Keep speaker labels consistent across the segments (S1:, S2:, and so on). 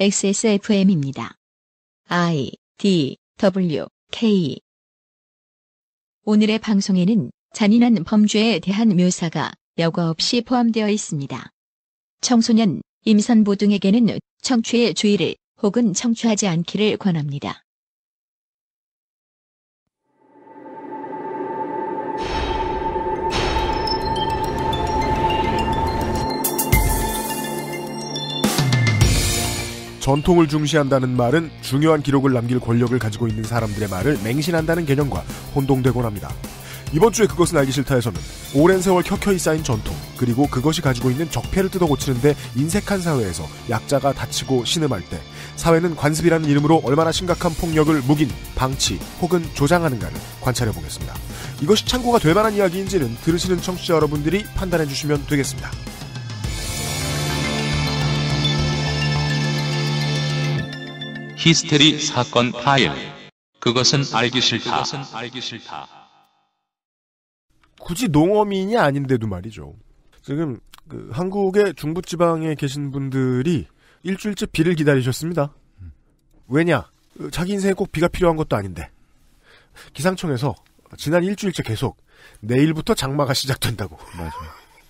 S1: XSFM입니다. I D W K 오늘의 방송에는 잔인한 범죄에 대한 묘사가 여과 없이 포함되어 있습니다. 청소년, 임산부 등에게는 청취의 주의를 혹은 청취하지 않기를 권합니다.
S2: 전통을 중시한다는 말은 중요한 기록을 남길 권력을 가지고 있는 사람들의 말을 맹신한다는 개념과 혼동되곤 합니다. 이번 주에 그것은 알기 싫다에서는 오랜 세월 켜켜이 쌓인 전통 그리고 그것이 가지고 있는 적폐를 뜯어고치는데 인색한 사회에서 약자가 다치고 신음할 때 사회는 관습이라는 이름으로 얼마나 심각한 폭력을 묵인, 방치 혹은 조장하는가를 관찰해 보겠습니다. 이것이 참고가 될 만한 이야기인지는 들으시는 청취자 여러분들이 판단해 주시면 되겠습니다.
S3: 히스테리 사건 파일. 그것은 알기 싫다. 그것은 알기 싫다.
S2: 굳이 농어민이 아닌데도 말이죠. 지금 그 한국의 중부 지방에 계신 분들이 일주일째 비를 기다리셨습니다. 왜냐? 그 자기 인생에 꼭 비가 필요한 것도 아닌데. 기상청에서 지난 일주일째 계속 내일부터 장마가 시작된다고. 맞아요.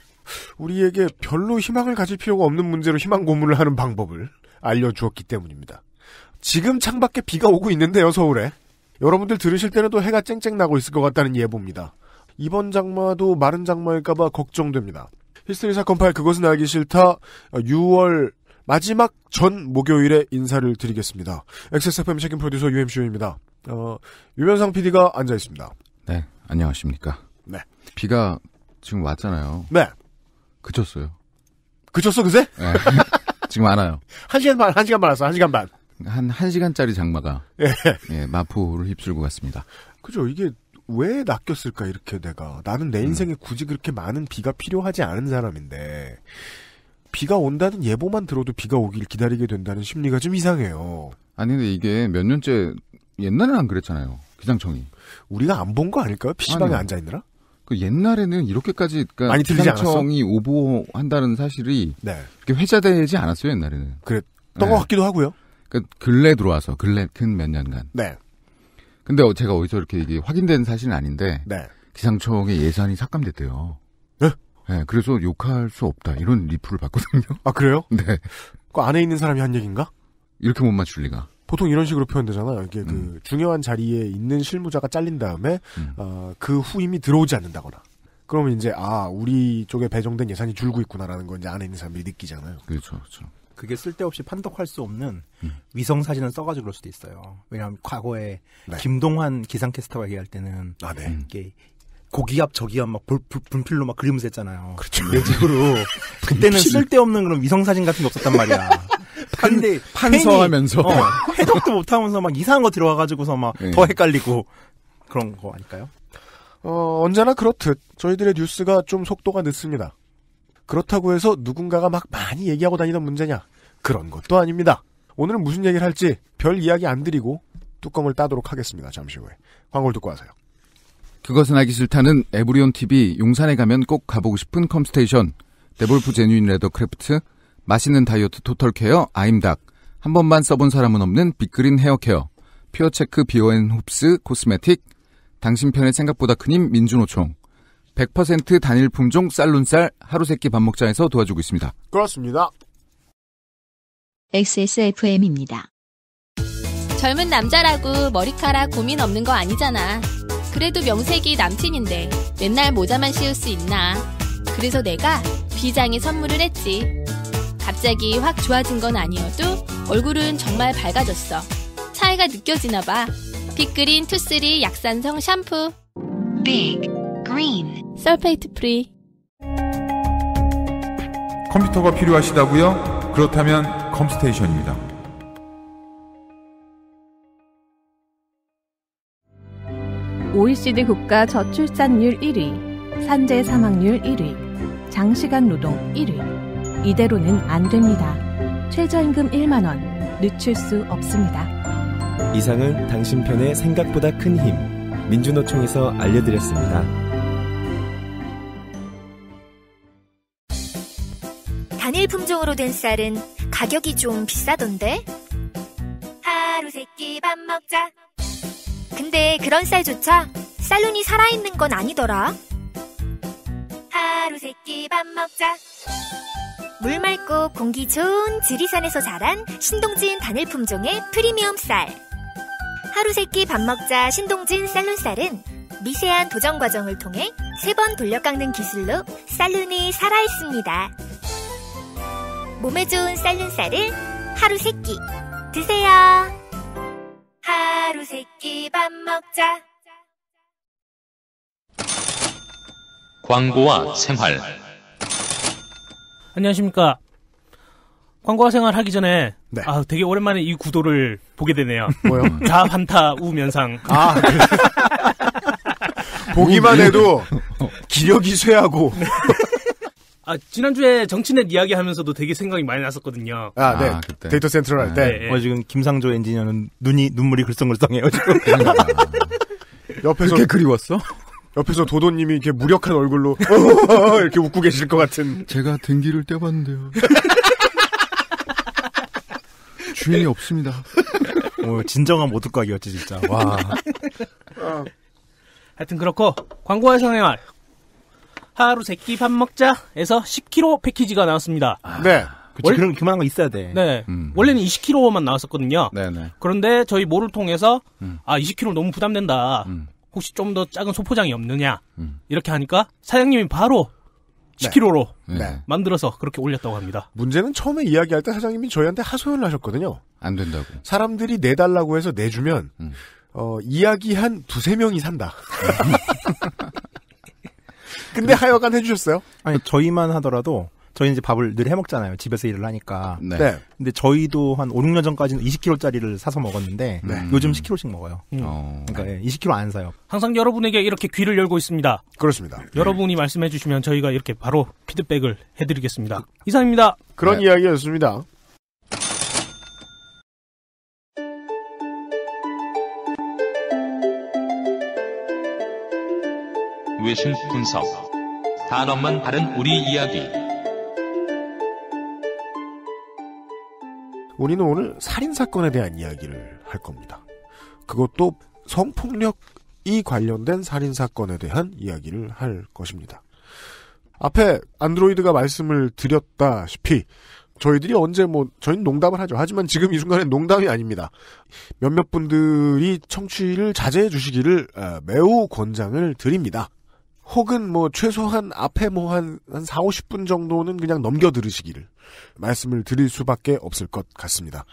S2: 우리에게 별로 희망을 가질 필요가 없는 문제로 희망 고문을 하는 방법을 알려주었기 때문입니다. 지금 창밖에 비가 오고 있는데요, 서울에. 여러분들 들으실 때는 또 해가 쨍쨍 나고 있을 것 같다는 예보입니다. 이번 장마도 마른 장마일까봐 걱정됩니다. 히스테리 사건 파일 그것은 알기 싫다 6월 마지막 전 목요일에 인사를 드리겠습니다. XSFM 책임 프로듀서 UMCU입니다. 어, 유면상 PD가 앉아 있습니다.
S4: 네, 안녕하십니까. 네. 비가 지금 왔잖아요. 네. 그쳤어요. 그쳤어, 그새? 네. 지금 안 와요. 한 시간 반, 한 시간 반 왔어, 한 시간 반. 한 1시간짜리 장마가 예. 예, 마포를 휩쓸고 갔습니다.
S2: 그죠. 이게 왜 낚였을까 이렇게 내가 나는 내 음. 인생에 굳이 그렇게 많은 비가 필요하지 않은 사람인데 비가 온다는 예보만 들어도 비가 오길 기다리게 된다는 심리가 좀 이상해요. 아니 근데 이게 몇 년째
S4: 옛날에는 안 그랬잖아요. 기상청이 우리가 안 본 거 아닐까요? 피시방에 앉아 있느라? 그 옛날에는 이렇게까지 그러니까 많이 들리지 기상청이 오보한다는 사실이 네. 회자되지 않았어요 옛날에는. 그랬던 네. 것 같기도 하고요. 그 근래 들어와서 근래 큰 몇 년간. 네. 근데 어, 제가 어디서 이렇게 이게 확인된 사실은 아닌데 네. 기상청의 예산이 삭감됐대요. 네? 네, 그래서 욕할 수 없다 이런 리플을 받거든요. 아 그래요?
S2: 네. 그 안에 있는 사람이 한 얘긴가? 이렇게 못 맞출 리가. 보통 이런 식으로 표현되잖아요. 이게 그 음. 그 중요한 자리에 있는 실무자가 잘린 다음에 음. 어, 그 후임이 들어오지 않는다거나. 그러면 이제 아 우리 쪽에 배정된 예산이 줄고 있구나라는 건 이제 안에 있는 사람들이 느끼잖아요.
S5: 그렇죠, 그렇죠. 그게 쓸데없이 판독할 수 없는 음. 위성 사진을 써가지고 그럴 수도 있어요. 왜냐하면 과거에 네. 김동환 기상캐스터가 얘기할 때는 아, 네. 이게 고기압 저기압 막 불, 분필로 막 그림을 셌잖아요. 그렇죠. 외적으로 그때는 쓸데없는 그런 위성 사진 같은 게 없었단 말이야. 판, 근데 판서하면서 어, 해독도 못하면서 막 이상한 거 들어와가지고서 막더 네. 헷갈리고 그런 거 아닐까요? 어, 언제나 그렇듯
S2: 저희들의 뉴스가 좀 속도가 늦습니다. 그렇다고 해서 누군가가 막 많이 얘기하고 다니던 문제냐? 그런 것도 아닙니다. 오늘은 무슨 얘기를 할지 별 이야기 안 드리고 뚜껑을 따도록 하겠습니다. 잠시 후에. 광고를 듣고 와세요
S4: 그것은 알기 싫다는 에브리온 TV 용산에 가면 꼭 가보고 싶은 컴스테이션 데볼프 제뉴인 레더크래프트 맛있는 다이어트 토털케어 아임닭 한 번만 써본 사람은 없는 빅그린 헤어케어 퓨어체크 비어앤홉스 코스메틱 당신 편의 생각보다 큰 힘 민주노총 100% 단일 품종 쌀룬쌀 하루 세끼 밥 먹자에서 도와주고 있습니다.
S2: 그렇습니다.
S1: XSFM입니다. 젊은 남자라고 머리카락 고민 없는 거 아니잖아. 그래도 명색이 남친인데 맨날 모자만 씌울 수 있나. 그래서 내가 비장의 선물을 했지. 갑자기 확 좋아진 건 아니어도 얼굴은 정말 밝아졌어. 차이가 느껴지나 봐. 빅그린 투쓰리 약산성 샴푸. 빅. green. 설페이트 프리.
S4: 컴퓨터가 필요하시다고요? 그렇다면 컴스테이션입니다.
S1: OECD 국가 저출산율 1위, 산재 사망률 1위, 장시간 노동 1위. 이대로는 안 됩니다. 최저임금 1만 원 늦출 수 없습니다.
S5: 이상은 당신 편의 생각보다 큰힘 민주노총에서 알려드렸습니다.
S1: 단일 품종으로 된 쌀은 가격이 좀 비싸던데? 하루 세끼 밥 먹자. 근데 그런 쌀조차 쌀눈이 살아있는 건 아니더라. 하루 세끼 밥 먹자. 물 맑고 공기 좋은 지리산에서 자란 신동진 단일 품종의 프리미엄 쌀. 하루 세끼 밥 먹자 신동진 쌀눈쌀은 미세한 도전 과정을 통해 세 번 돌려 깎는 기술로 쌀눈이 살아있습니다. 몸에 좋은 쌀눈쌀을 하루 세끼 드세요. 하루 세끼 밥 먹자.
S3: 광고와 생활. 안녕하십니까. 광고와 생활 하기 전에 네. 아 되게 오랜만에 이 구도를 보게 되네요. 뭐요? 자합 타 우면상. 아
S2: 그 보기만 해도
S5: 기력이 쇠하고 네.
S3: 아, 지난주에 정치넷 이야기 하면서도 되게 생각이 많이 났었거든요. 아, 네. 아, 그때.
S5: 데이터 센트럴 할 아, 때. 네, 네. 어, 지금 김상조 엔지니어는 눈이, 눈물이 글썽글썽해요, 지금. 아. 옆에서. 그렇게 그리웠어? 옆에서 도도님이 이렇게 무력한
S2: 얼굴로, 이렇게 웃고 계실 것 같은. 제가 등기를 떼봤는데요.
S5: 주인이 없습니다. 오, 어, 진정한 모두각이었지 진짜. 와.
S3: 하여튼 그렇고, 광고와 성의 말. 하루 세끼밥 먹자에서 10kg 패키지가 나왔습니다. 아, 네. 그치, 월... 그런
S5: 그만한 거 있어야 돼.
S3: 네. 음. 원래는 20kg만 나왔었거든요. 네네. 네. 그런데 저희 모를 통해서 음. 아 20kg 너무 부담된다. 음. 혹시 좀 더 작은 소포장이 없느냐 음. 이렇게 하니까
S2: 사장님이 바로
S3: 10kg로 네.
S2: 만들어서 그렇게 올렸다고 합니다. 문제는 처음에 이야기할 때 사장님이 저희한테 하소연을 하셨거든요. 안 된다고. 사람들이 내달라고 해서 내주면
S5: 음. 어, 이야기한 두세 명이 산다. 근데 하여간 해주셨어요? 아니 네. 저희만 하더라도 저희 이제 밥을 늘 해먹잖아요. 집에서 일을 하니까. 네. 네. 근데 저희도 한 5, 6년 전까지는 20kg짜리를 사서 먹었는데 네. 요즘 10kg씩 먹어요. 음. 어. 그러니까 20kg 어. 예, 안 사요.
S3: 항상 여러분에게 이렇게 귀를 열고 있습니다. 그렇습니다. 여러분이 말씀해 주시면 저희가 이렇게 바로 피드백을 해드리겠습니다. 그 이상입니다. 그런 네.
S2: 이야기였습니다.
S3: 외신 분석. 단어만 다른 우리 이야기.
S2: 우리는 오늘 살인 사건에 대한 이야기를 할 겁니다. 그것도 성폭력이 관련된 살인 사건에 대한 이야기를 할 것입니다. 앞에 안드로이드가 말씀을 드렸다시피 저희들이 언제 뭐 저희는 농담을 하죠. 하지만 지금 이 순간엔 농담이 아닙니다. 몇몇 분들이 청취를 자제해 주시기를 어, 매우 권장을 드립니다. 혹은 뭐 최소한 앞에 뭐한한 4, 50분 정도는 그냥 넘겨 들으시기를 말씀을 드릴 수밖에 없을 것 같습니다.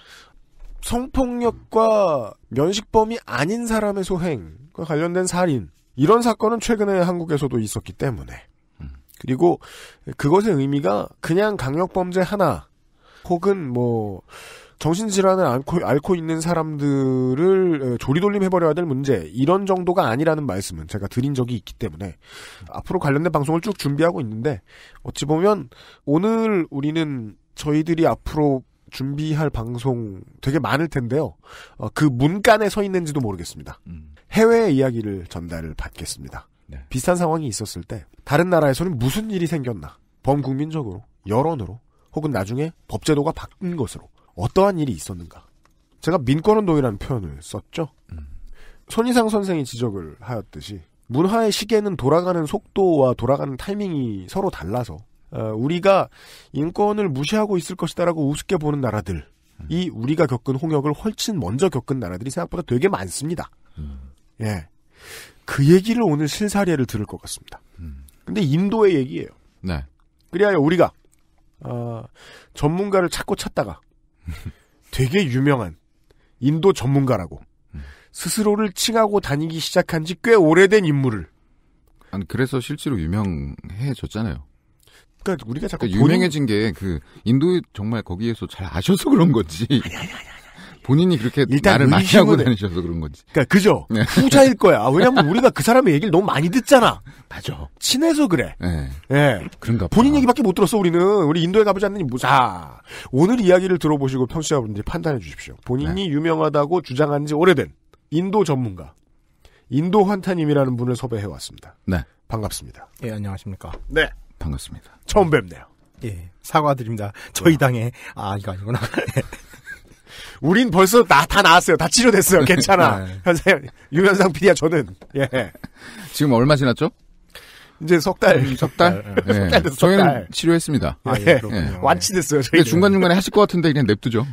S2: 성폭력과 면식범이 아닌 사람의 소행과 관련된 살인 이런 사건은 최근에 한국에서도 있었기 때문에 음. 그리고 그것의 의미가 그냥 강력범죄 하나 혹은 뭐 정신질환을 앓고, 앓고 있는 사람들을 조리돌림 해버려야 될 문제 이런 정도가 아니라는 말씀은 제가 드린 적이 있기 때문에 앞으로 관련된 방송을 쭉 준비하고 있는데 어찌 보면 오늘 우리는 저희들이 앞으로 준비할 방송 되게 많을 텐데요. 어, 그 문간에 서 있는지도 모르겠습니다. 음. 해외 이야기를 전달을 받겠습니다. 네. 비슷한 상황이 있었을 때 다른 나라에서는 무슨 일이 생겼나 범국민적으로 여론으로 혹은 나중에 법제도가 바뀐 것으로 어떠한 일이 있었는가. 제가 민권운동이라는 표현을 썼죠. 음. 손희상 선생이 지적을 하였듯이 문화의 시계는 돌아가는 속도와 돌아가는 타이밍이 서로 달라서 어, 우리가 인권을 무시하고 있을 것이다라고 우습게 보는 나라들이 음. 우리가 겪은 홍역을 훨씬 먼저 겪은 나라들이 생각보다 되게 많습니다. 음. 예. 그 얘기를 오늘 실사례를 들을 것 같습니다. 음. 근데 인도의 얘기예요. 네. 그래야 우리가 어, 전문가를 찾고 찾다가 되게 유명한 인도 전문가라고 음. 스스로를 칭하고 다니기 시작한 지 꽤 오래된 인물을. 아니 그래서 실제로
S4: 유명해졌잖아요.
S2: 그러니까 우리가 자꾸 그러니까 유명해진
S4: 게 그 인도 정말 거기에서 잘 아셔서 그런 거지 아니 아니 아니. 본인이 그렇게 일단 말을 많이 하고 다니셔서 그런
S2: 거지. 그러니까 그죠. 네. 후자일 거야. 왜냐면 우리가 그 사람의 얘기를 너무 많이 듣잖아. 맞아. 친해서 그래. 네. 네. 그런가 본인 봐. 얘기밖에 못 들었어 우리는. 우리 인도에 가보지 않느니 무자 오늘 이야기를 들어보시고 평시자분들이 판단해 주십시오. 본인이 네. 유명하다고 주장한 지 오래된 인도 전문가 인도 환타님이라는 분을 섭외해 왔습니다. 네. 반갑습니다.
S5: 예, 안녕하십니까. 네. 반갑습니다. 처음 뵙네요. 예, 사과드립니다. 저희 네. 당에, 아, 이거 아니구나. 예. 우린 벌써 나, 다 나았어요. 다 치료됐어요. 네. 괜찮아. 네.
S2: 현상, 유현상 PD야, 저는. 예. 지금 얼마 지났죠? 이제
S5: 석 달. 음, 석 달? 네. 네. 네. 석달 됐어, 저희는 석 달. 치료했습니다. 아, 예. 예. 예. 완치됐어요, 저희. 중간중간에 하실 것 같은데 그냥 냅두죠.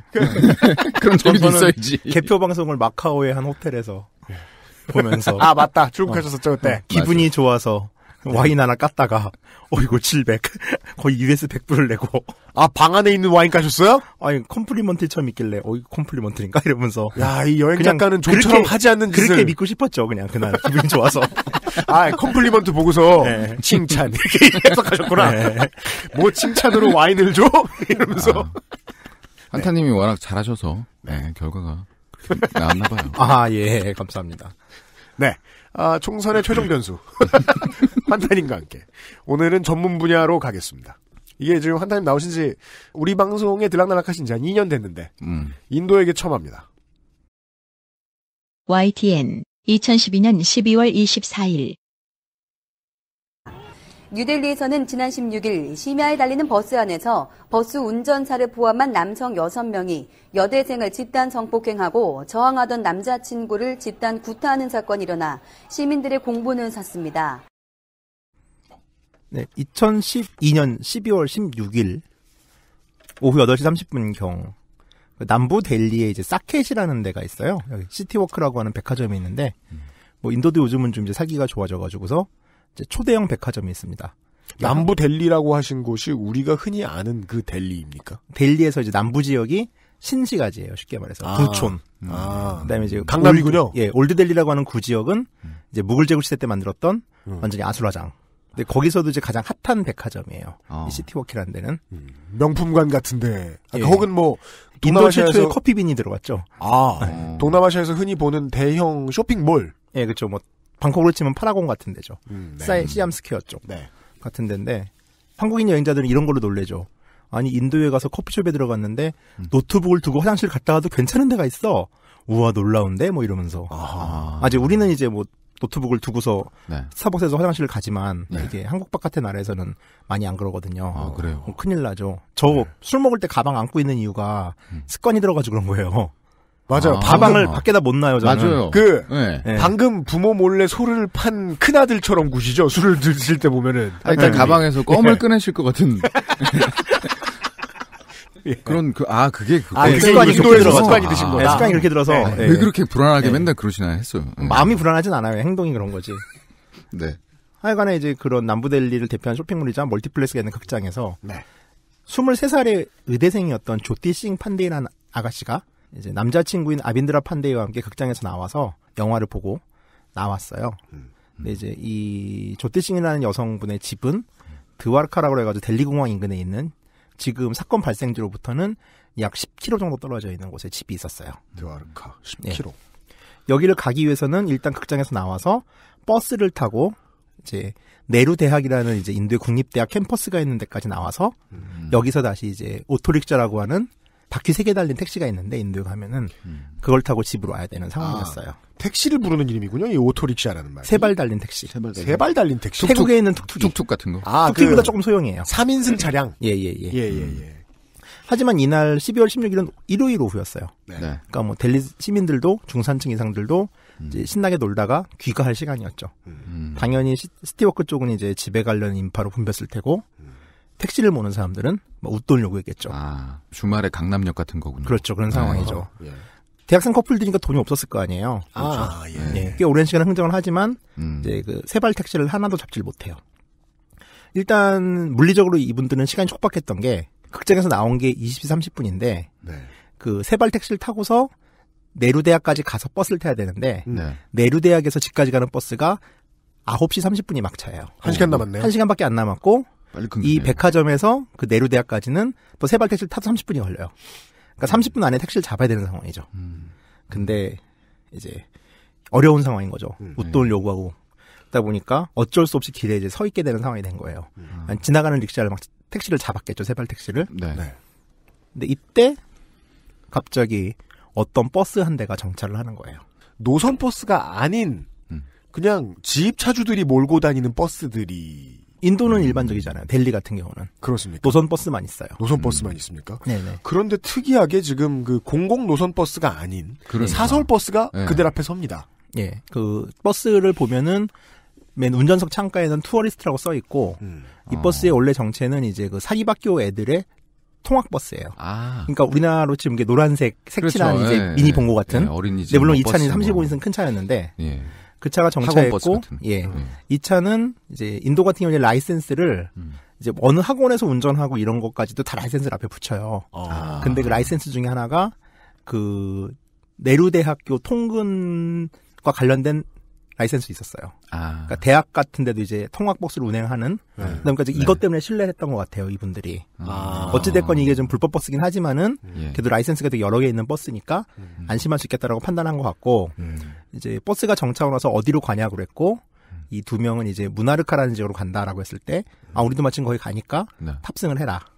S5: 그럼 재미도 있어야지. 개표 방송을 마카오의 한 호텔에서 예. 보면서. 아, 맞다. 출국하셨었죠, 그때. 기분이 맞아. 좋아서 어. 와인 하나 깠다가 어이구 700 거의 US 100불을 내고 아 방 안에 있는 와인 까셨어요? 아니 컴플리먼트 처음 있길래 어이 컴플리먼트인가 이러면서 야 이 여행 작가는 좀처럼 하지 않는 짓을 그렇게 믿고 싶었죠 그냥 그날 기분이 좋아서 아 컴플리먼트 보고서 네.
S2: 칭찬 이렇게 해석하셨구나 네. 뭐 칭찬으로 와인을 줘 이러면서 아,
S4: 한타님이 네. 워낙 잘하셔서 네 결과가 나왔나 봐요 아 예
S2: 감사합니다 네 아, 총선의 최종 변수. 환타님과 함께. 오늘은 전문 분야로 가겠습니다. 이게 지금 환타님 나오신 지, 우리 방송에 들락날락 하신 지한 2년 됐는데, 음. 인도에게 처음 합니다.
S1: YTN 2012년 12월 24일 뉴델리에서는 지난 16일 심야에 달리는 버스 안에서 버스 운전사를 포함한 남성 6명이 여대생을 집단 성폭행하고 저항하던 남자친구를 집단 구타하는 사건이 일어나 시민들의 공분을 샀습니다.
S5: 네, 2012년 12월 16일 오후 8시 30분경 남부 델리에 이제 사켓이라는 데가 있어요. 여기 시티워크라고 하는 백화점이 있는데 뭐 인도도 요즘은 좀 이제 사기가 좋아져가지고서 초대형 백화점이 있습니다. 남부 델리라고 하신 곳이 우리가 흔히 아는 그 델리입니까? 델리에서 이제 남부 지역이 신시가지예요. 쉽게 말해서 아, 구촌. 아, 음. 그다음에 이제 강남이군요. 올드, 예, 올드 델리라고 하는 구 그 지역은 음. 이제 무굴 제국 시대 때 만들었던 음. 완전히 아수라장. 근데 거기서도 이제 가장 핫한 백화점이에요. 어. 시티워키라는 데는 음. 명품관 같은데 예. 혹은 뭐 동남아시아에서 커피빈이 들어갔죠.
S2: 아, 네.
S5: 동남아시아에서 흔히 보는 대형 쇼핑몰. 예, 그렇죠. 뭐 방콕으로 치면 파라곤 같은 데죠. 음, 네. 사이, 시암스퀘어 쪽 네. 같은 데인데 한국인 여행자들은 이런 걸로 놀래죠. 아니 인도에 가서 커피숍에 들어갔는데 음. 노트북을 두고 화장실 갔다 와도 괜찮은 데가 있어. 우와 놀라운데 뭐 이러면서. 아, 아이 우리는 이제 뭐 노트북을 두고서 네. 스타벅스에서 화장실을 가지만 네. 이게 한국 바깥의 나라에서는 많이 안 그러거든요. 아 그래요? 큰일 나죠. 저술 네. 먹을 때 가방 안고 있는 이유가 음. 습관이 들어가지고 그런 거예요. 맞아요. 아, 가방을 아. 밖에다 못 놔요. 저는. 맞아요. 그 네. 방금 부모 몰래 소를 판큰 아들처럼 구시죠. 술을 드실 때
S2: 보면은 아, 일단 네. 가방에서 네. 껌을
S4: 꺼내실 네. 것 같은 예. 그런 그 아 그게 그 아, 습관이 인도에서 습관이 드신 아, 거다. 습관이 그렇게 들어서 네. 왜 그렇게 불안하게 맨날 그러시나 했어요. 음,
S5: 마음이 불안하진 않아요. 행동이 그런 거지. 네. 하여간에 이제 그런 남부델리를 대표한 쇼핑몰이자 멀티플렉스가 있는 극장에서 네. 23살의 의대생이었던 조띠싱 판데이라는 아가씨가 이제 남자친구인 아빈드라 판데이와 함께 극장에서 나와서 영화를 보고 나왔어요. 음. 근데 이제 이 조태싱이라는 여성분의 집은 드와르카라고 해가지고 델리공항 인근에 있는 지금 사건 발생지로부터는 약 10km 정도 떨어져 있는 곳에 집이 있었어요. 드와르카 10km. 네. 여기를 가기 위해서는 일단 극장에서 나와서 버스를 타고 이제 네루 대학이라는 이제 인도의 국립대학 캠퍼스가 있는 데까지 나와서 음. 여기서 다시 이제 오토릭자라고 하는 바퀴 세 개 달린 택시가 있는데 인도에 가면은 그걸 타고 집으로 와야 되는 상황이었어요. 아, 택시를 부르는 이름이군요. 이 오토릭시라는 말. 세 발 달린 택시. 세 발 달린, 세발 달린 택시. 툭툭, 태국에 있는 툭툭 툭툭 같은 거. 아, 툭툭보다 그, 조금 소형이에요. 3인승 차량. 예, 예, 예. 예, 예, 음. 예. 하지만 이날 12월 16일은 일요일 오후였어요. 네. 그러니까 뭐 델리 시민들도 중산층 이상들도 음. 이제 신나게 놀다가 귀가할 시간이었죠. 음. 음. 당연히 스티워크 쪽은 이제 집에 관련 인파로 붐볐을 테고 택시를 모는 사람들은 뭐 웃돈 요구했겠죠. 아, 주말에 강남역 같은 거군요. 그렇죠. 그런 네. 상황이죠. 아, 예. 대학생 커플들이니까 돈이 없었을 거 아니에요. 그렇죠. 아, 그렇죠? 예. 예. 꽤 오랜 시간 흥정을 하지만 음. 이제 그 세발 택시를 하나도 잡질 못해요. 일단 물리적으로 이분들은 시간이 촉박했던 게 극장에서 나온 게 20시 30분인데 네. 그 세발 택시를 타고서 내루대학까지 가서 버스를 타야 되는데 네. 내루대학에서 집까지 가는 버스가 9시 30분이 막차예요. 1시간 남았네요. 1시간밖에 안 남았고 이 백화점에서 그내루대학까지는또 세발 택시를 타도 30분이 걸려요. 그러니까 30분 음. 안에 택시를 잡아야 되는 상황이죠. 음. 근데 이제 어려운 상황인 거죠. 음. 웃돈을 요구하고 네. 그러다 보니까 어쩔 수 없이 길에 이제 서 있게 되는 상황이 된 거예요. 음. 음. 지나가는 릭샤를 막 택시를 잡았겠죠. 세발 택시를. 네. 네. 근데 이때 갑자기 어떤 버스 한 대가 정차를 하는 거예요. 노선
S2: 버스가 아닌 음. 그냥 지입 차주들이 몰고 다니는 버스들이 인도는 일반적이잖아요. 델리 같은 경우는. 그렇습니까? 노선 버스만 있어요. 노선 음. 버스만 음. 있습니까? 네네. 그런데 특이하게 지금 그 공공 노선 버스가 아닌 그러니까. 사설 버스가 네. 그들 앞에 섭니다.
S5: 예. 그 버스를 보면은 맨 운전석 창가에는 투어리스트라고 써 있고 음. 이 버스의 어. 원래 정체는 이제 그 사립학교 애들의 통학 버스예요. 아. 그러니까 우리나라로 치면 이게 노란색 색칠한 그렇죠. 이제 예, 미니 봉고 같은. 예, 어린이집. 네, 물론 이 차는 35인승 큰 차였는데. 예. 그 차가 정차했고 예. 음. 이 차는 이제 인도 같은 경우에 라이센스를 음. 이제 어느 학원에서 운전하고 이런 것까지도 다 라이센스를 앞에 붙여요. 아. 근데 그 라이센스 중에 하나가 그 내루대학교 통근과 관련된 라이센스 있었어요. 아. 그러니까 대학 같은 데도 이제 통학 버스를 운행하는 네. 그러니까 네. 이것 때문에 신뢰했던 것 같아요, 이분들이. 아. 어찌 됐건 이게 좀 불법 버스긴 하지만은 음. 예. 그래도 라이센스가 되게 여러 개 있는 버스니까 음. 안심할 수 있겠다라고 판단한 것 같고 음. 이제 버스가 정차하고 나서 어디로 가냐고 그랬고 이 두 명은 이제 문하르카라는 지역으로 간다라고 했을 때아 우리도 마침 거기 가니까 네. 탑승을 해라라고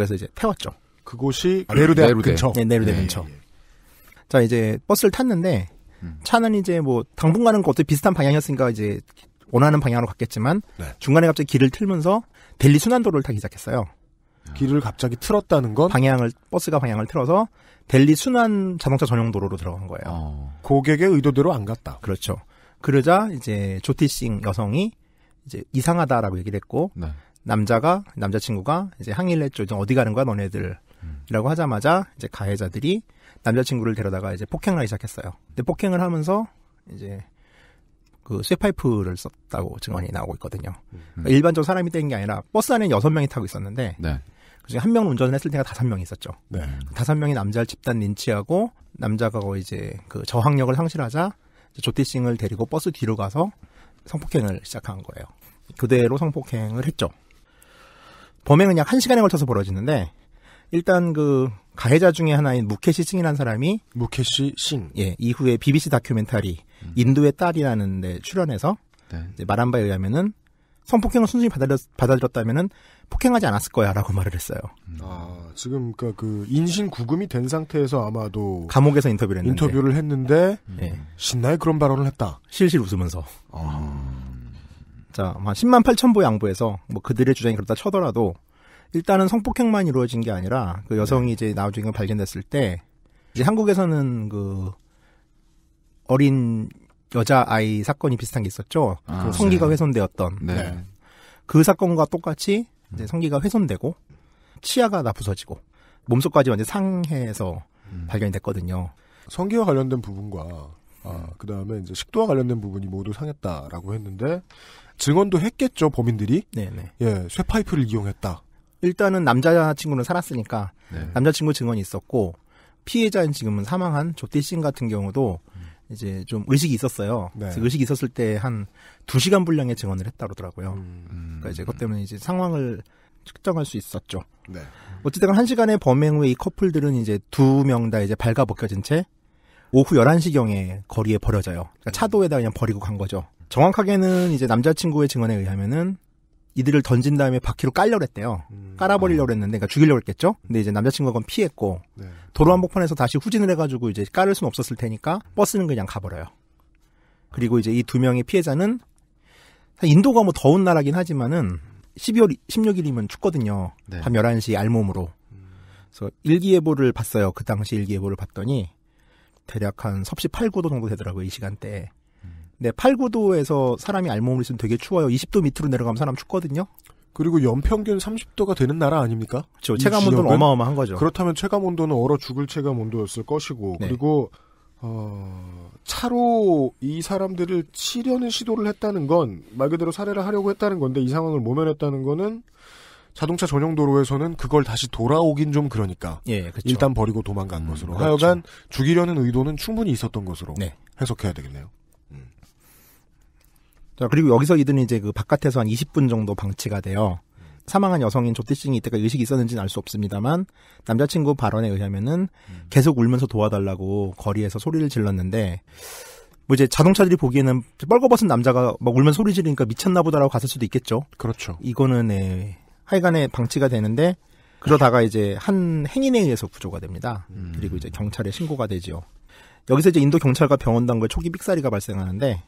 S5: 해서 이제 태웠죠. 그곳이 아, 네루대, 근처. 네, 네루대 네, 예. 근처. 예. 자 이제 버스를 탔는데 차는 이제 뭐 당분간은 어떻게 비슷한 방향이었으니까 이제 원하는 방향으로 갔겠지만 네. 중간에 갑자기 길을 틀면서 델리 순환도로를 타기 시작했어요. 아. 길을 갑자기 틀었다는 건 방향을 버스가 방향을 틀어서 델리 순환 자동차 전용 도로로 들어간 거예요. 어. 고객의 의도대로 안 갔다. 그렇죠. 그러자 이제 조티싱 여성이 이제 이상하다라고 얘기를 했고 네. 남자가 남자친구가 이제 항일레 쪽 어디 가는 거야 너네들이라고 음. 하자마자 이제 가해자들이 남자친구를 데려다가 이제 폭행을 하기 시작했어요. 근데 폭행을 하면서 이제 그 쇠파이프를 썼다고 증언이 나오고 있거든요. 그러니까 음. 일반적으로 사람이 뗀게 아니라 버스 안에 여섯 명이 타고 있었는데 네. 그중에 한 명은 운전을 했을 때가 다섯 명이 있었죠. 네. 다섯 네. 명이 남자를 집단 린치하고 남자가 거의 이제 그 저항력을 상실하자 조티싱을 데리고 버스 뒤로 가서 성폭행을 시작한 거예요. 그대로 성폭행을 했죠. 범행은 약 한시간에 걸쳐서 벌어지는데 일단 그 가해자 중에 하나인 무케시 싱이라는 사람이 무케시 싱. 예, 이후에 BBC 다큐멘터리 음. 인도의 딸이라는 데 출연해서 네. 말한 바에 의하면은 성폭행을 순순히 받아들였, 다면은 폭행하지 않았을 거야라고 말을 했어요. 음. 아 지금 그러니까 그
S2: 인신 구금이 된 상태에서 아마도
S5: 감옥에서 인터뷰를 했는데 인터뷰를 했는데 음. 네. 예. 신나게 그런 발언을 했다. 실실 웃으면서. 아. 자, 한 10만 8천 보 양보해서 뭐 그들의 주장이 그렇다 쳐더라도 일단은 성폭행만 이루어진 게 아니라 그 네. 여성이 이제 나중에 발견됐을 때 이제 한국에서는 그 어린 여자 아이 사건이 비슷한 게 있었죠. 아, 그 성기가 네. 훼손되었던 네. 네. 그 사건과 똑같이 이제 음. 성기가 훼손되고 치아가 다 부서지고 몸속까지 완전 상해서 음. 발견이 됐거든요. 성기와 관련된 부분과 아, 그 다음에
S2: 이제 식도와 관련된 부분이 모두 상했다라고 했는데 증언도 했겠죠 범인들이. 네네.
S5: 네. 예, 쇠 파이프를 이용했다. 일단은 남자친구는 살았으니까 네. 남자친구 증언이 있었고 피해자인 지금은 사망한 조띠 씨 같은 경우도 음. 이제 좀 의식이 있었어요. 네. 의식이 있었을 때 한 두시간 분량의 증언을 했다 그러더라고요. 음. 그러니까 이제 그것 때문에 이제 상황을 측정할 수 있었죠. 네. 어쨌든건한 시간의 범행 후에 이 커플들은 이제 두 명 다 이제 발가벗겨진 채 오후 11시경에 거리에 버려져요. 그러니까 음. 차도에다 그냥 버리고 간 거죠. 정확하게는 이제 남자친구의 증언에 의하면은 이들을 던진 다음에 바퀴로 깔려고 했대요. 음. 깔아버리려고 했는데, 그러니까 죽이려고 했겠죠? 근데 이제 남자친구가 그건 피했고, 네. 도로 한복판에서 다시 후진을 해가지고 이제 깔을 수는 없었을 테니까 버스는 그냥 가버려요. 그리고 이제 이 두 명의 피해자는, 인도가 뭐 더운 나라긴 하지만은 12월 16일이면 춥거든요. 네. 밤 11시 알몸으로. 그래서 일기예보를 봤어요. 그 당시 일기예보를 봤더니, 대략 한 섭씨 8, 9도 정도 되더라고요, 이 시간대에. 네, 8, 9도에서 사람이 알몸을 있으면 되게 추워요. 20도 밑으로 내려가면 사람 춥거든요. 그리고 연평균 30도가 되는 나라 아닙니까? 그렇죠. 체감 온도는 어마어마한 거죠. 그렇다면 체감
S2: 온도는 얼어 죽을 체감 온도였을 것이고 네. 그리고 어, 차로 이 사람들을 치려는 시도를 했다는 건 말 그대로 살해를 하려고 했다는 건데 이 상황을 모면했다는 거는 자동차 전용 도로에서는 그걸 다시 돌아오긴 좀 그러니까 예, 그렇죠. 일단 버리고 도망간 음, 것으로 그렇죠. 하여간 죽이려는 의도는 충분히 있었던 것으로 네. 해석해야 되겠네요.
S5: 자, 그리고 여기서 이들은 이제 그 바깥에서 한 20분 정도 방치가 돼요. 사망한 여성인 조티싱이 이때까지 의식이 있었는지는 알 수 없습니다만 남자친구 발언에 의하면은 음. 계속 울면서 도와달라고 거리에서 소리를 질렀는데 뭐 이제 자동차들이 보기에는 뻘거벗은 남자가 막 울면 소리 지르니까 미쳤나 보다라고 갔을 수도 있겠죠. 그렇죠. 이거는 네, 하여간에 방치가 되는데 그러다가 이제 한 행인에 의해서 구조가 됩니다. 음. 그리고 이제 경찰에 신고가 되지요. 여기서 이제 인도 경찰과 병원 당과의 초기 삑사리가 발생하는데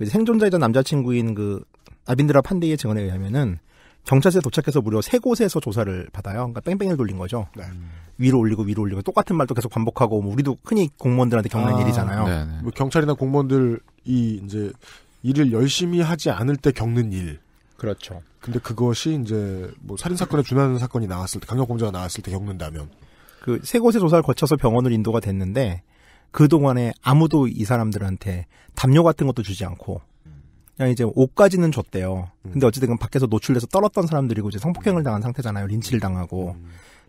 S5: 그 생존자이던 남자친구인 그 아빈드라 판데이의 증언에 의하면은 경찰서에 도착해서 무려 세 곳에서 조사를 받아요. 그러니까 뺑뺑이를 돌린 거죠. 그러니까 네. 위로 올리고 위로 올리고 똑같은 말도 계속 반복하고 뭐 우리도 흔히 공무원들한테 겪는 아, 일이잖아요. 네, 네. 뭐 경찰이나 공무원들이
S2: 이제 일을 열심히 하지 않을 때 겪는 일. 그렇죠. 근데
S5: 그것이 이제 뭐 살인 사건에 준하는 사건이 나왔을 때 강력 공자가 나왔을 때 겪는다면 그 세 곳의 조사를 거쳐서 병원을 인도가 됐는데 그동안에 아무도 이 사람들한테 담요 같은 것도 주지 않고 그냥 이제 옷까지는 줬대요. 근데 어찌됐건 밖에서 노출돼서 떨었던 사람들이고 이제 성폭행을 당한 상태잖아요. 린치를 당하고.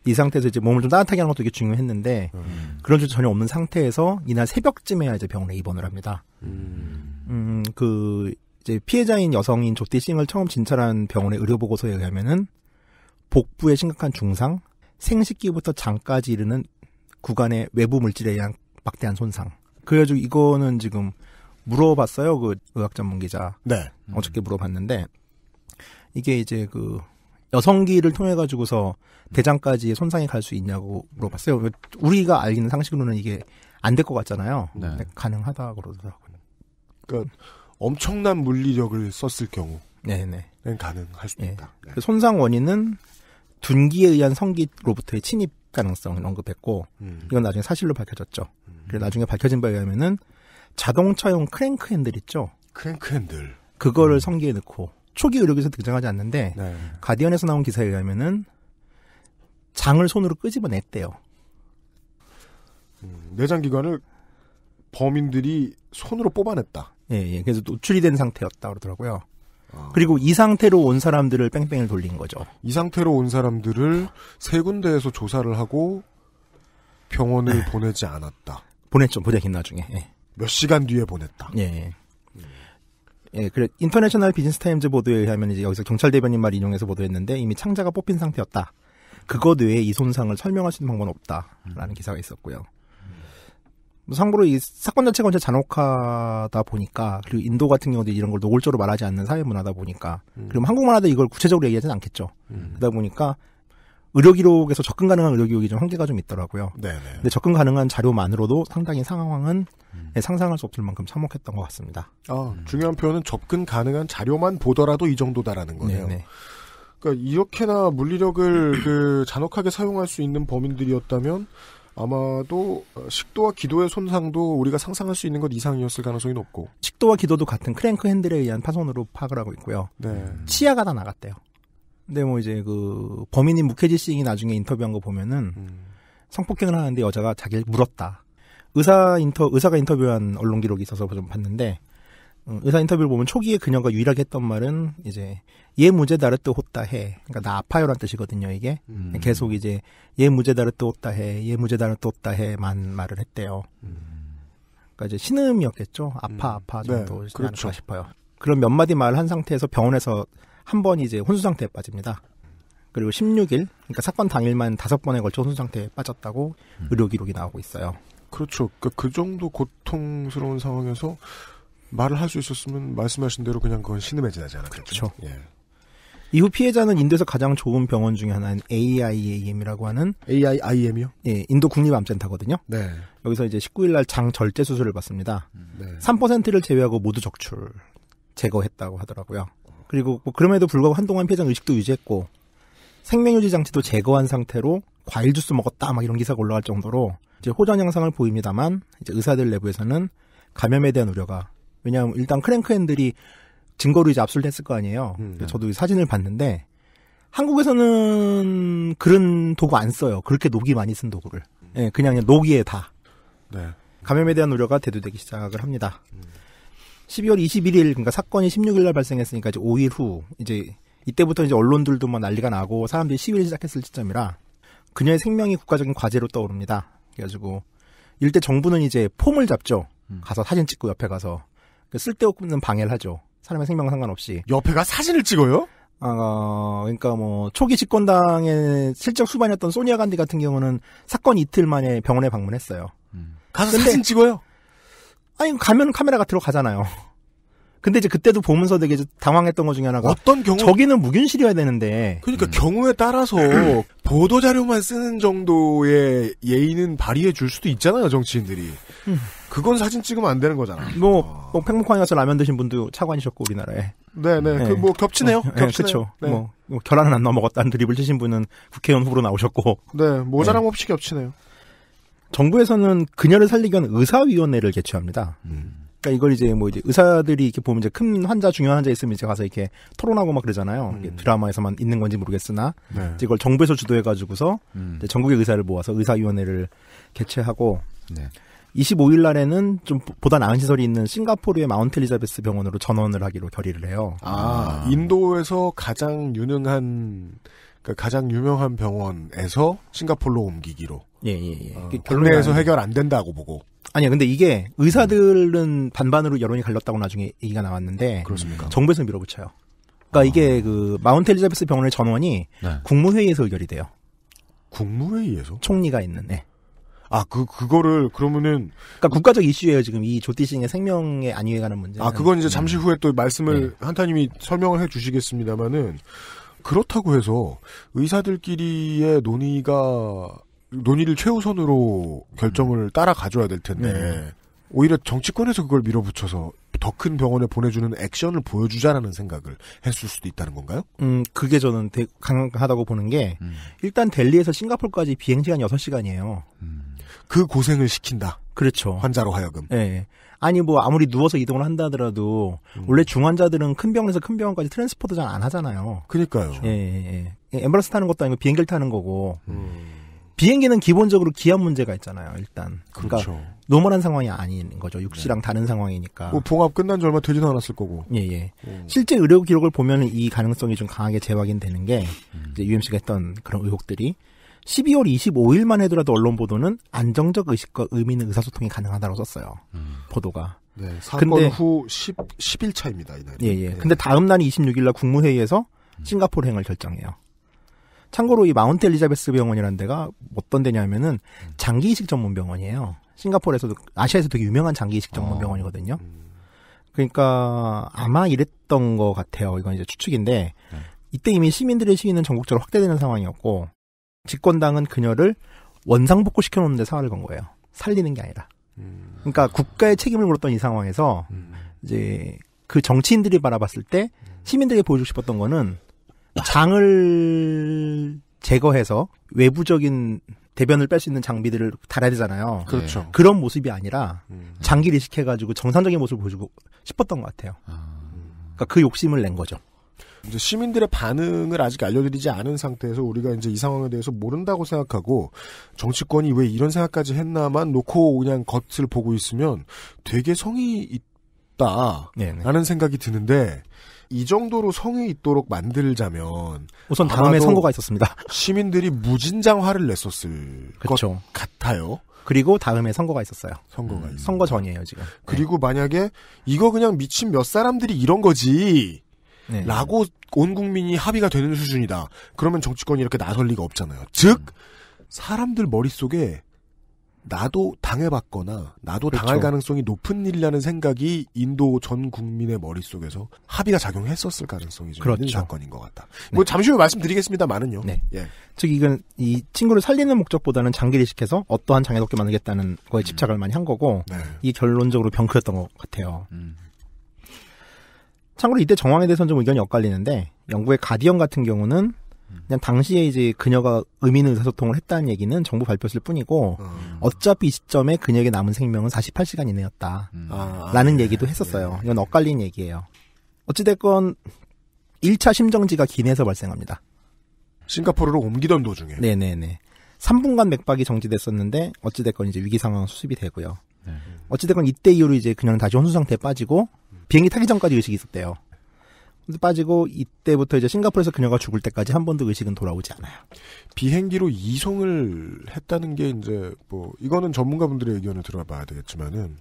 S5: 이 상태에서 이제 몸을 좀 따뜻하게 하는 것도 되게 중요했는데 그런 적 전혀 없는 상태에서 이날 새벽쯤에야 이제 병원에 입원을 합니다. 음. 그 이제 피해자인 여성인 조띠 싱을 처음 진찰한 병원의 의료 보고서에 의하면은 복부에 심각한 중상, 생식기부터 장까지 이르는 구간의 외부 물질에 의한 막대한 손상. 그래가지고 이거는 지금 물어봤어요. 그 의학 전문 기자. 네. 어저께 물어봤는데 이게 이제 그 여성기를 통해 가지고서 대장까지 손상이 갈 수 있냐고 물어봤어요. 우리가 알기는 상식으로는 이게 안 될 것 같잖아요. 네. 네. 가능하다 그러더라고요. 그러니까 엄청난 물리력을 썼을 경우. 네네. 네. 네, 가능할 수 네. 예. 있다. 네. 그 손상 원인은 둔기에 의한 성기로부터의 침입 가능성을 언급했고 음. 이건 나중에 사실로 밝혀졌죠. 그 나중에 밝혀진 바에 의하면은 자동차용 크랭크 핸들 있죠. 크랭크 핸들. 그거를 음. 성기에 넣고 초기 의료기에서 등장하지 않는데 네. 가디언에서 나온 기사에 의하면은 장을 손으로 끄집어냈대요. 음, 내장기관을 범인들이 손으로 뽑아냈다. 예, 예. 그래서 노출이 된 상태였다 그러더라고요. 아. 그리고 이 상태로 온 사람들을 뺑뺑이 돌린 거죠. 이 상태로 온 사람들을 세 군데에서 조사를 하고 병원을 네. 보내지 않았다. 보냈죠. 보내긴 나중에. 예. 몇 시간 뒤에 보냈다. 예. 예, 예 그래 인터내셔널 비즈니스 타임즈 보도에 의하면 이제 여기서 경찰 대변인 말 인용해서 보도했는데 이미 창자가 뽑힌 상태였다. 그것 외에 이 손상을 설명할 수 있는 방법은 없다라는 음. 기사가 있었고요. 음. 참고로 이 사건 자체가 언제 잔혹하다 보니까 그리고 인도 같은 경우도 이런 걸 노골적으로 말하지 않는 사회 문화다 보니까 음. 그리고 한국 문화도 이걸 구체적으로 얘기하지는 않겠죠. 음. 그러다 보니까 의료 기록에서 접근 가능한 의료 기록이 좀 한계가 좀 있더라고요. 네네. 네. 근데 접근 가능한 자료만으로도 상당히 상황은 음. 예, 상상할 수 없을 만큼 참혹했던 것 같습니다. 아, 음. 중요한 표현은 접근 가능한 자료만 보더라도 이 정도다라는 네, 거네요. 네네.
S2: 그러니까 이렇게나 물리력을 그 잔혹하게 사용할 수 있는 범인들이었다면 아마도 식도와 기도의 손상도 우리가 상상할 수 있는 것 이상이었을 가능성이 높고
S5: 식도와 기도도 같은 크랭크 핸들에 의한 파손으로 파악을 하고 있고요. 네. 치아가 다 나갔대요. 근데 뭐 이제 그 범인인 묵케지 싱이 나중에 인터뷰한 거 보면은 음. 성폭행을 하는데 여자가 자기를 물었다. 의사 인터 의사가 인터뷰한 언론 기록이 있어서 좀 봤는데 어, 의사 인터뷰를 보면 초기에 그녀가 유일하게 했던 말은 이제 예 무죄 다르트 호따해 그러니까 나 아파요란 뜻이거든요 이게 음. 계속 이제 예 무죄 다르트 호따해 예 무죄 다르트 호따해만 말을 했대요. 음. 그러니까 이제 신음이었겠죠 아파 음. 아파 정도 네, 그렇죠. 싶어요. 그런 몇 마디 말을 한 상태에서 병원에서 한번 이제 혼수 상태에 빠집니다. 그리고 16일, 그러니까 사건 당일만 다섯 번에 걸쳐 혼수 상태에 빠졌다고 음. 의료 기록이 나오고 있어요. 그렇죠. 그그 그러니까 정도 고통스러운 상황에서 말을 할 수 있었으면 말씀하신 대로 그냥 그건 신음에 지나지 않았겠죠. 그렇죠. 예. 이후 피해자는 인도에서 가장 좋은 병원 중에 하나인 AIAM이라고 하는 AIIM이요? 예, 인도 국립암센터거든요. 네. 여기서 이제 19일 날 장 절제 수술을 받습니다. 네. 3%를 제외하고 모두 적출 제거했다고 하더라고요. 그리고 뭐 그럼에도 불구하고 한동안 폐해 의식도 유지했고 생명유지 장치도 제거한 상태로 과일 주스 먹었다 막 이런 기사가 올라갈 정도로 이제 호전 양상을 보입니다만 이제 의사들 내부에서는 감염에 대한 우려가 왜냐하면 일단 크랭크 핸들이 증거로 이제 압수를 했을 거 아니에요. 음, 네. 저도 사진을 봤는데 한국에서는 그런 도구 안 써요. 그렇게 녹이 많이 쓴 도구를. 예, 네, 그냥, 그냥 녹이에 다. 네. 감염에 대한 우려가 대두되기 시작을 합니다. 음. 12월 21일 그러니까 사건이 16일 날 발생했으니까 이제 5일 후 이제 이때부터 이제 언론들도 뭐 난리가 나고 사람들이 시위를 시작했을 시점이라 그녀의 생명이 국가적인 과제로 떠오릅니다. 그래가지고 일대 정부는 이제 폼을 잡죠. 음. 가서 사진 찍고 옆에 가서 그 쓸데없는 방해를 하죠. 사람의 생명 상관없이. 옆에가 사진을 찍어요? 아, 어, 그러니까 뭐 초기 집권당의 실적 수반이었던 소니아 간디 같은 경우는 사건 이틀 만에 병원에 방문했어요. 음. 가서 근데, 사진 찍어요? 아니 가면 카메라가 들어가잖아요. 근데 이제 그때도 보면서 되게 당황했던 것 중에 하나가 어떤 경우 저기는 무균실이어야 되는데 그러니까 음. 경우에 따라서 보도 자료만 쓰는 정도의
S2: 예의는 발휘해 줄 수도 있잖아요 정치인들이 음. 그건 사진 찍으면 안 되는 거잖아. 뭐, 뭐 아.
S5: 팽목항에 가서 라면 드신 분도 차관이셨고 우리나라에.
S2: 네네. 네. 네. 그뭐 겹치네요. 어, 예, 겹치네 네, 죠 네. 뭐,
S5: 뭐 결혼은 안 넘어갔다는 드립을 치신 분은 국회의원 후보로 나오셨고. 네 모자람
S2: 예. 없이 겹치네요.
S5: 정부에서는 그녀를 살리기 위한 의사위원회를 개최합니다. 음. 그러니까 이걸 이제 뭐 이제 의사들이 이렇게 보면 이제 큰 환자 중요한 환자 있으면 이제 가서 이렇게 토론하고 막 그러잖아요. 음. 드라마에서만 있는 건지 모르겠으나 네. 이걸 정부에서 주도해 가지고서 음. 전국의 의사를 모아서 의사위원회를 개최하고 네. 25일 날에는 좀 보다 나은 시설이 있는 싱가포르의 마운트 엘리자베스 병원으로 전원을 하기로 결의를 해요. 아, 아. 인도에서 가장
S2: 유능한 그러니까 가장 유명한 병원에서 싱가포르로 옮기기로. 예, 예, 예.
S5: 어, 국내에서 해결 안 된다고 보고. 아니요, 근데 이게 의사들은 음. 반반으로 여론이 갈렸다고 나중에 얘기가 나왔는데. 그렇습니까? 정부에서 밀어붙여요. 그러니까 아. 이게 그 마운트 엘리자베스 병원의 전원이 네. 국무회의에서 의결이 돼요. 국무회의에서? 총리가 있는, 네. 아, 그, 그거를, 그러면은. 그니까 국가적 이슈예요, 지금. 이조띠싱의 생명에 안위에 관한 문제. 아, 그건 이제 잠시
S2: 음. 후에 또 말씀을 네. 한타님이 설명을 해 주시겠습니다만은, 그렇다고 해서 의사들끼리의 논의가 논의를 최우선으로 결정을 음. 따라가줘야 될 텐데 네. 오히려 정치권에서 그걸 밀어붙여서
S5: 더 큰 병원에 보내주는 액션을 보여주자라는 생각을 했을 수도 있다는 건가요? 음, 그게 저는 강하다고 보는 게 음. 일단 델리에서 싱가폴까지 비행 시간이 6시간이에요. 음. 그 고생을 시킨다. 그렇죠. 환자로 하여금. 네. 아니 뭐 아무리 누워서 이동을 한다 하더라도 음. 원래 중환자들은 큰 병원에서 큰 병원까지 트랜스포트잘안 하잖아요. 그러니까요. 예, 예, 예. 앰뷸런스 타는 것도 아니고 비행기를 타는 거고. 음. 비행기는 기본적으로 기압 문제가 있잖아요. 일단 그러니까 그렇죠. 노멀한 상황이 아닌 거죠. 육시랑 네. 다른 상황이니까. 뭐 봉합 끝난 지 얼마 되지도 않았을 거고. 예, 예. 오. 실제 의료 기록을 보면 이 가능성이 좀 강하게 재확인되는 게 음. 이제 UMC가 했던 그런 의혹들이 12월 25일만 해더라도 언론 보도는 안정적 의식과 의미 있는 의사소통이 가능하다고 썼어요. 음. 보도가. 네, 사건 근데, 후 10, 10일 차입니다. 이날. 예, 예. 네. 근데 다음 날 26일 날 국무회의에서 음. 싱가포르 행을 결정해요. 참고로 이 마운트 엘리자베스 병원이라는 데가 어떤 데냐면은 장기 이식 전문 병원이에요. 싱가포르에서도 아시아에서 되게 유명한 장기 이식 전문 아, 병원이거든요. 음. 그러니까 아마 이랬던 것 같아요. 이건 이제 추측인데 네. 이때 이미 시민들의 시위는 전국적으로 확대되는 상황이었고 집권당은 그녀를 원상복구 시켜놓는데 사활을 건 거예요. 살리는 게 아니라. 음. 그러니까 국가의 책임을 물었던 이 상황에서 음. 이제 그 정치인들이 바라봤을 때 시민들에게 보여주고 싶었던 거는 장을 제거해서 외부적인 대변을 뺄 수 있는 장비들을 달아야 되잖아요. 네. 그렇죠. 그런 모습이 아니라 음. 장기 리식해가지고 정상적인 모습을 보여주고 싶었던 것 같아요. 아. 그러니까 그 욕심을 낸 거죠. 이제 시민들의 반응을
S2: 아직 알려드리지 않은 상태에서 우리가 이제 이 상황에 대해서 모른다고 생각하고 정치권이 왜 이런 생각까지 했나만 놓고 그냥 겉을 보고 있으면 되게 성의 있다라는 네네. 네. 생각이 드는데 이 정도로 성이 있도록 만들자면 우선 다음에 선거가 있었습니다. 시민들이 무진장 화를 냈었을 그쵸. 것 같아요. 그리고 다음에 선거가 있었어요. 선거가 음, 선거 전이에요 지금. 네. 그리고 네. 만약에 이거 그냥 미친 몇 사람들이 이런 거지. 네. 라고 온 국민이 합의가 되는 수준이다. 그러면 정치권이 이렇게 나설 리가 없잖아요. 즉, 음. 사람들 머릿속에 나도 당해봤거나 나도 그렇죠. 당할 가능성이 높은 일이라는 생각이 인도
S5: 전 국민의 머릿속에서 합의가 작용했었을 가능성이 좀 그렇죠. 있는 사건인 것 같다. 네. 뭐 잠시 후에 말씀드리겠습니다만은요. 네. 예. 즉 이건 이 친구를 살리는 목적보다는 장기리식해서 어떠한 장애롭게 만들겠다는 거에 음. 집착을 많이 한 거고 네. 이 결론적으로 병크였던 것 같아요. 음. 참고로 이때 정황에 대해서는 좀 의견이 엇갈리는데 영국의 가디언 같은 경우는 그냥 당시에 이제 그녀가 의미 있는 의사소통을 했다는 얘기는 정부 발표였을 뿐이고 음. 어차피 이 시점에 그녀에게 남은 생명은 48시간 이내였다. 음. 아, 라는 네. 얘기도 했었어요. 예. 이건 엇갈린 얘기예요. 어찌됐건 1차 심정지가 기내에서 발생합니다. 싱가포르로 옮기던 도중에. 네네네. 3분간 맥박이 정지됐었는데 어찌됐건 이제 위기 상황 수습이 되고요. 네. 어찌됐건 이때 이후로 이제 그녀는 다시 혼수 상태에 빠지고 비행기 타기 전까지 의식이 있었대요. 빠지고 이때부터 이제 싱가포르에서 그녀가 죽을 때까지 한 번도 의식은 돌아오지 않아요. 비행기로 이송을 했다는 게 이제
S2: 뭐 이거는 전문가분들의 의견을 들어봐야 되겠지만은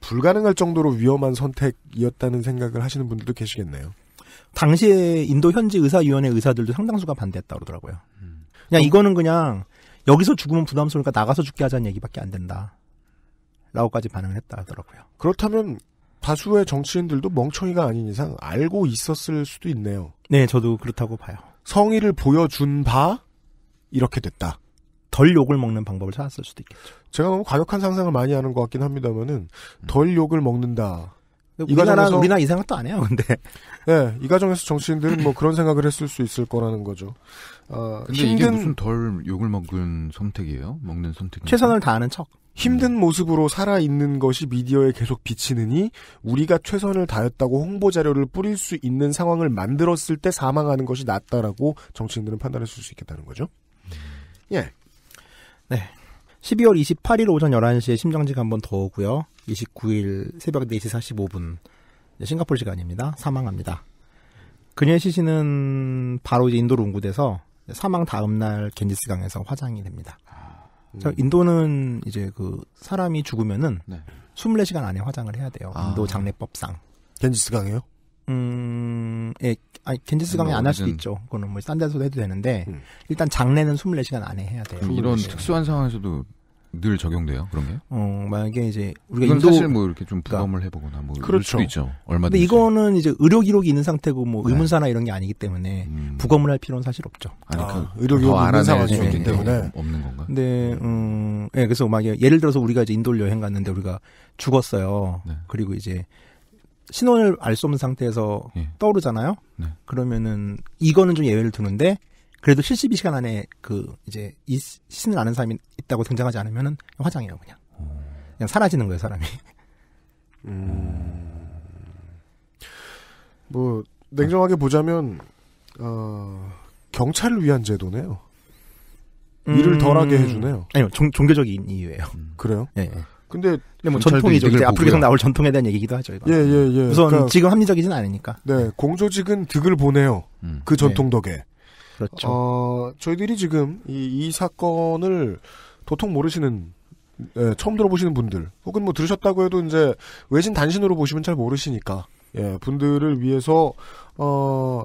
S2: 불가능할 정도로 위험한
S5: 선택이었다는 생각을 하시는 분들도 계시겠네요. 당시에 인도 현지 의사위원회 의사들도 상당수가 반대했다 고 그러더라고요. 그냥 어. 이거는 그냥 여기서 죽으면 부담스러우니까 나가서 죽게 하자는 얘기밖에 안 된다. 라고까지 반응을 했다 하더라고요. 그렇다면 다수의
S2: 정치인들도 멍청이가 아닌 이상 알고 있었을 수도 있네요. 네, 저도 그렇다고 봐요. 성의를 보여준 바 이렇게 됐다. 덜 욕을 먹는 방법을 찾았을 수도 있겠죠. 제가 너무 과격한 상상을 많이 하는 것 같긴 합니다만은 음. 덜 욕을 먹는다.
S5: 우리나라 서 우리나 이상은 또안 해요, 근데.
S2: 네, 이 과정에서 정치인들은 뭐 그런 생각을 했을 수 있을 거라는 거죠. 어, 근데 힘든 이게 무슨
S4: 덜 욕을 먹은 선택이에요? 먹는 선택 최선을
S2: 다하는 척. 힘든 모습으로 살아있는 것이 미디어에 계속 비치느니 우리가 최선을 다했다고 홍보 자료를 뿌릴 수 있는 상황을 만들었을 때 사망하는 것이 낫다라고
S5: 정치인들은 판단했을 수 있겠다는 거죠. 예. 네. 12월 28일 오전 11시에 심정지가 한번 더 오고요. 29일 새벽 4시 45분 싱가포르 시간입니다. 사망합니다. 그녀의 시신은 바로 인도로 운구돼서 사망 다음 날 겐지스강에서 화장이 됩니다. 아, 음. 인도는 이제 그 사람이 죽으면은 네. 24시간 안에 화장을 해야 돼요. 아. 인도 장례법상. 겐지스강이요? 음, 예, 아 겐지스강에 뭐 안할 수도 있죠. 그거는 뭐, 싼 데서도 해도 되는데, 음. 일단 장례는 24시간 안에 해야 돼요. 이런 시간 네.
S4: 특수한 상황에서도 늘 적용돼요 그런 게?
S5: 어 만약에 이제 우리가 인도 사실
S4: 뭐 이렇게 좀 그러니까 부검을 그러니까, 해보거나 뭐 그렇죠. 있죠 얼마 근데
S5: 이거는 이제 의료 기록이 있는 상태고 뭐 네. 의문사나 이런 게 아니기 때문에 음. 부검을 할 필요는 사실 없죠. 아니 아, 그 아, 의료 기록 알아내기 네, 네, 때문에 없는 건가? 근데 네. 음 예, 그래서 만약에 예를 들어서 우리가 이제 인도를 여행 갔는데 우리가 죽었어요. 네. 그리고 이제 신원을 알 수 없는 상태에서 예. 떠오르잖아요. 그러면은 이거는 좀 예외를 두는데 그래도 72시간 안에 그 이제 이 신을 아는 사람이 있다고 등장하지 않으면은 화장이에요 그냥 그냥 사라지는 거예요 사람이. 음... 뭐 냉정하게 보자면 어,
S2: 경찰을 위한 제도네요. 음... 일을 덜하게 음. 해주네요. 아니요, 종, 종교적인
S5: 이유예요. 음. 그래요? 예. 네. 근데, 근데 뭐 전통이죠. 이제 앞으로 계속 나올 전통에 대한 얘기기도 하죠. 이건. 예, 예, 예. 우선 그러니까, 지금
S2: 합리적이진 않으니까. 네, 네. 공조직은 득을 보네요. 음. 그 전통 예. 덕에. 그렇죠. 어, 저희들이 지금 이, 이 사건을 도통 모르시는 예, 처음 들어보시는 분들 혹은 뭐 들으셨다고 해도 이제 외신 단신으로 보시면 잘 모르시니까 예, 분들을 위해서 어,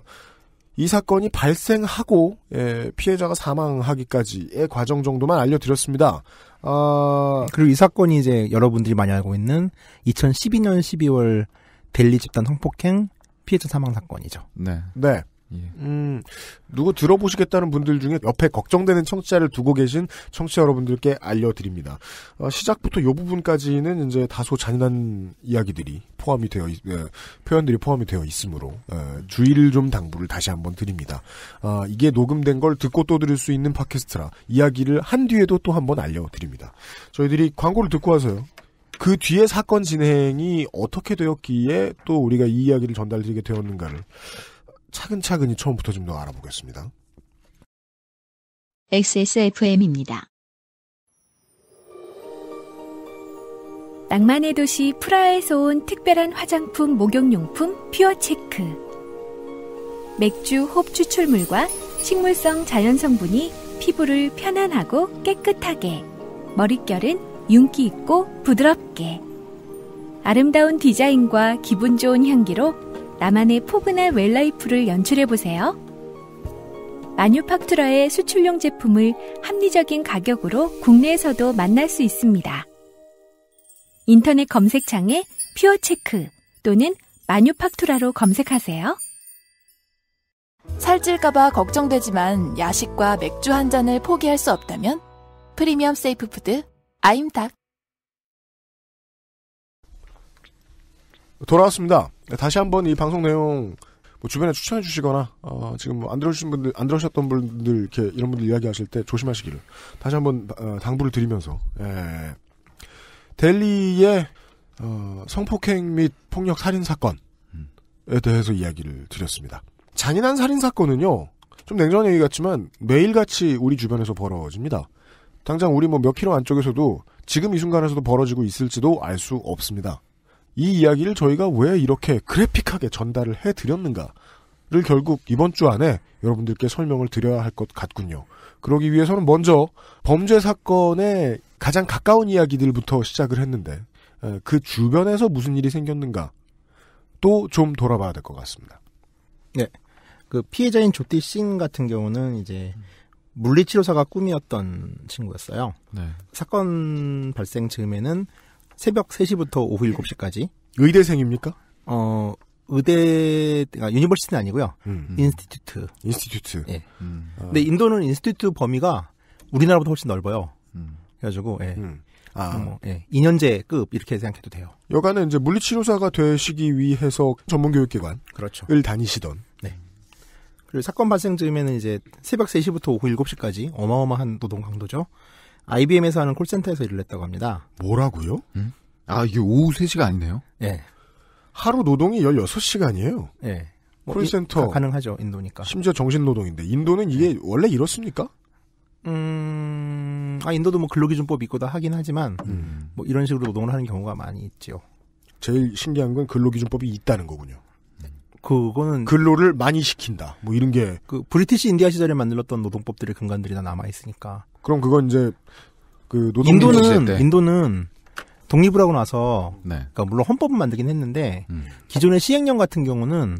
S2: 이 사건이 발생하고 예, 피해자가 사망하기까지의 과정 정도만 알려드렸습니다.
S5: 아... 그리고 이 사건이 이제 여러분들이 많이 알고 있는 2012년 12월 델리 집단 성폭행 피해자 사망 사건이죠. 네. 네. 예. 음,
S2: 누구 들어보시겠다는 분들 중에 옆에 걱정되는 청취자를 두고 계신 청취자 여러분들께 알려드립니다. 어, 시작부터 요 부분까지는 이제 다소 잔인한 이야기들이 포함이 되어, 있, 예, 표현들이 포함이 되어 있으므로, 예, 주의를 좀 당부를 다시 한번 드립니다. 아, 이게 녹음된 걸 듣고 또 들을 수 있는 팟캐스트라 이야기를 한 뒤에도 또 한번 알려드립니다. 저희들이 광고를 듣고 와서요. 그 뒤에 사건 진행이 어떻게 되었기에 또 우리가 이 이야기를 전달드리게 되었는가를 차근차근히 처음부터 좀 더 알아보겠습니다.
S1: XSFM입니다. 낭만의 도시 프라하에서 온 특별한 화장품 목욕용품 퓨어 체크. 맥주 홉 추출물과 식물성 자연 성분이 피부를 편안하고 깨끗하게, 머릿결은 윤기 있고 부드럽게. 아름다운 디자인과 기분 좋은 향기로 나만의 포근한 웰라이프를 연출해보세요. 마뉴팍투라의 수출용 제품을 합리적인 가격으로 국내에서도 만날 수 있습니다. 인터넷 검색창에 퓨어체크 또는 마뉴팍투라로 검색하세요. 살찔까봐 걱정되지만 야식과 맥주 한 잔을 포기할 수 없다면 프리미엄 세이프 푸드 아임닭
S2: 돌아왔습니다. 네, 다시 한번 이 방송 내용 뭐 주변에 추천해 주시거나 어, 지금 뭐안 들어주신 분들 안 들어셨던 분들 이렇게 이런 분들 이야기하실 때 조심하시기를 다시 한번 어, 당부를 드리면서 예. 델리의 어, 성폭행 및 폭력 살인 사건에 대해서 이야기를 드렸습니다. 잔인한 살인 사건은요 좀 냉정한 얘기 같지만 매일같이 우리 주변에서 벌어집니다. 당장 우리 뭐몇 킬로 안쪽에서도 지금 이 순간에서도 벌어지고 있을지도 알 수 없습니다. 이 이야기를 저희가 왜 이렇게 그래픽하게 전달을 해드렸는가를 결국 이번 주 안에 여러분들께 설명을 드려야 할 것 같군요. 그러기 위해서는 먼저 범죄 사건에 가장 가까운 이야기들부터 시작을 했는데 그 주변에서 무슨 일이 생겼는가
S5: 또 좀 돌아봐야 될 것 같습니다. 네. 그 피해자인 조띠 싱 같은 경우는 이제 물리치료사가 꿈이었던 친구였어요. 네. 사건 발생 즈음에는 새벽 3시부터 오후 7시까지. 의대생입니까? 어, 의대, 아, 그러니까 유니버시티는 아니고요. 음, 음. 인스티튜트. 인스티튜트. 예. 음. 아. 근데 인도는 인스티튜트 범위가 우리나라보다 훨씬 넓어요. 음. 그래가지고, 예. 음. 아. 뭐, 예. 2년제급 이렇게 생각해도 돼요. 여간은 이제 물리치료사가 되시기 위해서 전문교육기관을 그렇죠. 다니시던. 네. 그리고 사건 발생 즈음에는 이제 새벽 3시부터 오후 7시까지 어마어마한 노동 강도죠. IBM에서 하는 콜센터에서 일을 했다고 합니다. 뭐라고요? 음? 아, 이게 오후 3시가 아니네요? 예.
S2: 하루 노동이 16시간이에요.
S5: 예. 뭐 콜센터. 이, 가능하죠, 인도니까.
S2: 심지어 정신노동인데.
S5: 인도는 이게 예. 원래 이렇습니까? 음, 아, 인도도 뭐 근로기준법이 있고 다 하긴 하지만, 음. 뭐 이런 식으로 노동을 하는 경우가 많이 있죠 제일 신기한 건 근로기준법이 있다는 거군요. 그거는 근로를 많이 시킨다. 뭐 이런 게 그 브리티시 인디아 시절에 만들었던 노동법들의 근간들이 다 남아 있으니까. 그럼 그건 이제 그 노동 인도는 인도는 독립을 하고 나서 네. 그니까 물론 헌법은 만들긴 했는데 음. 기존의 시행령 같은 경우는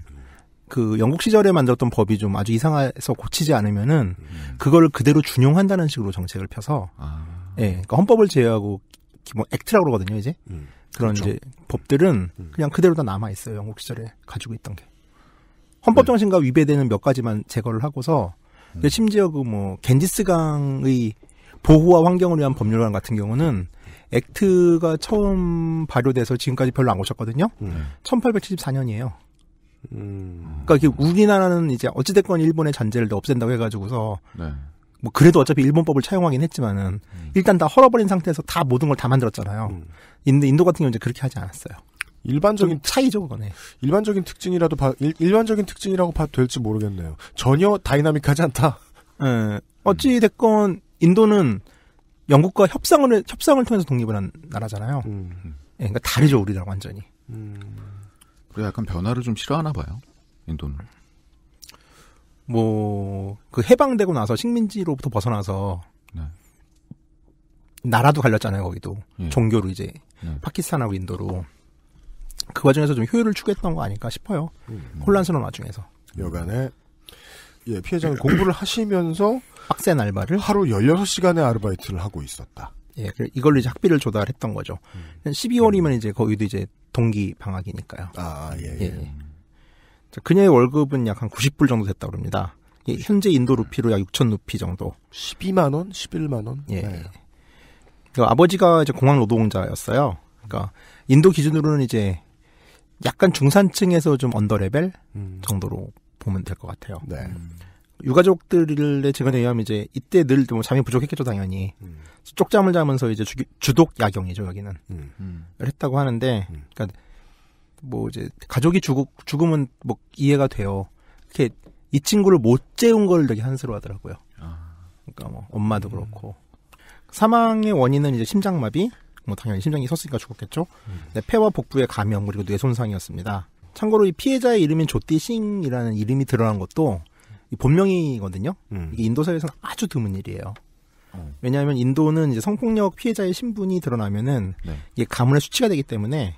S5: 그 영국 시절에 만들었던 법이 좀 아주 이상해서 고치지 않으면은 음. 그걸 그대로 준용한다는 식으로 정책을 펴서 아. 예 그러니까 헌법을 제외하고 기본 뭐 액트라고 그러거든요 이제 음. 그런 그렇죠. 이제 법들은 음. 그냥 그대로 다 남아 있어요 영국 시절에 가지고 있던 게 헌법 정신과 네. 위배되는 몇 가지만 제거를 하고서 음. 그 심지어 그뭐 겐지스강의 보호와 환경을 위한 법률안 같은 경우는 액트가 처음 발효돼서 지금까지 별로 안 오셨거든요. 음. 1874년이에요. 음. 그러니까 이게 우리나라는 이제 어찌됐건 일본의 잔재를 없앤다고 해가지고서 네. 뭐 그래도 어차피 일본법을 차용하긴 했지만은 음. 일단 다 헐어버린 상태에서 다 모든 걸 다 만들었잖아요. 음. 인도 같은 경우는 이제 그렇게 하지 않았어요. 일반적인 차이죠,
S2: 그거네. 일반적인 특징이라도 봐, 일, 반적인 특징이라고 봐도 될지 모르겠네요. 전혀 다이나믹하지
S5: 않다. 네. 예. 어찌 됐건 인도는 영국과 협상을 협상을 통해서 독립을 한 나라잖아요. 음. 네, 그러니까 다르죠, 우리랑 완전히. 음. 그래 약간 변화를 좀 싫어하나 봐요. 인도는. 뭐 그 해방되고 나서 식민지로부터 벗어나서 네. 나라도 갈렸잖아요, 거기도. 예. 종교로 이제 네. 파키스탄하고 인도로. 그 과정에서 좀 효율을 추구했던 거 아닐까 싶어요. 음. 혼란스러운 와중에서. 여간에 예, 피해자는 공부를 하시면서 빡센 알바를 하루 16시간의 아르바이트를 하고 있었다. 예, 그, 이걸로 이제 학비를 조달했던 거죠. 음. 12월이면 이제 거기도 이제 동기 방학이니까요. 아, 예, 예. 예. 예. 그녀의 월급은 약 한 90불 정도 됐다고 합니다. 예, 현재 인도 루피로 약 6천 루피 정도.
S2: 12만 원, 11만 원.
S5: 예. 네. 그러니까 아버지가 이제 공항 노동자였어요. 그러니까 인도 기준으로는 이제 약간 중산층에서 좀 언더레벨 음. 정도로 보면 될 것 같아요. 네. 음. 유가족들의 증언에 의하면 이제 이때 늘 뭐 잠이 부족했겠죠 당연히 음. 쪽잠을 자면서 이제 주, 독 야경이죠 여기는 음. 음. 했다고 하는데 음. 그러니까 뭐 이제 가족이 죽 죽음은 뭐 이해가 돼요. 이렇게 이 친구를 못 재운 걸 되게 한스러워하더라고요. 아. 그러니까 뭐 엄마도 그렇고 사망의 원인은 이제 심장마비 뭐 당연히 심장이 있었으니까 죽었겠죠. 음. 네, 폐와 복부의 감염 그리고 뇌 손상이었습니다. 참고로 이 피해자의 이름인 조띠싱이라는 이름이 드러난 것도 이 본명이거든요. 음. 이게 인도 사회에서는 아주 드문 일이에요. 음. 왜냐하면 인도는 이제 성폭력 피해자의 신분이 드러나면은 네. 이게 가문의 수치가 되기 때문에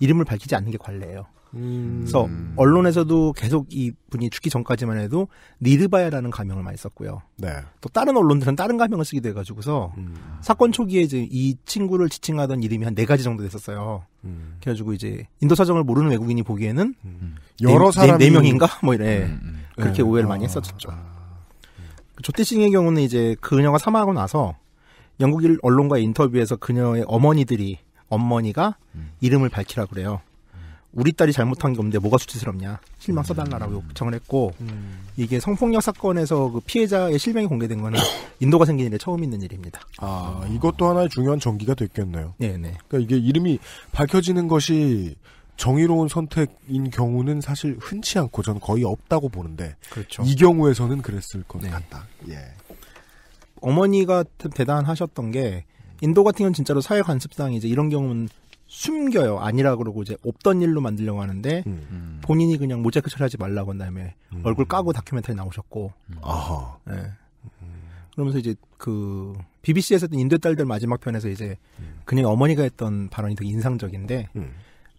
S5: 이름을 밝히지 않는 게 관례예요. 그래서 음. 언론에서도 계속 이 분이 죽기 전까지만 해도 니드바야라는 가명을 많이 썼고요. 네. 또 다른 언론들은 다른 가명을 쓰기도 해가지고서 음. 사건 초기에 이제 이 친구를 지칭하던 이름이 한 네 가지 정도 됐었어요. 음. 그래가지고 이제 인도 사정을 모르는 외국인이 보기에는 음. 여러 사람 네, 네, 명인가 뭐 이래 음, 그렇게 네. 오해를 아. 많이 했었죠. 그 조태싱의 경우는 이제 그녀가 사망하고 나서 영국 일언론과 인터뷰에서 그녀의 어머니들이 어머니가 음. 이름을 밝히라 그래요. 우리 딸이 잘못한 건데 뭐가 수치스럽냐 실명 음. 써달라라고 요청을 했고 음. 이게 성폭력 사건에서 그 피해자의 실명이 공개된 거는 인도가 생긴 일에 처음 있는 일입니다. 아 음. 이것도 하나의 중요한
S2: 전기가 됐겠네요. 네네. 네. 그러니까 이게 이름이 밝혀지는 것이 정의로운 선택인 경우는 사실 흔치 않고 전 거의 없다고 보는데 그렇죠. 이 경우에서는 그랬을 것 네. 같다. 예.
S5: 어머니가 대단하셨던 게 인도 같은 경우는 진짜로 사회 관습상 이제 이런 경우는 숨겨요. 아니라 그러고 이제 없던 일로 만들려고 하는데 음. 본인이 그냥 모자이크 처리하지 말라고 한 다음에 음. 얼굴 까고 다큐멘터리 나오셨고. 음. 아하. 네. 그러면서 이제 그 BBC에서 했던 인도 딸들 마지막 편에서 이제 음. 그냥 어머니가 했던 발언이 되게 인상적인데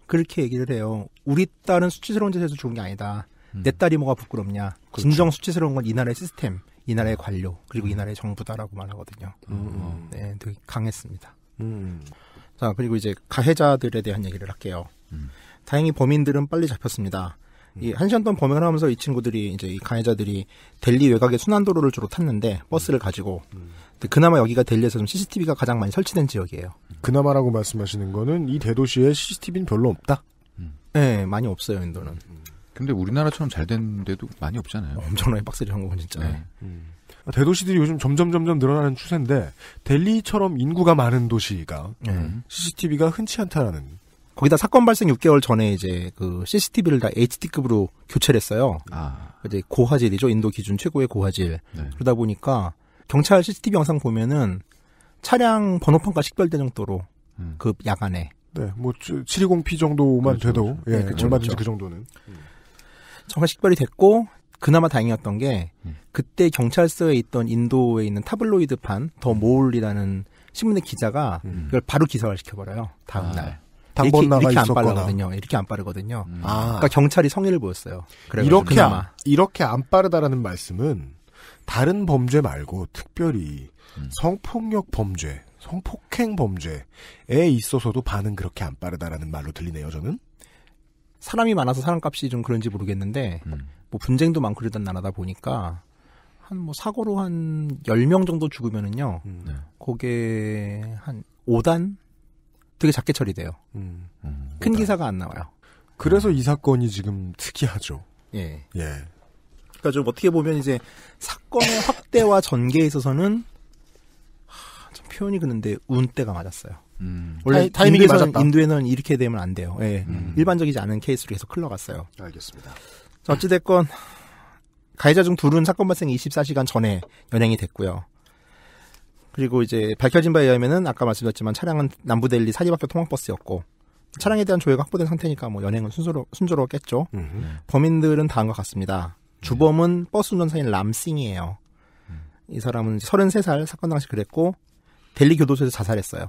S5: 그렇게 얘기를 해요. 우리 딸은 수치스러운 짓에서 좋은 게 아니다. 내 딸이 뭐가 부끄럽냐. 그렇죠. 진정 수치스러운 건 이 나라의 시스템, 이 나라의 관료, 그리고 이 나라의 정부다라고 말하거든요. 네, 되게 강했습니다. 자, 그리고 이제 가해자들에 대한 얘기를 할게요. 음. 다행히 범인들은 빨리 잡혔습니다. 이 음. 한시간 동안 범행을 하면서 이 친구들이 이제 이 가해자들이 델리 외곽의 순환도로를 주로 탔는데 버스를 음. 가지고 음. 그나마 여기가 델리에서 좀 CCTV가 가장 많이 설치된 지역이에요. 그나마라고 말씀하시는 거는 이 대도시에 CCTV는 별로 없다. 네, 많이
S2: 없어요 인도는. 근데 우리나라처럼 잘는 데도 많이 없잖아요. 엄청나게 빡세게 한 거군, 진짜. 네. 대도시들이 요즘 점점 점점 늘어나는 추세인데 델리처럼 인구가 많은
S5: 도시가 음. 예. CCTV가 흔치 않다라는 거기다 사건 발생 6개월 전에 이제 그 CCTV를 다 HD급으로 교체를 했어요. 아. 이제 고화질이죠. 인도 기준 최고의 고화질. 네. 그러다 보니까 경찰 CCTV 영상 보면은 차량 번호판과 식별된 정도로 음. 그 야간에 네, 뭐 720p 정도만 그렇죠, 돼도 그렇죠. 예, 네, 그렇죠, 얼마든지 그렇죠. 그 정도는 정말 식별이 됐고 그나마 다행이었던 게 음. 그때 경찰서에 있던 인도에 있는 타블로이드판 더 음. 모울이라는 신문의 기자가 음. 이걸 바로 기사화 시켜버려요 다음 날. 아. 네. 당번 나가 이렇게 있었거나. 안 빠르거든요. 이렇게 안 빠르거든요. 음. 아. 그러니까 경찰이 성의를 보였어요. 이렇게 아, 이렇게 안 빠르다라는 말씀은
S2: 다른 범죄 말고 특별히 음. 성폭력 범죄, 성폭행
S5: 범죄에 있어서도 반응 그렇게 안 빠르다라는 말로 들리네요. 저는 사람이 많아서 사람값이 좀 그런지 모르겠는데 음. 뭐 분쟁도 많고 그러던 나라다 보니까 한 뭐 사고로 한 열 명 정도 죽으면은요. 음. 네. 그게 한 5단 되게 작게 처리돼요. 음. 음. 큰 기사가 안 나와요. 그래서 이 사건이 지금 특이하죠. 예. 예. 그러니까 좀 어떻게 보면 이제 사건의 확대와 전개에 있어서는 참 표현이 그런데 운때가 맞았어요. 음. 원래 타이, 밍이 맞았다. 인도에는 이렇게 되면 안 돼요. 예. 음. 일반적이지 않은 케이스로 계속 흘러갔어요. 알겠습니다. 어찌됐건 가해자 중 둘은 사건 발생 24시간 전에 연행이 됐고요. 그리고 이제 밝혀진 바에 의하면은 아까 말씀드렸지만 차량은 남부델리 사리학교 통학버스였고 차량에 대한 조회가 확보된 상태니까 뭐 연행은 순조로 순조롭겠죠. 음. 범인들은 다음과 같습니다. 주범은 음. 버스 운전사인 람싱이에요. 음. 이 사람은 33살 사건 당시 그랬고 델리 교도소에서 자살했어요.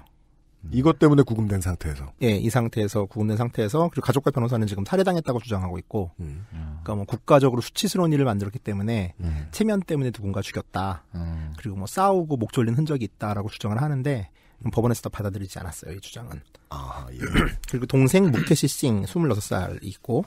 S5: 이것 때문에 구금된 상태에서. 예, 이 상태에서 구금된 상태에서 그리고 가족과 변호사는 지금 살해당했다고 주장하고 있고, 음. 그러니까 뭐 국가적으로 수치스러운 일을 만들었기 때문에 음. 체면 때문에 누군가 죽였다. 음. 그리고 뭐 싸우고 목 졸린 흔적이 있다라고 주장을 하는데 법원에서 다 받아들이지 않았어요 이 주장은. 아 예. 그리고 동생 무케시 싱 26살 있고,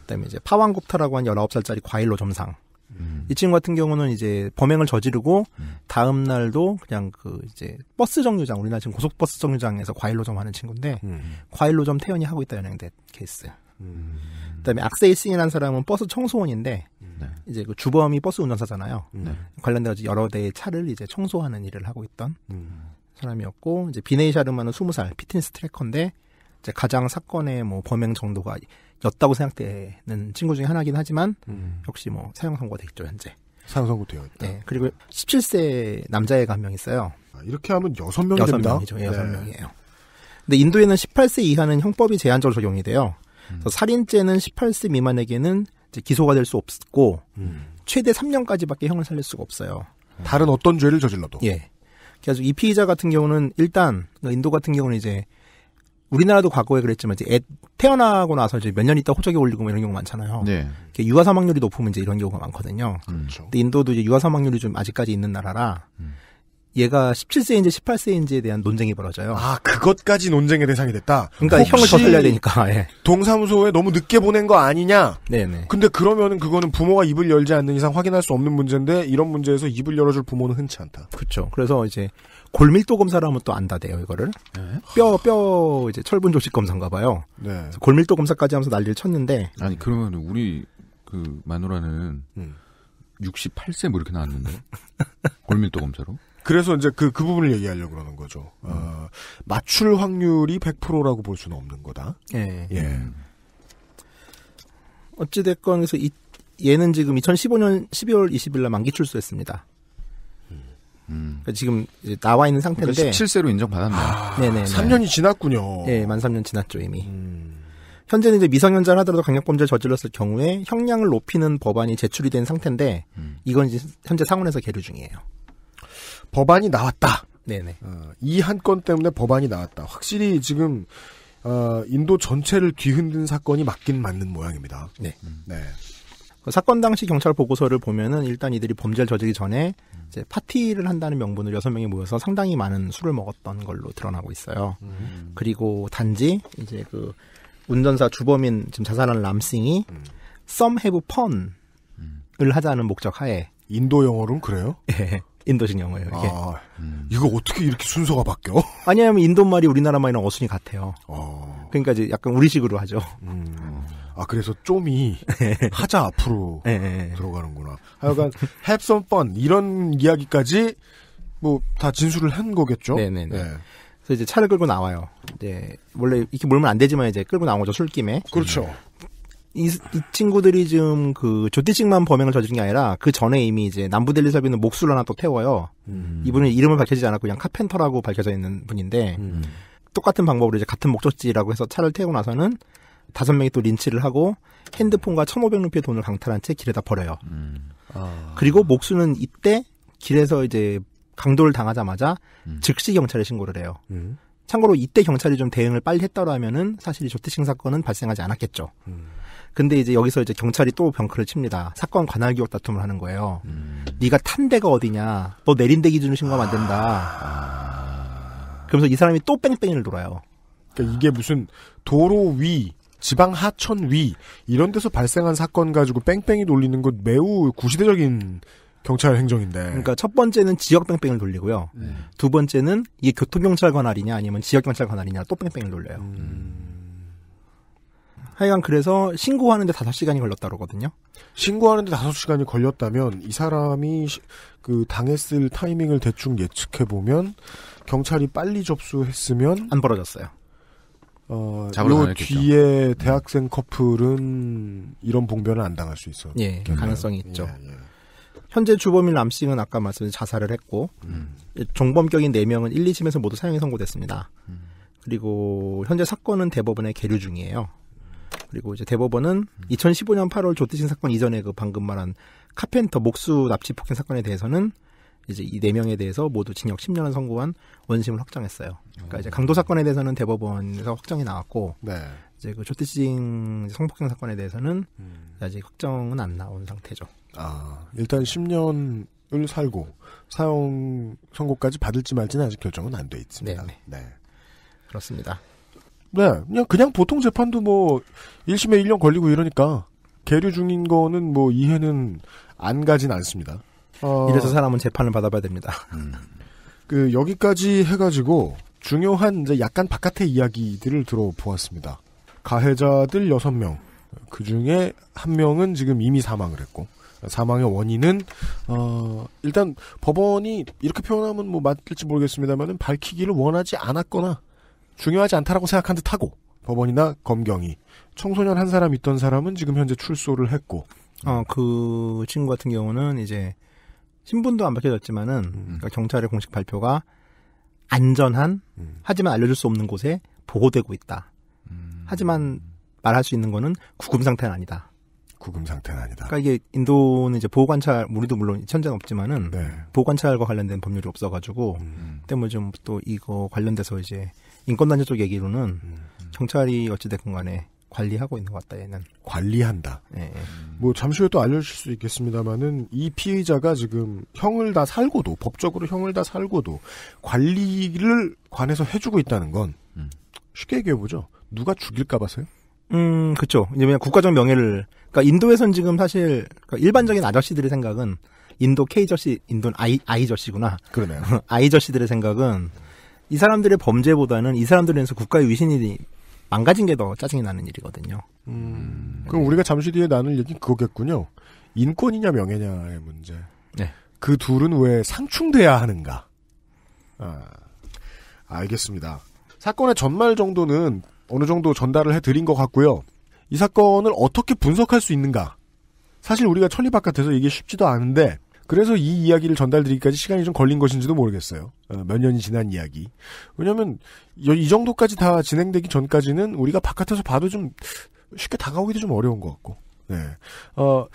S5: 그다음에 이제 파왕국타라고한 19살짜리 과일로 점상. 음. 이 친구 같은 경우는 이제 범행을 저지르고 음. 다음 날도 그냥 그 이제 버스 정류장 우리나라 지금 고속버스 정류장에서 과일 로점하는 친구인데 음. 과일 로점 태연이 하고 있다 연행된 케이스. 음. 그다음에 악세이싱이라는 사람은 버스 청소원인데 음. 네. 이제 그 주범이 버스 운전사잖아요. 음. 네. 관련돼서 여러 대의 차를 이제 청소하는 일을 하고 있던 사람이었고 이제 비네이 샤르마은 20살 피트니스 트래커인데 이제 가장 사건의 뭐 범행 정도가 였다고 생각되는 친구 중에 하나긴 하지만 음. 역시 뭐 사형 선고가 됐죠 현재. 사형 선고 되어 있다. 네. 그리고 17세 남자애가 한 명 있어요. 아, 이렇게 하면 6명이 6 됩니다. 명이죠 네. 6명이에요. 근데 인도에는 18세 이하는 형법이 제한적으로 적용이 돼요. 음. 그래서 살인죄는 18세 미만에게는 이제 기소가 될 수 없고 음. 최대 3년까지밖에 형을 살릴 수가 없어요. 다른 어떤 죄를 저질러도. 예. 그래서 이 피의자 같은 경우는 일단 그러니까 인도 같은 경우는 이제 우리나라도 과거에 그랬지만 이제 애 태어나고 나서 이제 몇 년 있다 호적이 올리고 뭐 이런 경우 많잖아요. 네. 유아 사망률이 높으면 이제 이런 경우가 많거든요. 그렇죠. 근데 인도도 이제 유아 사망률이 좀 아직까지 있는 나라라 음. 얘가 17세인지 18세인지에 대한 논쟁이 벌어져요. 아, 그것까지 논쟁의 대상이 됐다? 그러니까 형을 더 살려야 되니까, 예. 동사무소에 너무 늦게
S2: 보낸 거 아니냐? 네네. 근데 그러면은 그거는 부모가 입을 열지 않는 이상 확인할 수 없는 문제인데, 이런
S5: 문제에서 입을 열어줄 부모는 흔치 않다. 그렇죠. 그래서 이제 골밀도 검사를 하면 또 안다대요 이거를 뼈뼈 네. 뼈 이제 철분 조직 검사인가 봐요. 네. 골밀도 검사까지 하면서 난리를 쳤는데
S4: 아니 그러면 우리 그 마누라는 음. 68세 뭐 이렇게 나왔는데 골밀도 검사로?
S2: 그래서 이제 그그 그 부분을 얘기하려고 그러는 거죠. 음. 어,
S5: 맞출 확률이 100%라고 볼 수는 없는 거다. 예. 예. 음. 어찌됐건 그래서 이, 얘는 지금 2015년 12월 20일 날 만기 출소했습니다. 그러니까 지금 나와 있는 상태인데 그러니까 17세로 인정받았네요. 아, 네네. 3년이 지났군요. 네, 만 3년 지났죠 이미. 음. 현재는 이제 미성년자를 하더라도 강력범죄를 저질렀을 경우에 형량을 높이는 법안이 제출이 된 상태인데 음. 이건 이제 현재 상원에서 계류 중이에요. 법안이 나왔다. 네네. 어, 이한 건 때문에 법안이
S2: 나왔다. 확실히 지금 어, 인도 전체를 뒤흔든 사건이 맞긴 맞는 모양입니다. 네. 네.
S5: 사건 당시 경찰 보고서를 보면은 일단 이들이 범죄를 저지르기 전에 이제 파티를 한다는 명분으로 여섯 명이 모여서 상당히 많은 술을 먹었던 걸로 드러나고 있어요. 음. 그리고 단지 이제 그 운전사 주범인 지금 자살한 람싱이 음. some have fun을 하자는 목적 하에 인도 영어로는 그래요? 예. 인도식 영어예요. 이게. 아, 음. 이거 어떻게 이렇게 순서가 바뀌어? 아니면 인도 말이 우리나라 말이랑 어순이 같아요. 어. 그러니까 이제 약간 우리식으로 하죠. 음. 아 그래서 좀이 하자 앞으로 예, 예, 예. 들어가는구나. 하여간 have some fun 이런 이야기까지 뭐 다 진술을 한 거겠죠. 네네네. 네. 네, 네. 그래서 이제 차를 끌고 나와요. 네 원래 이렇게 몰면 안 되지만 이제 끌고 나온 거죠 술김에. 그렇죠. 음. 이, 이 친구들이 지금 그조띠식만 범행을 저지른 게 아니라 그 전에 이미 이제 남부델리사비는 목수를 하나 또 태워요. 음. 이분은 이름을 밝혀지지 않았고 그냥 카펜터라고 밝혀져 있는 분인데 음. 똑같은 방법으로 이제 같은 목적지라고 해서 차를 태우고 나서는 다섯 명이 또 린치를 하고 핸드폰과 1,500루피의 돈을 강탈한 채 길에다 버려요. 음. 아. 그리고 목수는 이때 길에서 이제 강도를 당하자마자 음. 즉시 경찰에 신고를 해요. 음. 참고로 이때 경찰이 좀 대응을 빨리 했더라면은 사실 이 조태싱 사건은 발생하지 않았겠죠. 음. 근데 이제 여기서 이제 경찰이 또 병크를 칩니다. 사건 관할 기업 다툼을 하는 거예요. 음. 네가 탄 데가 어디냐? 너 내린 데 기준으로 신고하면 안 된다. 아. 그러면서 이 사람이 또 뺑뺑이를 돌아요. 그러니까 이게 무슨 도로 위 지방 하천 위
S2: 이런 데서 발생한 사건 가지고 뺑뺑이 돌리는 것 매우 구시대적인 경찰
S5: 행정인데. 그러니까 첫 번째는 지역 뺑뺑을 돌리고요. 음. 두 번째는 이게 교통경찰 관할이냐 아니면 지역경찰 관할이냐 또 뺑뺑을 돌려요. 음. 음. 하여간 그래서 신고하는데 다섯 시간이 걸렸다 그러거든요. 신고하는데 다섯 시간이 걸렸다면 이 사람이
S2: 그 당했을 타이밍을 대충 예측해 보면 경찰이 빨리 접수했으면
S5: 안 벌어졌어요. 어,
S2: 요 뒤에 대학생 커플은
S5: 이런 봉변을 안 당할 수 있어. 예, 요 가능성이 있죠. 예, 예. 현재 주범인 람싱은 아까 말씀드린 자살을 했고 음. 예, 종범격인 4명은 1, 2심에서 모두 사형이 선고됐습니다. 음. 그리고 현재 사건은 대법원에 계류 중이에요. 그리고 이제 대법원은 2015년 음. 8월 조태신 사건 이전에 그 방금 말한 카펜터 목수 납치 폭행 사건에 대해서는 이제 이 네 명에 대해서 모두 징역 10년을 선고한 원심을 확정했어요. 그러니까 이제 음. 강도 사건에 대해서는 대법원에서 확정이 나왔고 네. 이제 그 조태징 성폭행 사건에 대해서는 음. 아직 확정은 안 나온 상태죠. 아 일단 10년을
S2: 살고 사형 선고까지 받을지 말지는 아직 결정은 안 돼 있습니다. 네네.
S5: 네. 네 그렇습니다.
S2: 네 그냥 그냥 보통 재판도 뭐 1심에 1년 걸리고 이러니까 계류 중인 거는 뭐 이해는 안 가진 않습니다. 어... 이래서 사람은 재판을 받아봐야 됩니다. 음. 그 여기까지 해가지고 중요한 이제 약간 바깥의 이야기들을 들어보았습니다. 가해자들 여섯 명그 중에 한 명은 지금 이미 사망을 했고, 사망의 원인은, 어, 일단 법원이 이렇게 표현하면 뭐 맞을지 모르겠습니다만은 밝히기를 원하지 않았거나 중요하지 않다라고 생각한 듯 하고, 법원이나 검경이. 청소년 한 사람 있던 사람은
S5: 지금 현재 출소를 했고, 어, 그 친구 같은 경우는 이제 신분도 안 밝혀졌지만은 음. 그러니까 경찰의 공식 발표가 안전한 음. 하지만 알려줄 수 없는 곳에 보호되고 있다. 음. 하지만 말할 수 있는 거는 구금 상태는 아니다. 구금 상태는 아니다. 그러니까 이게 인도는 이제 보호 관찰 우리도 물론 천재는 없지만은 네. 보호 관찰과 관련된 법률이 없어가지고 음. 때문에 뭐 좀또 이거 관련돼서 이제 인권단체 쪽 얘기로는 음. 경찰이 어찌됐건 간에 관리하고 있는 것 같다 얘는. 관리한다. 네. 뭐 잠시 후에 또 알려주실 수 있겠습니다만은 이피의자가 지금
S2: 형을 다 살고도 법적으로 형을 다 살고도 관리를 관해서 해주고 있다는
S5: 건 음. 쉽게 얘기해 보죠. 누가
S2: 죽일까 봐서요?
S5: 음, 그쵸죠 이제 그냥 국가적 명예를. 그니까 인도에선 지금 사실 그러니까 일반적인 아저씨들의 생각은 인도 케이저씨인도 아이, 아이저씨구나. 그러네요. 아이저씨들의 생각은 이 사람들의 범죄보다는 이 사람들에서 국가의 위신이 망가진 게 더 짜증이 나는 일이거든요. 음, 그럼 우리가 잠시 뒤에 나눌 얘기 그거겠군요. 인권이냐 명예냐의 문제. 네. 그
S2: 둘은 왜 상충돼야 하는가? 아, 알겠습니다. 사건의 전말 정도는 어느 정도 전달을 해드린 것 같고요. 이 사건을 어떻게 분석할 수 있는가? 사실 우리가 천리 바깥에서 이게 쉽지도 않은데 그래서 이 이야기를 전달드리기까지 시간이 좀 걸린 것인지도 모르겠어요. 어, 몇 년이 지난 이야기. 왜냐하면 이 정도까지 다 진행되기 전까지는 우리가 바깥에서 봐도 좀 쉽게 다가오기도 좀 어려운 것 같고. 네. 어,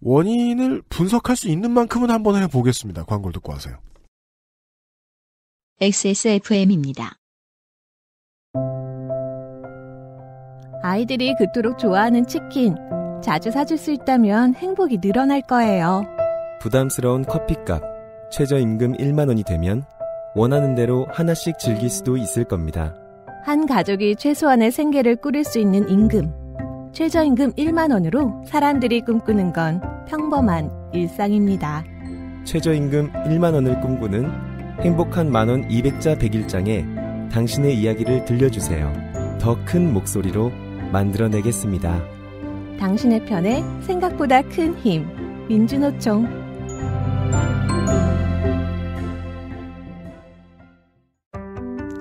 S2: 원인을 분석할 수 있는 만큼은 한번 해보겠습니다. 광고를 듣고 와서요.
S1: XSFM입니다. 아이들이 그토록 좋아하는 치킨 자주 사줄 수 있다면 행복이 늘어날 거예요.
S3: 부담스러운 커피값, 최저임금 1만원이 되면 원하는 대로 하나씩 즐길 수도 있을 겁니다.
S1: 한 가족이 최소한의 생계를 꾸릴 수 있는 임금, 최저임금 1만원으로 사람들이 꿈꾸는 건 평범한 일상입니다.
S5: 최저임금 1만원을 꿈꾸는 행복한 만원 200자 1 0 0일장에 당신의 이야기를 들려주세요. 더 큰 목소리로 만들어내겠습니다.
S1: 당신의 편에 생각보다 큰 힘. 민주노총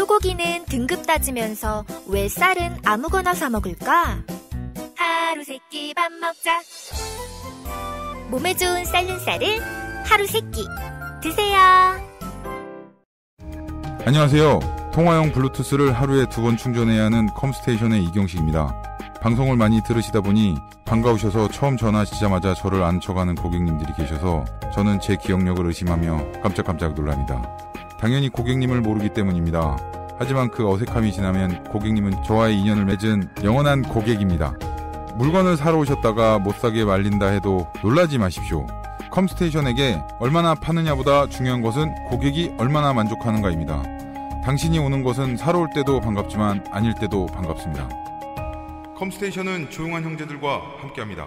S1: 소고기는 등급 따지면서 왜 쌀은 아무거나 사 먹을까? 하루 세끼밥 먹자. 몸에 좋은 쌀은 쌀을 하루 세끼 드세요.
S4: 안녕하세요. 통화용 블루투스를 하루에 두 번 충전해야 하는 컴스테이션의 이경식입니다. 방송을 많이 들으시다 보니 반가우셔서 처음 전화하시자마자 저를 안쳐가는 고객님들이 계셔서 저는 제 기억력을 의심하며 깜짝깜짝 놀랍니다. 당연히 고객님을 모르기 때문입니다. 하지만 그 어색함이 지나면 고객님은 저와의 인연을 맺은 영원한 고객입니다. 물건을 사러 오셨다가 못 사게 말린다 해도 놀라지 마십시오. 컴스테이션에게 얼마나 파느냐보다 중요한 것은 고객이 얼마나 만족하는가입니다. 당신이 오는 것은 사러 올 때도 반갑지만 아닐 때도 반갑습니다. 컴스테이션은 조용한 형제들과 함께합니다.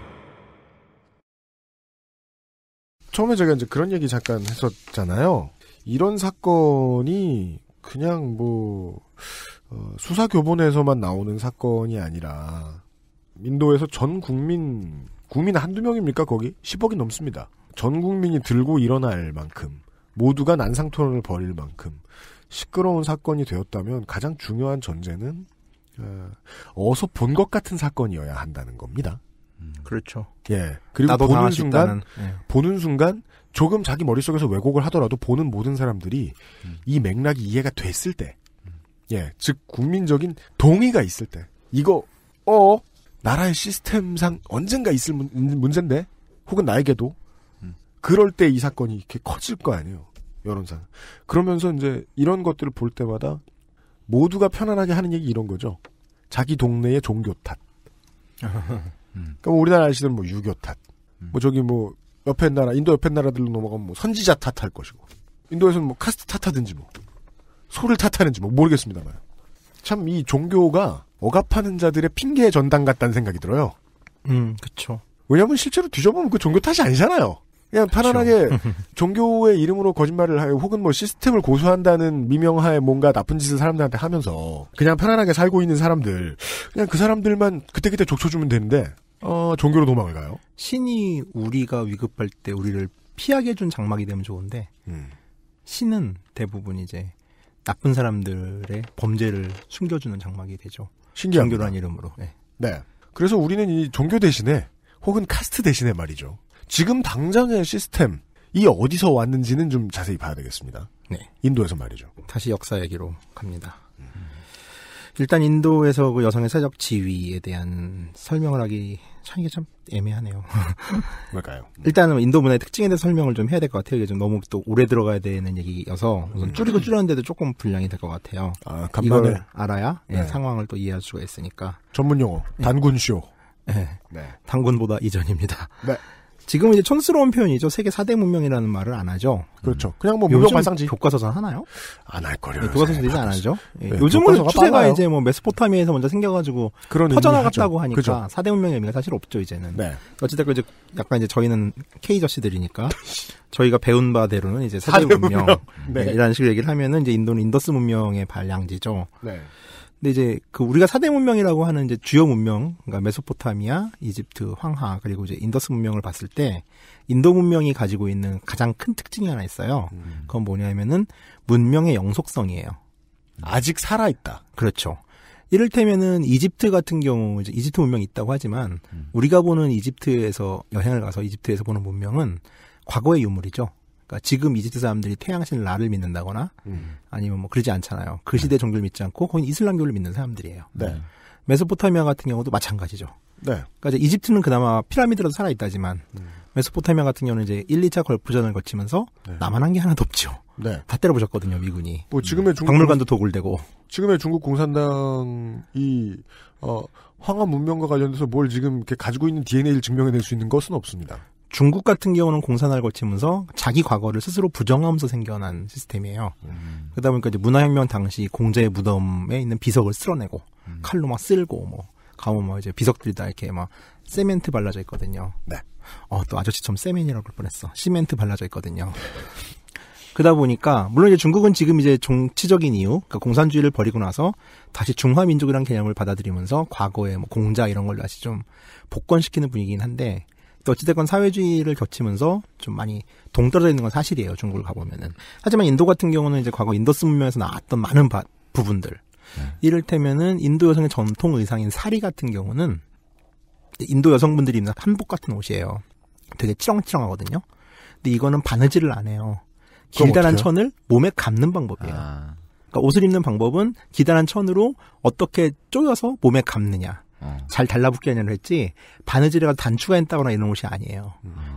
S2: 처음에 제가 이제 그런 얘기 잠깐 했었잖아요. 이런 사건이 그냥 뭐 어, 수사 교본에서만 나오는 사건이 아니라 인도에서 전 국민 국민 한두 명입니까 거기 10억이 넘습니다. 전 국민이 들고 일어날 만큼 모두가 난상 토론을 벌일 만큼 시끄러운 사건이 되었다면 가장 중요한 전제는 어, 어서 본 것 같은 사건이어야 한다는 겁니다.
S5: 음, 그렇죠. 예. 그리고 보는 순간 예.
S2: 보는 순간 조금 자기 머릿속에서 왜곡을 하더라도 보는 모든 사람들이 음. 이 맥락이 이해가 됐을 때, 음. 예, 즉, 국민적인 동의가 있을 때, 이거, 어, 나라의 시스템상 언젠가 있을 문, 문제인데, 혹은 나에게도, 음. 그럴 때 이 사건이 이렇게 커질 거 아니에요. 여론상. 그러면서 이제 이런 것들을 볼 때마다 모두가 편안하게 하는 얘기 이런 거죠. 자기 동네의 종교 탓. 음. 그럼 우리나라 아시는 뭐 유교 탓. 음. 뭐 저기 뭐 옆에 나라 인도 옆에 나라들로 넘어가면 뭐 선지자 탓할 것이고 인도에서는 뭐 카스트 탓하든지 뭐 소를 탓하는지 뭐 모르겠습니다만 참 이 종교가 억압하는 자들의 핑계 전당 같다는 생각이 들어요.
S5: 음, 그렇
S2: 왜냐하면 실제로 뒤져보면 그 종교 탓이 아니잖아요. 그냥 편안하게 종교의 이름으로 거짓말을 하여 혹은 뭐 시스템을 고수한다는 미명하에 뭔가 나쁜 짓을 사람들한테 하면서 그냥 편안하게 살고 있는 사람들
S5: 그냥 그 사람들만 그때그때 족쳐주면 되는데 어, 종교로 도망을 가요. 신이 우리가 위급할 때 우리를 피하게 해준 장막이 되면 좋은데 음. 신은 대부분 이제 나쁜 사람들의 범죄를 숨겨주는 장막이 되죠. 신기한 종교란 이름으로. 네. 네. 그래서 우리는 이 종교 대신에 혹은 카스트 대신에 말이죠.
S2: 지금 당장의 시스템 이 어디서 왔는지는 좀 자세히 봐야 되겠습니다. 네.
S5: 인도에서 말이죠. 다시 역사 얘기로 갑니다. 일단 인도에서 그 여성의 사적 지위에 대한 설명을 하기 참 이게 참 애매하네요. 뭘까요? 네. 일단은 인도 문화의 특징에 대해 설명을 좀 해야 될 것 같아요. 이게 좀 너무 또 오래 들어가야 되는 얘기여서 우선 음. 줄이고 줄였는데도 조금 분량이 될 것 같아요. 아, 간만에. 이걸 알아야 네, 네. 상황을 또 이해할 수가 있으니까. 전문 용어 네. 단군 쇼. 네. 네. 당군보다 이전입니다. 네. 지금은 이제 촌스러운 표현이죠. 세계 4대 문명이라는 말을 안 하죠. 그렇죠. 음. 그냥 뭐 문명 발상지. 교과서서 하나요? 안 할 거예요. 네, 교과서서 이제 안 하죠. 예, 네, 요즘은 추세가 빨라요. 이제 뭐 메소포타미아에서 먼저 생겨가지고 퍼져나갔다고 하니까 그렇죠. 4대 문명의 의미가 사실 없죠 이제는. 네. 어찌됐건 이제 약간 이제 저희는 케이저씨들이니까 저희가 배운 바대로는 이제 4대, 4대 문명, 문명. 네. 네. 이라 식으로 얘기를 하면은 이제 인도는 인더스 문명의 발양지죠. 네. 근데 이제 그 우리가 사대 문명이라고 하는 이제 주요 문명, 그러니까 메소포타미아, 이집트, 황하 그리고 이제 인더스 문명을 봤을 때 인도 문명이 가지고 있는 가장 큰 특징이 하나 있어요. 음. 그건 뭐냐면은 문명의 영속성이에요. 음. 아직 살아 있다. 그렇죠. 이를테면은 이집트 같은 경우 이제 이집트 문명이 있다고 하지만 음. 우리가 보는 이집트에서 여행을 가서 이집트에서 보는 문명은 과거의 유물이죠. 그러니까 지금 이집트 사람들이 태양신 라를 믿는다거나 음. 아니면 뭐 그러지 않잖아요. 그 시대 네. 종교를 믿지 않고 거의 이슬람교를 믿는 사람들이에요. 네. 메소포타미아 같은 경우도 마찬가지죠. 네. 그러니까 이제 이집트는 그나마 피라미드라도 살아 있다지만 음. 메소포타미아 같은 경우는 이제 1, 2차 걸프전을 거치면서 네. 남한한 게 하나도 없죠. 네. 다 때려보셨거든요, 미군이. 뭐 지금의 음. 중 박물관도 도굴되고. 지금의 중국 공산당이 어, 황하 문명과 관련돼서 뭘 지금 이렇게 가지고 있는 DNA를 증명해낼 수 있는 것은 없습니다. 중국 같은 경우는 공산화를 거치면서 자기 과거를 스스로 부정하면서 생겨난 시스템이에요. 음. 그러다 보니까 이제 문화혁명 당시 공제의 무덤에 있는 비석을 쓸어내고 음. 칼로 막 쓸고 뭐 가면 뭐 이제 비석들이 다 이렇게 막 세멘트 발라져 있거든요. 네. 어, 또 아저씨처럼 세멘이라고 그럴 뻔했어. 시멘트 발라져 있거든요. 그러다 보니까 물론 이제 중국은 지금 이제 정치적인 이유, 그러니까 공산주의를 버리고 나서 다시 중화민족이라는 개념을 받아들이면서 과거의 뭐 공자 이런 걸 다시 좀 복권시키는 분위기긴 한데 그러니까 어찌됐건 사회주의를 겹치면서 좀 많이 동떨어져 있는 건 사실이에요. 중국을 가보면은. 하지만 인도 같은 경우는 이제 과거 인더스 문명에서 나왔던 많은 바, 부분들. 네. 이를테면은 인도 여성의 전통 의상인 사리 같은 경우는 인도 여성분들이 입는 한복 같은 옷이에요. 되게 치렁치렁하거든요. 근데 이거는 바느질을 안 해요. 길다란 천을 몸에 감는 방법이에요. 아. 그러니까 옷을 입는 방법은 기다란 천으로 어떻게 쪼여서 몸에 감느냐. 잘 달라붙게 하냐고 했지 바느질에가 단추가 있다거나 이런 옷이 아니에요.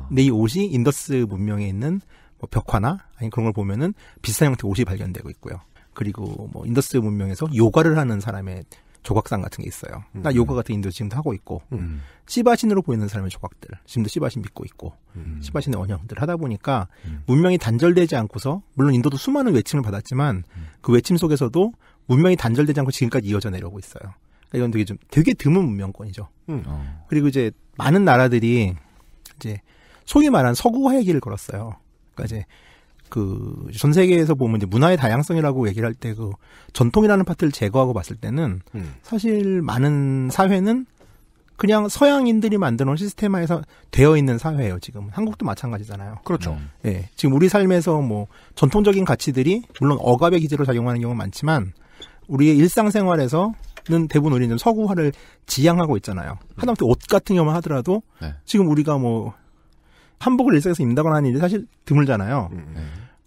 S5: 근데 이 옷이 인더스 문명에 있는 뭐 벽화나 아니 그런 걸 보면은 비슷한 형태의 옷이 발견되고 있고요. 그리고 뭐 인더스 문명에서 요가를 하는 사람의 조각상 같은 게 있어요. 나 그러니까 음. 요가 같은 인도 지금도 하고 있고 음. 시바신으로 보이는 사람의 조각들 지금도 시바신 믿고 있고 음. 시바신의 원형들 하다 보니까 음. 문명이 단절되지 않고서 물론 인도도 수많은 외침을 받았지만 음. 그 외침 속에서도 문명이 단절되지 않고 지금까지 이어져 내려오고 있어요. 이건 되게 좀 되게 드문 문명권이죠. 음. 어. 그리고 이제 많은 나라들이 이제 소위 말한 서구화 얘기를 걸었어요. 그러니까 이제 그 전 세계에서 보면 이제 문화의 다양성이라고 얘기를 할 때 그 전통이라는 파트를 제거하고 봤을 때는 음. 사실 많은 사회는 그냥 서양인들이 만드는 시스템화에서 되어 있는 사회예요 지금 한국도 마찬가지잖아요. 그렇죠. 음. 예, 지금 우리 삶에서 뭐 전통적인 가치들이 물론 억압의 기제로 작용하는 경우는 많지만 우리의 일상생활에서 는 대부분 우리는 서구화를 지향하고 있잖아요. 하다못해 옷 같은 경우만 하더라도 네. 지금 우리가 뭐 한복을 일상에서 입는다거나 하는 일이 사실 드물잖아요. 음, 네.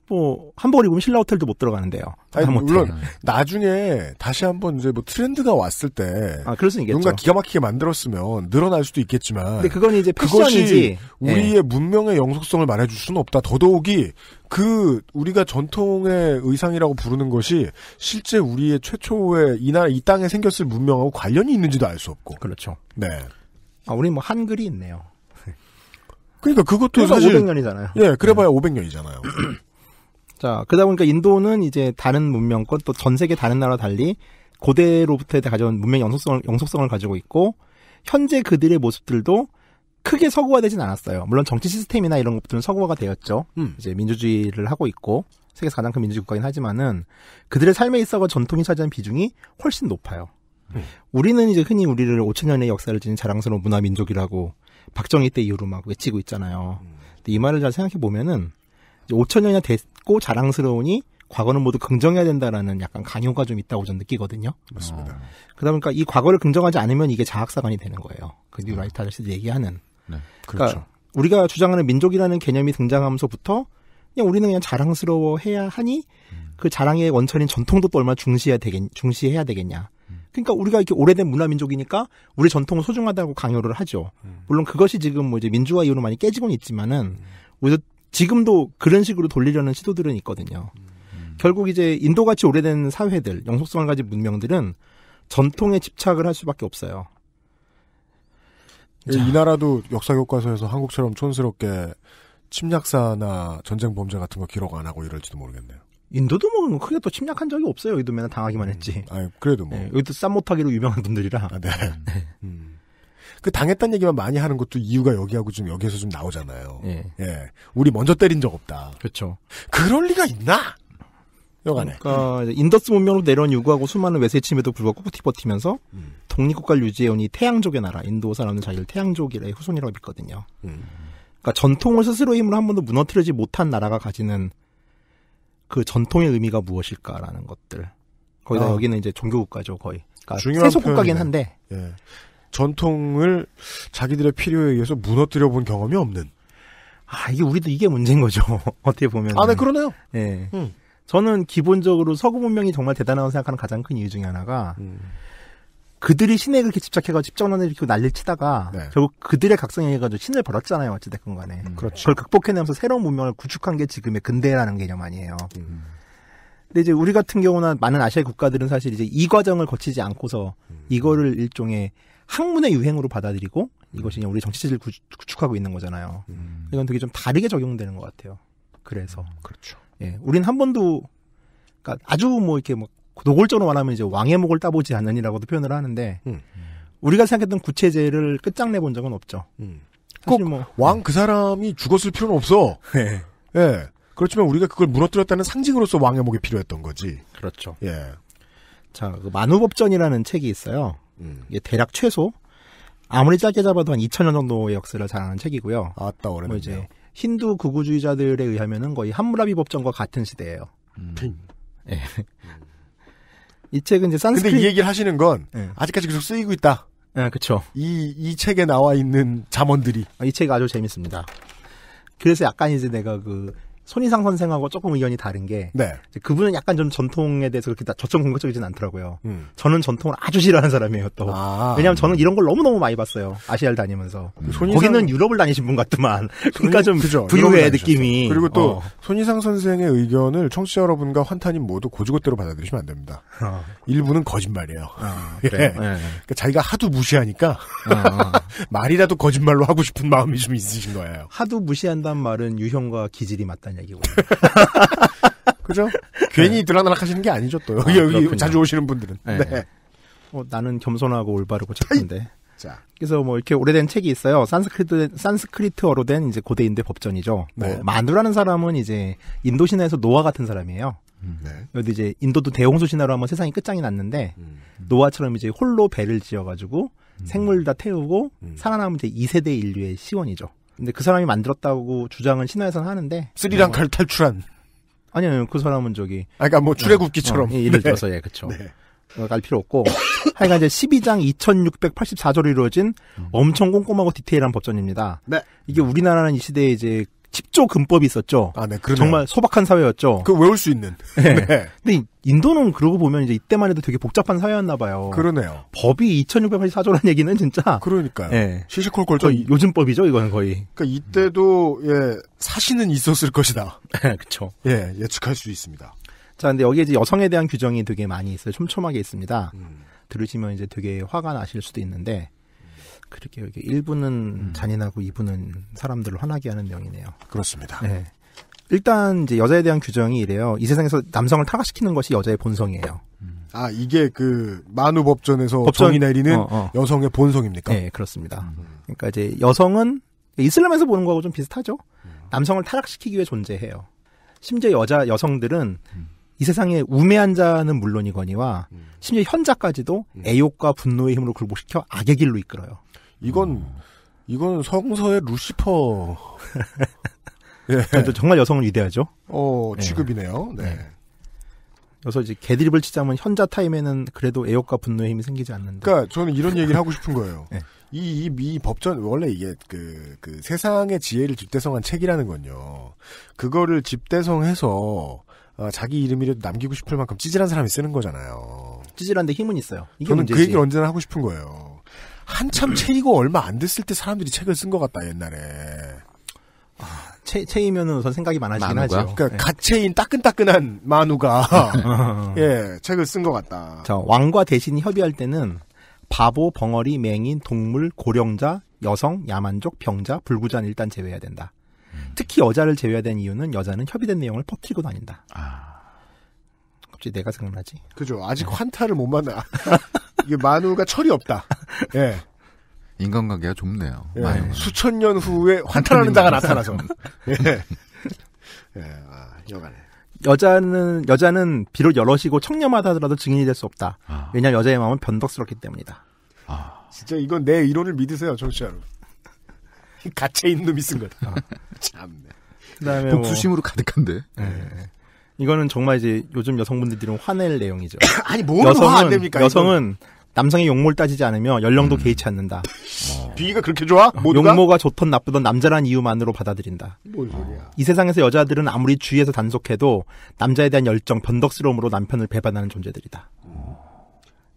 S5: 뭐 한복을 으면 신라 호텔도 못 들어가는데요. 아니, 물론 나중에 다시 한번 이제 뭐 트렌드가 왔을 때
S2: 아, 그럴 수 있겠죠. 뭔가 기가 막히게 만들었으면 늘어날 수도 있겠지만 근데 그건 이제 패션이지 우리의 네. 문명의 영속성을 말해줄 수는 없다. 더더욱이 그 우리가 전통의 의상이라고 부르는 것이 실제 우리의 최초의 이날이 땅에 생겼을 문명하고 관련이
S5: 있는지도 알 수 없고 그렇죠. 네. 아, 우리 뭐 한글이 있네요. 그러니까 그것도 사실 500년이잖아요. 예, 그래봐야 네. 500년이잖아요. 자, 그러다 보니까 인도는 이제 다른 문명권 또 전 세계 다른 나라 달리 고대로부터 가져온 문명 영속성을, 영속성을 가지고 있고 현재 그들의 모습들도 크게 서구화되진 않았어요. 물론 정치 시스템이나 이런 것들은 서구화가 되었죠. 음. 이제 민주주의를 하고 있고 세계에서 가장 큰 민주주의 국가긴 하지만은 그들의 삶에 있어서 전통이 차지한 비중이 훨씬 높아요. 음. 우리는 이제 흔히 우리를 5천년의 역사를 지닌 자랑스러운 문화 민족이라고 박정희 때 이후로 막 외치고 있잖아요. 음. 근데 이 말을 잘 생각해 보면은 5천 년이나 됐고 자랑스러우니 과거는 모두 긍정해야 된다라는 약간 강요가 좀 있다고 저는 느끼거든요. 맞습니다. 아. 그러다 보니까 이 과거를 긍정하지 않으면 이게 자학사관이 되는 거예요. 그 뉴라이트 아저씨 얘기하는. 네. 그러니까 그렇죠. 그러니까 우리가 주장하는 민족이라는 개념이 등장하면서부터 그냥 우리는 그냥 자랑스러워해야 하니 음. 그 자랑의 원천인 전통도 또 얼마나 중시해야 되겠 중시해야 되겠냐. 음. 그러니까 우리가 이렇게 오래된 문화 민족이니까 우리 전통은 소중하다고 강요를 하죠. 음. 물론 그것이 지금 뭐 이제 민주화 이후로 많이 깨지고는 있지만은 우리 지금도 그런 식으로 돌리려는 시도들은 있거든요. 음. 결국 이제 인도같이 오래된 사회들, 영속성을 가진 문명들은 전통에 집착을 할 수밖에 없어요. 예, 자. 이 나라도 역사 교과서에서 한국처럼
S2: 촌스럽게 침략사나 전쟁 범죄 같은 거 기록 안 하고 이럴지도 모르겠네요. 인도도 뭐 크게 또 침략한 적이 없어요. 여도 맨날 당하기만 음. 했지. 음, 아니, 그래도 뭐. 네, 여기도 싼 못하기로 유명한 분들이라. 아, 네. 네. 음. 그 당했다는 얘기만 많이 하는 것도 이유가 여기하고 좀 여기에서 좀 나오잖아요.
S5: 예. 예. 우리 먼저 때린 적 없다. 그렇죠. 그럴 리가 있나? 여간에. 그러니까 인더스 문명으로 내려온 유구하고 수많은 외세침에도 불구하고 꿋꿋히 버티면서 음. 독립국가 유지해온 이 태양족의 나라 인도 사람은 자기를 태양족의 이 후손이라고 믿거든요. 음. 그러니까 전통을 스스로 힘으로 한 번도 무너뜨리지 못한 나라가 가지는 그 전통의 의미가 무엇일까라는 것들. 거기다 아. 여기는 이제 종교국가죠 거의. 그러니까 세속국가긴 한데.
S2: 예. 전통을 자기들의 필요에 의해서 무너뜨려 본 경험이 없는.
S5: 아, 이게 우리도 이게 문제인 거죠. 어떻게 보면. 아, 네, 그러네요. 예. 네. 음. 저는 기본적으로 서구 문명이 정말 대단하다고 생각하는 가장 큰 이유 중에 하나가 음. 그들이 신에 그렇게 집착해가지고 집정론을 일으키고 난리를 치다가 네. 결국 그들의 각성에 의해가지고 신을 벌었잖아요 어찌됐건 간에 음. 그렇죠. 그걸 극복해내면서 새로운 문명을 구축한 게 지금의 근대라는 개념 아니에요 음. 근데 이제 우리 같은 경우는 많은 아시아 국가들은 사실 이제 이 과정을 거치지 않고서 음. 이거를 일종의 학문의 유행으로 받아들이고 음. 이것이 우리 정치 체제를 구축하고 있는 거잖아요. 음. 이건 되게 좀 다르게 적용되는 것 같아요. 그래서 음, 그렇죠. 예, 우리는한 번도 그러니까 아주 뭐 이렇게 뭐 노골적으로 말하면 이제 왕의 목을 따보지 않느니라고도 표현을 하는데 음. 우리가 생각했던 구체제를 끝장내 본 적은 없죠. 음. 사실 뭐 왕그 사람이
S2: 죽었을 필요는 없어. 네. 예. 그렇지만 우리가 그걸 무너뜨렸다는 상징으로서 왕의 목이
S5: 필요했던 거지. 그렇죠. 예. 자, 그 만우법전이라는 책이 있어요. 음. 이게 대략 최소 아무리 짧게 잡아도 한2 0 0 0년 정도의 역사를 자랑하는 책이고요. 아따 오래네요뭐 이제 힌두 구구주의자들에 의하면은 거의 함무라비 법정과 같은 시대예요. 음. 음. 예. 이 책은 이제 산스크 근데 이 얘기를 하시는 건 네. 아직까지 계속 쓰이고 있다. 네, 예, 그렇죠. 이 이 책에 나와 있는 자언들이이책이 아, 아주 재밌습니다. 그래서 약간 이제 내가 그 손희상 선생하고 조금 의견이 다른 게 네. 그분은 약간 좀 전통에 대해서 그렇게 저점 공격적이진 않더라고요. 음. 저는 전통을 아주 싫어하는 사람이에요. 또 아, 왜냐하면 저는 이런 걸 너무 너무 많이 봤어요. 아시아를 다니면서 음. 손이상... 거기는 유럽을 다니신 분 같더만. 손이... 그러니까 좀 그죠, 부유의 느낌이. 그리고 또 어.
S2: 손희상 선생의 의견을 청취자 여러분과 환타님 모두 고지고대로 받아들이시면 안 됩니다. 어. 일부는 거짓말이에요. 어, 예. 네. 그러니까 자기가
S5: 하도 무시하니까 어, 어. 말이라도 거짓말로 하고 싶은 마음이 좀 있으신 거예요. 하도 무시한다는 말은 유형과 기질이 맞다냐. 얘기고. 그죠? 괜히 네.
S2: 드라나락 하시는 게 아니죠,
S5: 또. 아, 여기, 여기 자주 오시는 분들은. 네. 네. 어, 나는 겸손하고 올바르고 착한데. 자. 그래서 뭐 이렇게 오래된 책이 있어요. 산스크리트, 산스크리트어로 된 이제 고대인대 법전이죠. 뭐 네. 뭐만두라는 사람은 이제 인도 신화에서 노아 같은 사람이에요. 음, 네. 그래도 이제 인도도 대홍수 신화로 하면 세상이 끝장이 났는데 음, 음. 노아처럼 이제 홀로 배를 지어가지고 음. 생물 다 태우고 음. 살아남은 이제 2세대 인류의 시원이죠. 근데 그 사람이 만들었다고 주장은 신화에서는 하는데 스리랑카를 뭐, 탈출한 아니요, 아니그 사람은 저기 아 그러니까 뭐 출애굽기처럼 어, 어, 예를 네. 들어서 예 그쵸 네. 어, 필요 없고 하여간 이제 12장 2684조로 이루어진 음. 엄청 꼼꼼하고 디테일한 법전입니다. 네. 이게 우리나라는 이 시대에 이제 10조 금법이 있었죠. 아, 네, 그러네요. 정말 소박한 사회였죠. 그 외울 수 있는. 네. 네. 근데 인도는 그러고 보면 이제 이때만 해도 되게 복잡한 사회였나 봐요. 그러네요. 법이 2684조라는 얘기는 진짜. 그러니까요. 네. 시시콜콜 저 요즘 법이죠, 이거는 거의. 그러니까 이때도 예, 사신은 있었을 것이다. 그렇죠. 예, 예측할 수 있습니다. 자, 근데 여기에 이제 여성에 대한 규정이 되게 많이 있어요. 촘촘하게 있습니다. 음. 들으시면 이제 되게 화가 나실 수도 있는데 그렇게 여기 1부는 음. 잔인하고 이부는 사람들을 화나게 하는 내용이네요. 그렇습니다. 네. 일단 이제 여자에 대한 규정이 이래요. 이 세상에서 남성을 타락시키는 것이 여자의 본성이에요. 음. 아
S2: 이게 그
S5: 만우 법전에서 법정, 이의 내리는 어, 어. 여성의 본성입니까? 네 그렇습니다. 음. 그러니까 이제 여성은 이슬람에서 보는 거하고 좀 비슷하죠. 남성을 타락시키기 위해 존재해요. 심지어 여자 여성들은 이 세상에 우매한 자는 물론이거니와 심지어 현자까지도 애욕과 분노의 힘으로 굴복시켜 악의 길로 이끌어요. 이건 음. 이건 성서의 루시퍼. 예. 정말 여성은 위대하죠. 어 예. 취급이네요. 네. 네. 그래서 이제 개드립을 치자면 현자 타임에는 그래도 애욕과 분노의 힘이 생기지 않는다. 그러니까 저는 이런 얘기를 하고 싶은
S2: 거예요. 네. 이, 이, 이 법전, 원래 이게 그, 그 세상의 지혜를 집대성한 책이라는 건요. 그거를 집대성해서 어, 자기 이름이라도 남기고 싶을 만큼 찌질한 사람이 쓰는 거잖아요. 찌질한데 힘은 있어요. 저는 그 문제지. 그 얘기를 언제나 하고 싶은 거예요. 한참 채이고 음. 얼마 안 됐을 때 사람들이 책을 쓴 것 같다 옛날에.
S5: 아, 채, 채이면은 우선 생각이 많아지긴 하죠. 그러니까 네. 예. 가채인 따끈따끈한 만우가 예 책을 쓴 것 같다. 자 왕과 대신 협의할 때는 바보, 벙어리, 맹인, 동물, 고령자, 여성, 야만족, 병자, 불구자는 일단 제외해야 된다. 음. 특히 여자를 제외해야 된 이유는 여자는 협의된 내용을 퍼뜨리고 다닌다. 아. 갑자기 내가 생각나지? 그죠. 아직 네. 환타를 못 만나. 이게 만우가 철이 없다. 예.
S4: 인간관계가 좁네요.
S5: 예. 수천
S2: 년 네. 후에 환타라는 자가 나타나서. 예. 예. 아, 여간에.
S5: 여자는 여자는 비록 여럿이고 청렴하다 하더라도 증인이 될 수 없다. 아. 왜냐 하면 여자의 마음은 변덕스럽기 때문이다.
S2: 아. 진짜 이건 내 이론을 믿으세요, 정치자로. 가채 인는 놈이 쓴 거다. 아.
S4: 참네.
S5: 그다음에 복수심으로 뭐... 가득한데. 네. 이거는 정말 이제 요즘 여성분들이 화낼 내용이죠. 아니 뭐는 화안 됩니까? 여성은 이건. 남성의 용모를 따지지 않으며 연령도 음. 개의치 않는다. 어. 비위가 그렇게 좋아? 어, 모두가? 용모가 좋던 나쁘던 남자란 이유만으로 받아들인다. 뭔 소리야? 이 세상에서 여자들은 아무리 주위에서 단속해도 남자에 대한 열정, 변덕스러움으로 남편을 배반하는 존재들이다.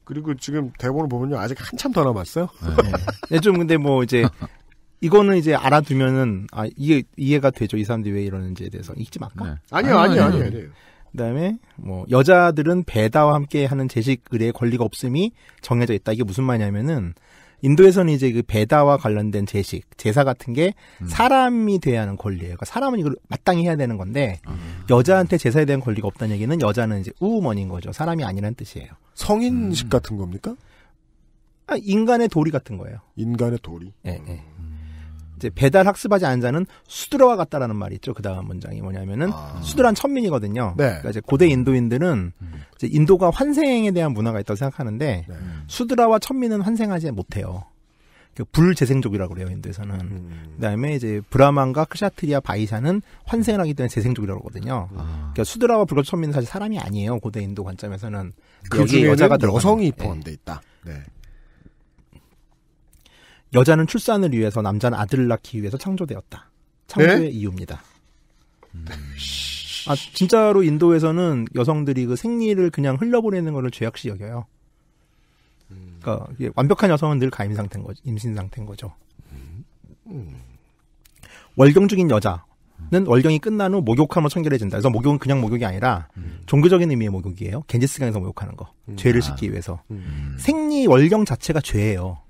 S5: 그리고
S2: 지금 대본을 보면요 아직 한참
S5: 더 남았어요. 네. 네 좀 근데 뭐 이제 이거는 이제 알아두면은 아 이해 이해가 되죠 이 사람들이 왜 이러는지에 대해서 읽지 말까? 네. 아니요 아니요 아니요. 아니요. 그다음에 뭐 여자들은 배다와 함께 하는 제식 의의 권리가 없음이 정해져 있다. 이게 무슨 말이냐면은 인도에서는 이제 그배다와 관련된 제식, 제사 같은 게 음. 사람이 돼야 하는 권리예요. 그러니까 사람은 이걸 마땅히 해야 되는 건데 음. 여자한테 제사에 대한 권리가 없다는 얘기는 여자는 이제 우먼인 거죠. 사람이 아니란 뜻이에요. 성인식 음. 같은 겁니까? 아, 인간의 도리 같은 거예요. 인간의 도리. 예, 네, 네. 이제 배달 학습하지 않은 자는 수드러와 같다라는 말이 있죠. 그 다음 문장이 뭐냐면은 아. 수드란 천민이거든요. 네. 그러니까 이제 고대 인도인들은 음. 이제 인도가 환생에 대한 문화가 있다고 생각하는데 네. 음. 수드라와 천민은 환생하지 못해요. 그 불재생족이라고 그래요 인도에서는 음. 그다음에 이제 브라만과 크샤트리아 바이샤는 환생을 하기 때문에 재생족이라고 그러거든요. 아. 그러니까 수드라와 불가천민은 사실 사람이 아니에요 고대 인도 관점에서는 그 여기 여자가 들어가는, 네. 포함돼
S2: 있다. 네.
S5: 여자는 출산을 위해서 남자는 아들을 낳기 위해서 창조되었다. 창조의 네? 이유입니다. 음. 아 진짜로 인도에서는 여성들이 그 생리를 그냥 흘려보내는 것을 죄악시 여겨요. 그러니까 완벽한 여성은 늘 가임 상태인 거죠. 임신 상태인 거죠. 월경 중인 여자는 월경이 끝난 후목욕하면 청결해진다. 그래서 목욕은 그냥 목욕이 아니라 종교적인 의미의 목욕이에요. 겐지스강에서 목욕하는 거. 죄를 음. 씻기 위해서. 음. 생리 월경 자체가 죄예요.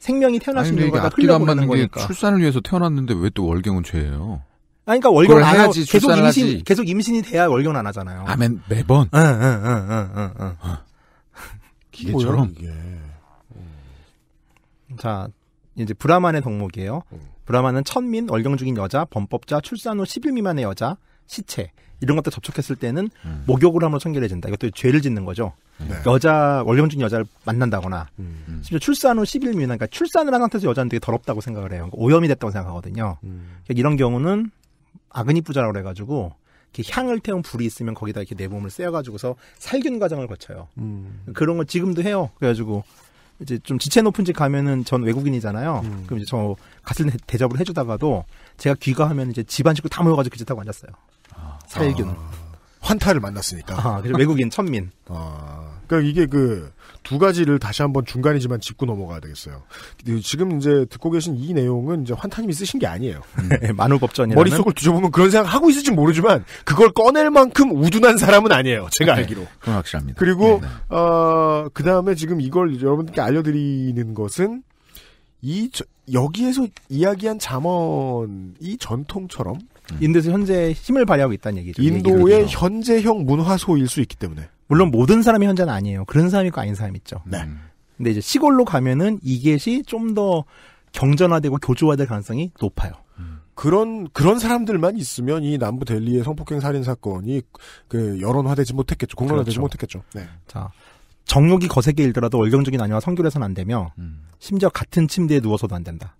S5: 생명이 태어날 수 있는 거다 흘려보내는 거니까.
S4: 출산을 위해서 태어났는데 왜 또 월경은 죄예요? 아니, 그러니까 월경 안 하고 계속 임신 하지.
S5: 계속 임신이 돼야 월경 안 하잖아요. 아, 매, 매번. 응, 응, 응, 응, 응. 어.
S2: 기계처럼.
S5: 자, 이제 브라만의 덕목이에요. 음. 브라만은 천민, 월경 중인 여자, 범법자, 출산 후 10일 미만의 여자, 시체, 이런 것들 접촉했을 때는 음. 목욕을 함으로 청결해진다. 이것도 죄를 짓는 거죠. 네. 그러니까 여자 원령준 여자를 만난다거나 음. 음. 심지어 출산 후 10일 미만 그러니까 출산을 한 상태에서 여자는 되게 더럽다고 생각을 해요. 그러니까 오염이 됐다고 생각하거든요. 음. 그러니까 이런 경우는 아그니 부자라고 그래 가지고 이렇게 향을 태운 불이 있으면 거기다 이렇게 내몸을 쐬어가지고서 살균 과정을 거쳐요. 음. 그런 걸 지금도 해요. 그래가지고 이제 좀 지체 높은 집 가면은 전 외국인이잖아요. 음. 그럼 이제 저 같은 대접을 해주다가도 제가 귀가하면 이제 집안 식구 다 모여가지고 그 짓하고 앉았어요. 살균. 아... 환타를
S2: 만났으니까. 아, 그래서 외국인
S5: 천민. 아,
S2: 그러니까 이게 그 두 가지를 다시 한번 중간이지만 짚고 넘어가야 되겠어요. 그 지금 이제 듣고 계신 이 내용은 이제 환타님이 쓰신 게 아니에요.
S5: 만우법전이라는 음. 네, 머릿속을
S2: 뒤져보면 그런 생각 하고 있을지 모르지만 그걸 꺼낼 만큼 우둔한 사람은 아니에요. 제가 네,
S5: 알기로. 네, 그건 확실합니다.
S2: 그리고 네, 네. 어, 그 다음에 지금 이걸 여러분께 알려드리는 것은 이 저, 여기에서 이야기한 잠언이
S5: 전통처럼 음. 인도에서 현재 힘을 발휘하고 있다는 얘기죠. 인도의 현재형 문화소일 수 있기 때문에. 물론 모든 사람이 현재는 아니에요. 그런 사람이 있고 아닌 사람 있죠. 네. 음. 근데 이제 시골로 가면은 이게이좀 더 경전화되고 교조화될 가능성이 높아요.
S2: 음. 그런 그런 사람들만 있으면 이 남부 델리의 성폭행 살인 사건이 그 여론화되지
S5: 못했겠죠. 공론화되지 그렇죠. 못했겠죠. 네. 자. 정욕이 거세게 일더라도 월경적인 아녀와 성결해서는 안 되며 음. 심지어 같은 침대에 누워서도 안 된다.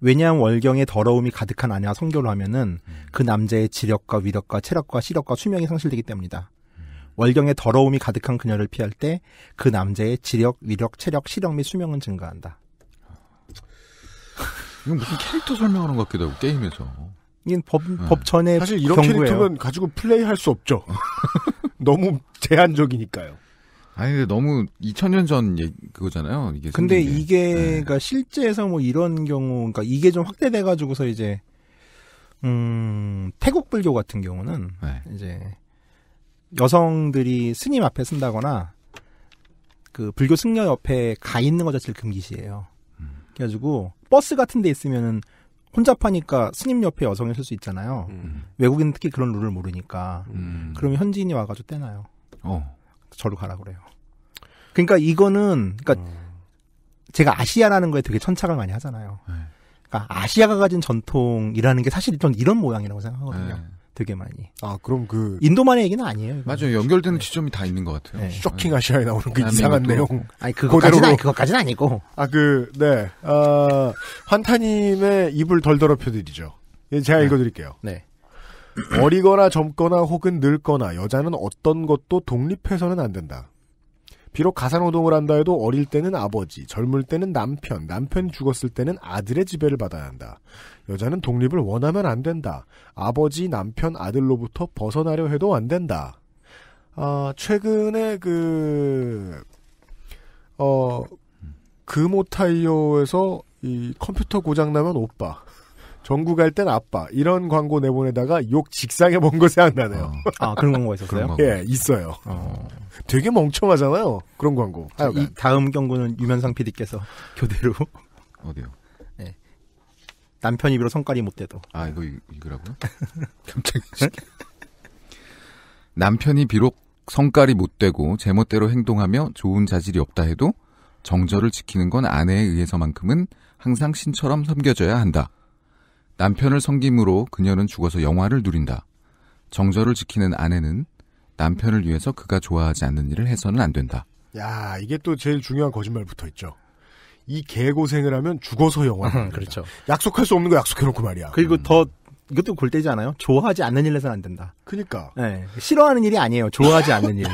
S5: 왜냐하면 월경에 더러움이 가득한 아내와 성교를 하면은 음. 그 남자의 지력과 위력과 체력과 시력과 수명이 상실되기 때문이다. 음. 월경에 더러움이 가득한 그녀를 피할 때 그 남자의 지력, 위력, 체력, 시력 및 수명은 증가한다. 이건 무슨 캐릭터 설명하는 것
S4: 같기도 하고 게임에서.
S5: 이건 법, 네. 법전에 사실 이런 경우예요. 캐릭터는
S4: 가지고 플레이할 수 없죠.
S5: 너무 제한적이니까요. 아니 근데 너무 2000년 전 그거잖아요. 이게 근데 이게 네. 그러니까 실제에서 뭐 이런 경우 그러니까 이게 좀 확대돼 가지고서 이제 음 태국 불교 같은 경우는 네. 이제 여성들이 스님 앞에 쓴다거나 그 불교 승려 옆에 가 있는 거 자체를 금기시해요. 음. 그래가지고 버스 같은 데 있으면은 혼잡하니까 스님 옆에 여성이 쓸수 있잖아요. 음. 외국인 특히 그런 룰을 모르니까. 음. 그러면 현지인이 와가지고 떼나요. 어. 저로 가라 그래요. 그러니까 이거는 그러니까 어. 제가 아시아라는 거에 되게 천착을 많이 하잖아요. 네. 그러니까 아시아가 가진 전통이라는 게 사실 좀 이런 모양이라고 생각하거든요. 네. 되게 많이. 아 그럼 그 인도만의 얘기는 아니에요.
S4: 맞아요. 연결되는 네. 지점이 다 있는 것 같아요. 네.
S5: 쇼킹 아시아에 나오는 그 이상한 내용. 아니 그거까지는 아니, 그거까지는 아니고.
S2: 아 그네 어, 아, 환타님의 입을 덜 더럽혀드리죠. 예, 제가 네. 읽어드릴게요. 네. 어리거나 젊거나 혹은 늙거나 여자는 어떤 것도 독립해서는 안 된다. 비록 가사노동을 한다 해도 어릴 때는 아버지, 젊을 때는 남편, 남편 죽었을 때는 아들의 지배를 받아야 한다. 여자는 독립을 원하면 안 된다. 아버지, 남편, 아들로부터 벗어나려 해도 안 된다. 아, 최근에 그, 어, 금오타이어에서이 그 컴퓨터 고장나면 오빠. 전국 갈 땐 아빠 이런 광고 내보내다가 욕 직상에 본 거 생각나네요. 어. 아
S5: 그런 광고 있었어요? 그런 예, 있어요. 어. 되게 멍청하잖아요. 그런 광고. 이 다음 경고는 유면상 PD께서 교대로 어디요? 네. 남편 입으로 성깔이 못 돼도. 아 이거 이거라고요? 깜짝 이야
S4: 남편이 비록 성깔이 못 되고 제멋대로 행동하며 좋은 자질이 없다 해도 정절을 지키는 건 아내에 의해서만큼은 항상 신처럼 섬겨져야 한다. 남편을 섬김으로 그녀는 죽어서 영화를 누린다. 정절을 지키는 아내는 남편을 위해서 그가 좋아하지 않는 일을 해서는 안 된다.
S2: 야, 이게 또 제일 중요한 거짓말 붙어 있죠. 이 개고생을 하면 죽어서 영화. 음, 그렇죠. 약속할 수 없는 거 약속해놓고 말이야.
S5: 그리고 음. 더 이것도 골때지 않아요? 좋아하지 않는 일해선안 된다. 그니까. 네. 싫어하는 일이 아니에요. 좋아하지 않는 일.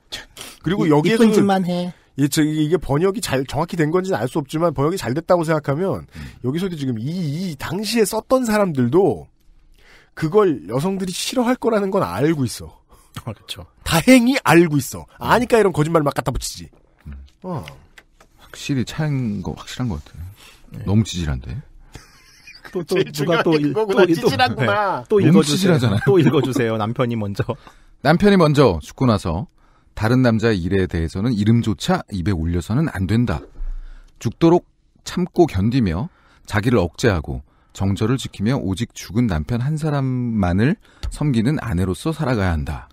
S5: 그리고 여기에서. 이쁜 짓만 해. 이게 번역이
S2: 잘 정확히 된 건지는 알 수 없지만 번역이 잘 됐다고 생각하면 음. 여기서도 지금 이, 이 당시에 썼던 사람들도 그걸 여성들이 싫어할 거라는 건 알고 있어. 그렇죠. 다행히 알고 있어. 아니까 음. 이런 거짓말 막 갖다 붙이지. 음. 어. 확실히 차인 거 확실한 것 같아요. 네. 너무 지질한데
S5: 또, 또, 누가 또, 일, 또, 또, 네.
S2: 또 읽어주세요.
S4: 또 읽어주세요. 남편이 먼저. 남편이 먼저 죽고 나서 다른 남자의 일에 대해서는 이름조차 입에 올려서는 안 된다. 죽도록 참고 견디며 자기를 억제하고 정절을 지키며 오직 죽은 남편 한 사람만을 섬기는 아내로서 살아가야 한다.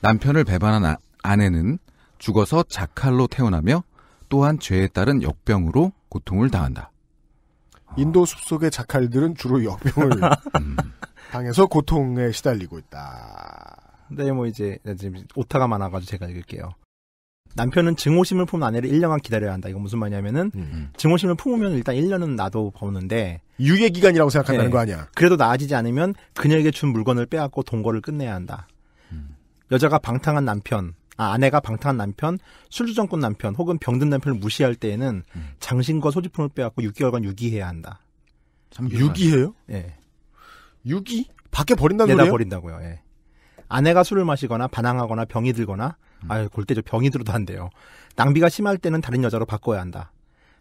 S4: 남편을 배반한 아, 아내는 죽어서 자칼로 태어나며 또한 죄에 따른 역병으로 고통을 당한다.
S2: 아. 인도 숲속의 자칼들은 주로
S5: 역병을 음. 당해서 고통에 시달리고 있다. 근데 뭐 이제 네, 지금 오타가 많아가지고 제가 읽을게요. 남편은 증오심을 품은 아내를 1년간 기다려야 한다. 이거 무슨 말이냐면은 음. 음. 증오심을 품으면 일단 1년은 나도 버는데 유예 기간이라고 생각한다는 네. 거 아니야. 그래도 나아지지 않으면 그녀에게 준 물건을 빼앗고 동거를 끝내야 한다. 음. 여자가 방탕한 남편, 아, 아내가 방탕한 남편, 술주정권 남편 혹은 병든 남편을 무시할 때에는 음. 장신과 소지품을 빼앗고 6개월간 유기해야 한다. 참 유기해요? 예. 네. 유기? 밖에 버린다는 거예요? 네, 내다 버린다고요. 예. 아내가 술을 마시거나 반항하거나 병이 들거나 음. 아유 골때죠 병이 들어도 안 돼요. 낭비가 심할 때는 다른 여자로 바꿔야 한다.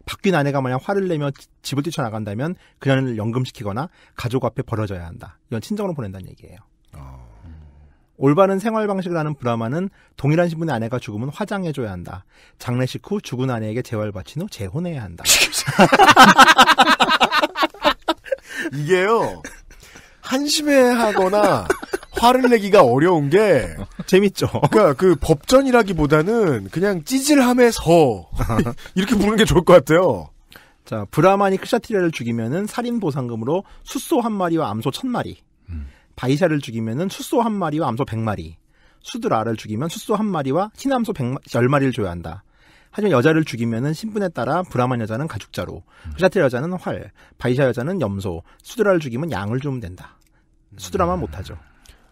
S5: 바뀐 아내가 만약 화를 내며 집을 뛰쳐나간다면 그녀는 연금시키거나 가족 앞에 버려져야 한다. 이건 친정으로 보낸다는 얘기예요. 어... 올바른 생활 방식을 하는 브라마는 동일한 신분의 아내가 죽으면 화장해줘야 한다. 장례식 후 죽은 아내에게 재활 바친 후 재혼해야 한다.
S2: 이게요. 한심해하거나 화를 내기가 어려운 게 재밌죠. 그러니까 그 법전이라기보다는 그냥 찌질함에서
S5: 이렇게 부르는 게 좋을 것 같아요. 자, 브라만이 크샤티라를 죽이면은 살인 보상금으로 숫소 한 마리와 암소 천 마리. 음. 바이샤를 죽이면은 숫소 한 마리와 암소 백 마리. 수드라를 죽이면 숫소 한 마리와 흰암소 백열 마리를 줘야 한다. 하지만 여자를 죽이면은 신분에 따라 브라만 여자는 가죽자로, 음. 크샤티라 여자는 활, 바이샤 여자는 염소, 수드라를 죽이면 양을 주면 된다. 수드라만 음. 못하죠.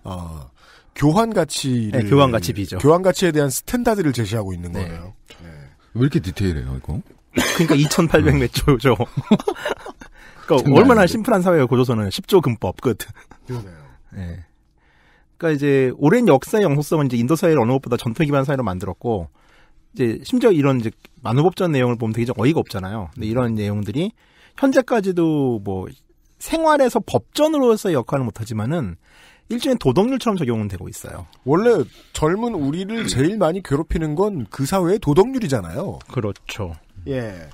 S5: 어, 교환 가치를
S2: 네, 교환 가치 비죠. 교환 가치에 대한 스탠다드를 제시하고 있는 네. 거네요. 네. 왜 이렇게 디테일해요, 이거?
S5: 그러니까 2,800몇 음. 조죠. 그러니까 얼마나 심플한 사회예요, 고조선은 10조 금법 끝. 그러네요. 네. 그러니까 이제 오랜 역사의 영속성은 이제 인도 사회를 어느 것보다 전통 기반 사회로 만들었고 이제 심지어 이런 이제 만우법전 내용을 보면 되게 좀 어이가 없잖아요. 근데 음. 이런 내용들이 현재까지도 뭐 생활에서 법전으로서 역할을 못하지만은 일종의 도덕률처럼 적용은 되고 있어요. 원래 젊은 우리를 제일 많이 괴롭히는 건 그 사회의 도덕률이잖아요. 그렇죠.
S2: 예.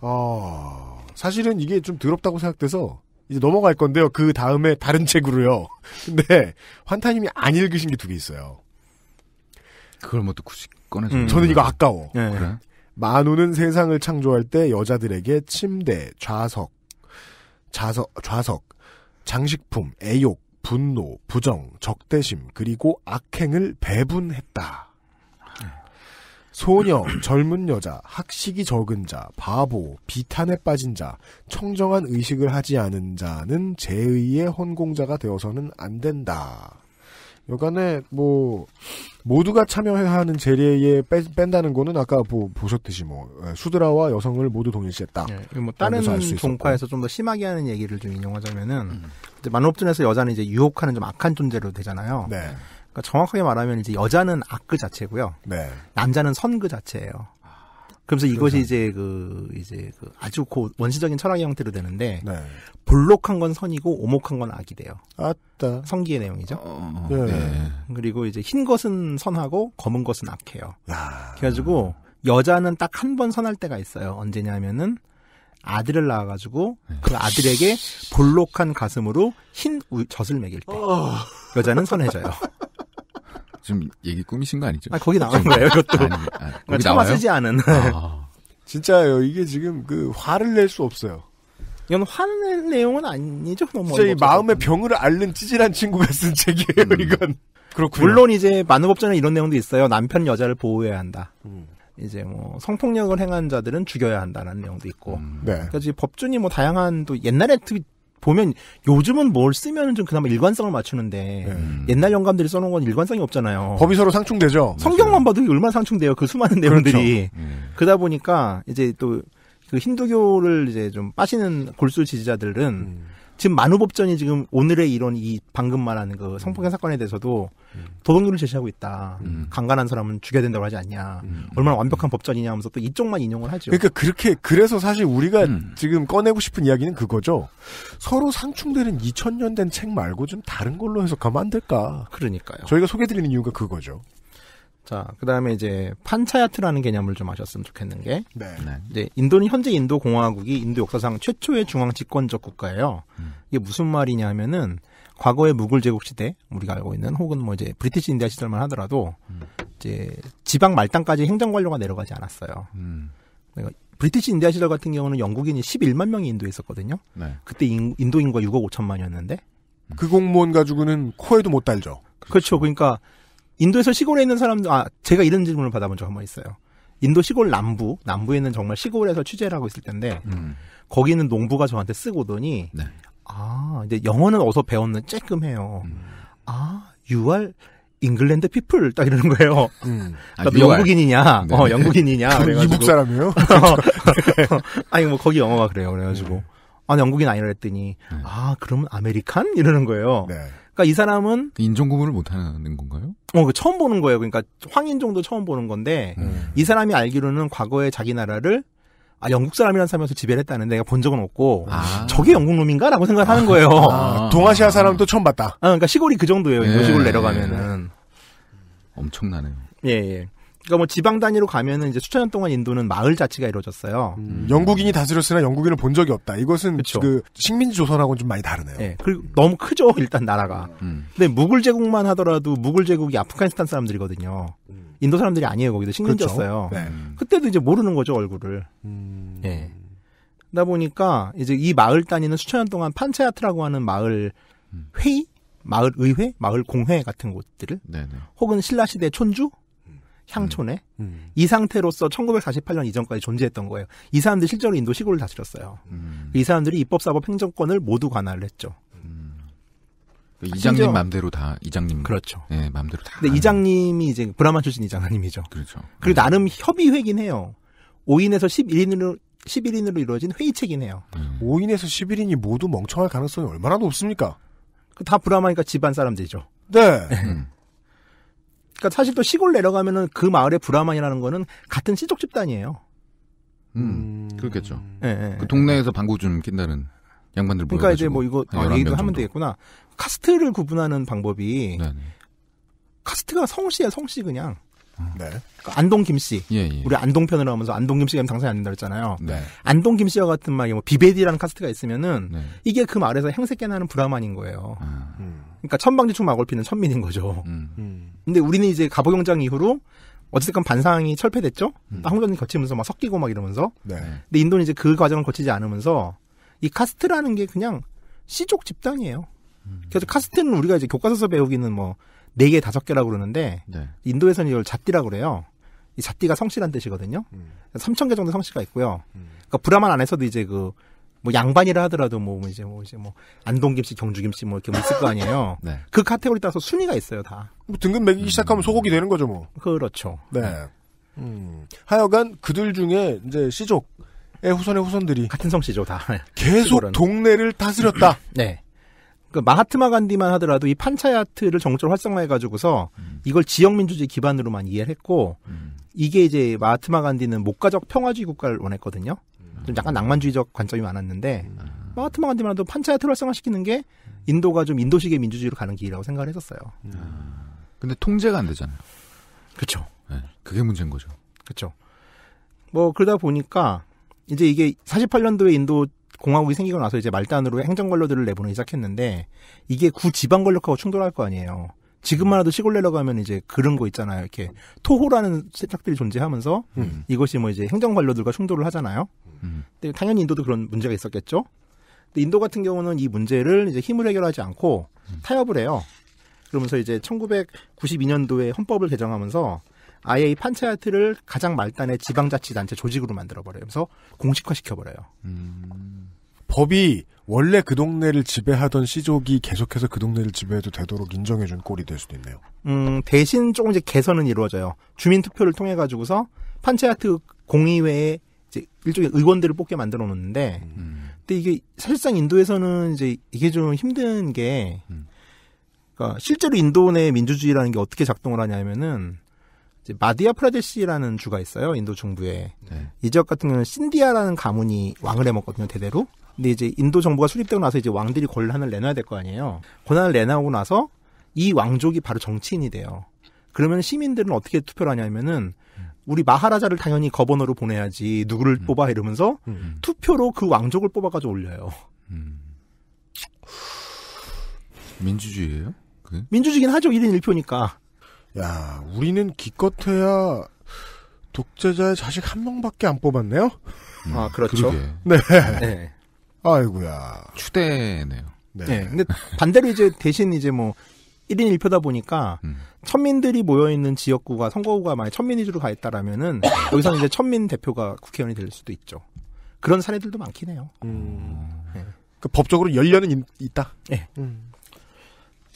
S2: 어, 사실은 이게 좀 더럽다고 생각돼서 이제 넘어갈 건데요. 그 다음에 다른 책으로요. 근데 환타님이 안 읽으신 게 두 개 있어요. 그걸 뭐 또 굳이 꺼내서. 음. 저는 이거 아까워. 예. 그래? 만우는 예. 세상을 창조할 때 여자들에게 침대, 좌석, 좌석, 좌석, 장식품, 애욕, 분노, 부정, 적대심, 그리고 악행을 배분했다. 소녀, 젊은 여자, 학식이 적은 자, 바보, 비탄에 빠진 자, 청정한 의식을 하지 않은 자는 제의의 혼공자가 되어서는 안 된다. 여간에 뭐 모두가 참여해야 하는 재례에 뺀, 다는 거는 아까 보, 보셨듯이 뭐 예, 수드라와
S5: 여성을 모두 동일시했다. 네, 뭐 다른 종파에서 좀 더 심하게 하는 얘기를 좀 인용하자면은 음. 만롭전에서 여자는 이제 유혹하는 좀 악한 존재로 되잖아요. 네. 그러니까 정확하게 말하면 이제 여자는 악 그 자체고요. 네. 남자는 선 그 자체예요. 그러면서 이것이 그래서. 이제 그 이제 그 아주 고 원시적인 철학의 형태로 되는데 네. 볼록한 건 선이고 오목한 건악이돼요 아따. 성기의 내용이죠. 어, 네. 네. 그리고 이제 흰 것은 선하고 검은 것은 악해요. 야. 그래가지고 여자는 딱 한 번 선할 때가 있어요. 언제냐면은 아들을 낳아가지고 네. 그 아들에게 볼록한 가슴으로 흰 우, 젖을 먹일 때 어. 여자는 선해져요. 지금 얘기 꾸미신 거 아니죠? 아 거기 나온 거예요. 이것도 아니, 아니, 거기
S4: 참아 그러니까 나와요? 쓰지 않은.
S5: 아.
S2: 진짜요. 이게 지금 그 화를 낼 수 없어요. 이건 화낼 내용은 아니죠. 너무 뭐 저희
S5: 마음의 병을 앓는 찌질한 친구가 쓴 책이에요. 음. 이건 그렇군요. 물론 이제 많은 법전에 이런 내용도 있어요. 남편 여자를 보호해야 한다. 음. 이제 뭐 성폭력을 행한 자들은 죽여야 한다는 내용도 있고. 음. 네. 그래니까 이제 법준이 뭐 다양한 또 옛날에 보면 요즘은 뭘 쓰면은 좀 그나마 일관성을 맞추는데 음. 옛날 영감들이 써놓은 건 일관성이 없잖아요. 법이 서로 상충되죠. 성경만 봐도 얼마나 상충돼요. 그 수많은 그렇죠. 내용들이. 그렇죠. 음. 그러다 보니까 이제 또그 힌두교를 이제 좀빠시는 골수 지지자들은 음. 지금 만우법전이 지금 오늘의 이런 이 방금 말하는 그 성폭행 음. 사건에 대해서도 음. 도덕률을 제시하고 있다. 음. 강간한 사람은 죽여야 된다고 하지 않냐. 음. 얼마나 완벽한 법전이냐 하면서 또 이쪽만 인용을 하죠. 그러니까
S2: 그렇게 그래서 사실 우리가 음. 지금 꺼내고 싶은 이야기는 그거죠. 서로 상충되는
S5: 2000년 된 책 말고 좀 다른 걸로 해서가면안 될까? 그러니까요. 저희가 소개드리는 이유가 그거죠. 자, 그 다음에 이제 판차야트라는 개념을 좀 아셨으면 좋겠는 게. 네. 네. 이제 인도는 현재 인도 공화국이 인도 역사상 최초의 중앙 집권적 국가예요. 음. 이게 무슨 말이냐면은 하 과거의 무굴 제국 시대 우리가 알고 있는 혹은 뭐 이제 브리티시 인디아 시절만 하더라도 음. 이제 지방 말단까지 행정 관료가 내려가지 않았어요. 음. 그러니까 브리티시 인디아 시절 같은 경우는 영국인이 11만 명이 인도에 있었거든요. 네. 그때 인, 인도 인구가 6억 5천만이었는데 그 공무원 가지고는 코에도 못 달죠. 그렇죠. 그렇죠. 그러니까 인도에서 시골에 있는 사람들, 아, 제가 이런 질문을 받아본 적 한 번 있어요. 인도 시골 남부, 남부에는 정말 시골에서 취재를 하고 있을 텐데, 음. 거기는 농부가 저한테 쓰고 오더니, 네. 아, 이제 영어는 어서 배웠는 쬐끔해요. 음. 아, 유 o 잉글랜드 피플 딱 이러는 거예요. 음. 아, 그 영국인이냐? 네. 어, 영국인이냐? 미국 사람이에요? 아니 뭐 거기 영어가 그래요. 그래가지고 음. 아 영국인 아니라 했더니 음. 네. 아 그러면 아메리칸 이러는 거예요. 네. 그러니까 이 사람은 인종 구분을 못하는 건가요? 어, 그 처음 보는 거예요. 그러니까 황인종도 처음 보는 건데 음. 이 사람이 알기로는 과거에 자기 나라를 아, 영국 사람이라는 사람에서 지배를 했다는 내가 본 적은 없고 아. 저게 영국 놈인가? 라고 생각을 하는 거예요. 아. 아. 동아시아 사람도 처음 봤다. 아, 그러니까 시골이 그 정도예요. 예. 네. 시골 내려가면은. 엄청나네요. 예, 예. 그러니까 뭐 지방 단위로 가면은 이제 수천 년 동안 인도는 마을 자치가 이루어졌어요. 음.
S2: 영국인이 다스렸으나 영국인을 본 적이 없다. 이것은 그쵸. 그 식민지 조선하고는 좀 많이 다르네요.
S5: 네. 그리고 너무 크죠 일단 나라가. 음. 근데 무굴 제국만 하더라도 무굴 제국이 아프가니스탄 사람들이거든요. 인도 사람들이 아니에요 거기도 식민지였어요. 그렇죠? 네. 음. 그때도 이제 모르는 거죠 얼굴을. 음. 네. 그러다 보니까 이제 이 마을 단위는 수천 년 동안 판체아트라고 하는 마을 음. 회의, 마을 의회, 마을 공회 같은 곳들을 네네. 혹은 신라 시대 촌주 향촌에 음. 음. 이 상태로서 1948년 이전까지 존재했던 거예요. 이사람들 실제로 인도 시골을 다스렸어요. 음. 이 사람들이 입법, 사법, 행정권을 모두 관할을 했죠. 음.
S4: 그 이장님 맘대로 다 이장님 그렇죠. 네, 맘대로 다.
S5: 근데 이장님이 이제 브라만 출신 이장님이죠. 그렇죠. 그리고 네. 나름 협의회긴 해요. 5인에서 11인으로 11인으로 이루어진 회의체긴 해요. 음. 5인에서 11인이 모두 멍청할 가능성이 얼마나 높습니까? 그 다 브라마니까 집안 사람들이죠. 네. 네. 음. 그러니까 사실 또 시골 내려가면은 그 마을의 브라만이라는 거는 같은 씨족 집단이에요.
S4: 음, 음. 그렇겠죠. 예, 예, 그 동네에서 방구 좀 낀다는 양반들 그러니까 이제 뭐 이거 아, 아, 얘기도 하면
S5: 되겠구나. 카스트를 구분하는 방법이 네네. 카스트가 성씨야 성씨 그냥. 음. 네. 그러니까 안동 김씨. 예, 예. 우리 안동 편을 하면서 안동 김씨가 당선이 안 된다 그랬잖아요. 네. 안동 김씨와 같은 막뭐 비베디라는 카스트가 있으면은 네. 이게 그 말에서 행색깨나는 브라만인 거예요. 아. 음. 그러니까 천방지축 마골피는 천민인 거죠.
S1: 음. 음.
S5: 근데 우리는 이제 가보경장 이후로 어쨌든 반상이 철폐됐죠. 음. 황전이 거치면서 막 섞이고 막 이러면서. 네. 네. 근데 인도는 이제 그 과정을 거치지 않으면서 이 카스트라는 게 그냥 씨족 집단이에요. 음. 그래서 카스트는 우리가 이제 교과서에서 배우기는 뭐 네 개 다섯 개라고 그러는데 네. 인도에서는 이걸 잣띠라고 그래요. 이 잣띠가 성씨란 뜻이거든요. 음. 3 0개 정도 성씨가 있고요. 음. 그러니까 브라만 안에서도 이제 그뭐 양반이라 하더라도 뭐, 뭐 이제 뭐 이제 뭐 안동 김씨, 경주 김씨 뭐 이렇게 뭐 있을 거 아니에요. 네. 그 카테고리 따서 라 순위가 있어요 다. 뭐 등급 매기기 시작하면 음. 소고기 되는 거죠 뭐. 그렇죠. 네. 네. 음. 하여간 그들 중에 이제 시족의 후손의 후손들이 같은 성씨죠 다. 계속 동네를 다스렸다. 네. 그 마하트마 간디만 하더라도 이 판차야트를 정적으로 활성화해가지고서 음. 이걸 지역 민주주의 기반으로만 이해를 했고 음. 이게 이제 마하트마 간디는 목가적 평화주의 국가를 원했거든요. 좀 약간 낭만주의적 관점이 많았는데 마하트마 간디만 해도 판차야트를 활성화시키는 게 인도가 좀 인도식의 민주주의로 가는 길이라고 생각을 했었어요. 아, 근데 통제가 안 되잖아요. 그렇죠. 네, 그게 문제인 거죠. 그렇죠. 뭐 그러다 보니까 이제 이게 48년도에 인도 공화국이 생기고 나서 이제 말단으로 행정 관력들을 내보내기 시작했는데 이게 구지방 권력하고 충돌할 거 아니에요. 지금만 해도 시골 내려가면 이제 그런 거 있잖아요. 이렇게 토호라는 세탁들이 존재하면서 음. 이것이 뭐 이제 행정 관료들과 충돌을 하잖아요. 음. 근데 당연히 인도도 그런 문제가 있었겠죠. 근데 인도 같은 경우는 이 문제를 이제 힘을 해결하지 않고 음. 타협을 해요. 그러면서 이제 1992년도에 헌법을 개정하면서 아예 이 판차야트를 가장 말단의 지방자치단체 조직으로 만들어버려요. 그래서 공식화시켜버려요. 음. 법이 원래 그 동네를 지배하던 시족이 계속해서 그 동네를 지배해도 되도록 인정해준 꼴이 될 수도 있네요. 음, 대신 조금 이제 개선은 이루어져요. 주민 투표를 통해 가지고서 판체아트 공의회에 이제 일종의 의원들을 뽑게 만들어 놓는데, 음. 근데 이게 사실상 인도에서는 이제 이게 좀 힘든 게, 음. 그러니까 실제로 인도 내 민주주의라는 게 어떻게 작동을 하냐면은 마디아 프라데시라는 주가 있어요 인도 정부에 네. 이 지역 같은 경우는 신디아라는 가문이 왕을 해먹거든요 대대로 근데 이제 인도 정부가 수립되고 나서 이제 왕들이 권한을 내놔야 될 거 아니에요. 권한을 내놔고 나서 이 왕족이 바로 정치인이 돼요. 그러면 시민들은 어떻게 투표를 하냐면은 우리 마하라자를 당연히 거버너로 보내야지 누구를 음. 뽑아 이러면서 음, 음. 투표로 그 왕족을 뽑아가지고 올려요. 음.
S4: 민주주의예요? 그게?
S2: 민주주의긴
S5: 하죠. 1인 1표니까.
S2: 야, 우리는 기껏해야 독재자의 자식 한 명밖에 안 뽑았네요. 음.
S5: 아, 그렇죠. 그러게. 네. 네. 아이고야 추대네요. 네. 네. 근데 반대로 이제 대신 이제 뭐 1인 1표다 보니까 음. 천민들이 모여 있는 지역구가 선거구가 만약 천민 위주로 가 있다라면은 여기서는 이제 천민 대표가 국회의원이 될 수도 있죠. 그런 사례들도 많긴 해요. 음. 네. 그 법적으로 열려는 있다. 네. 음.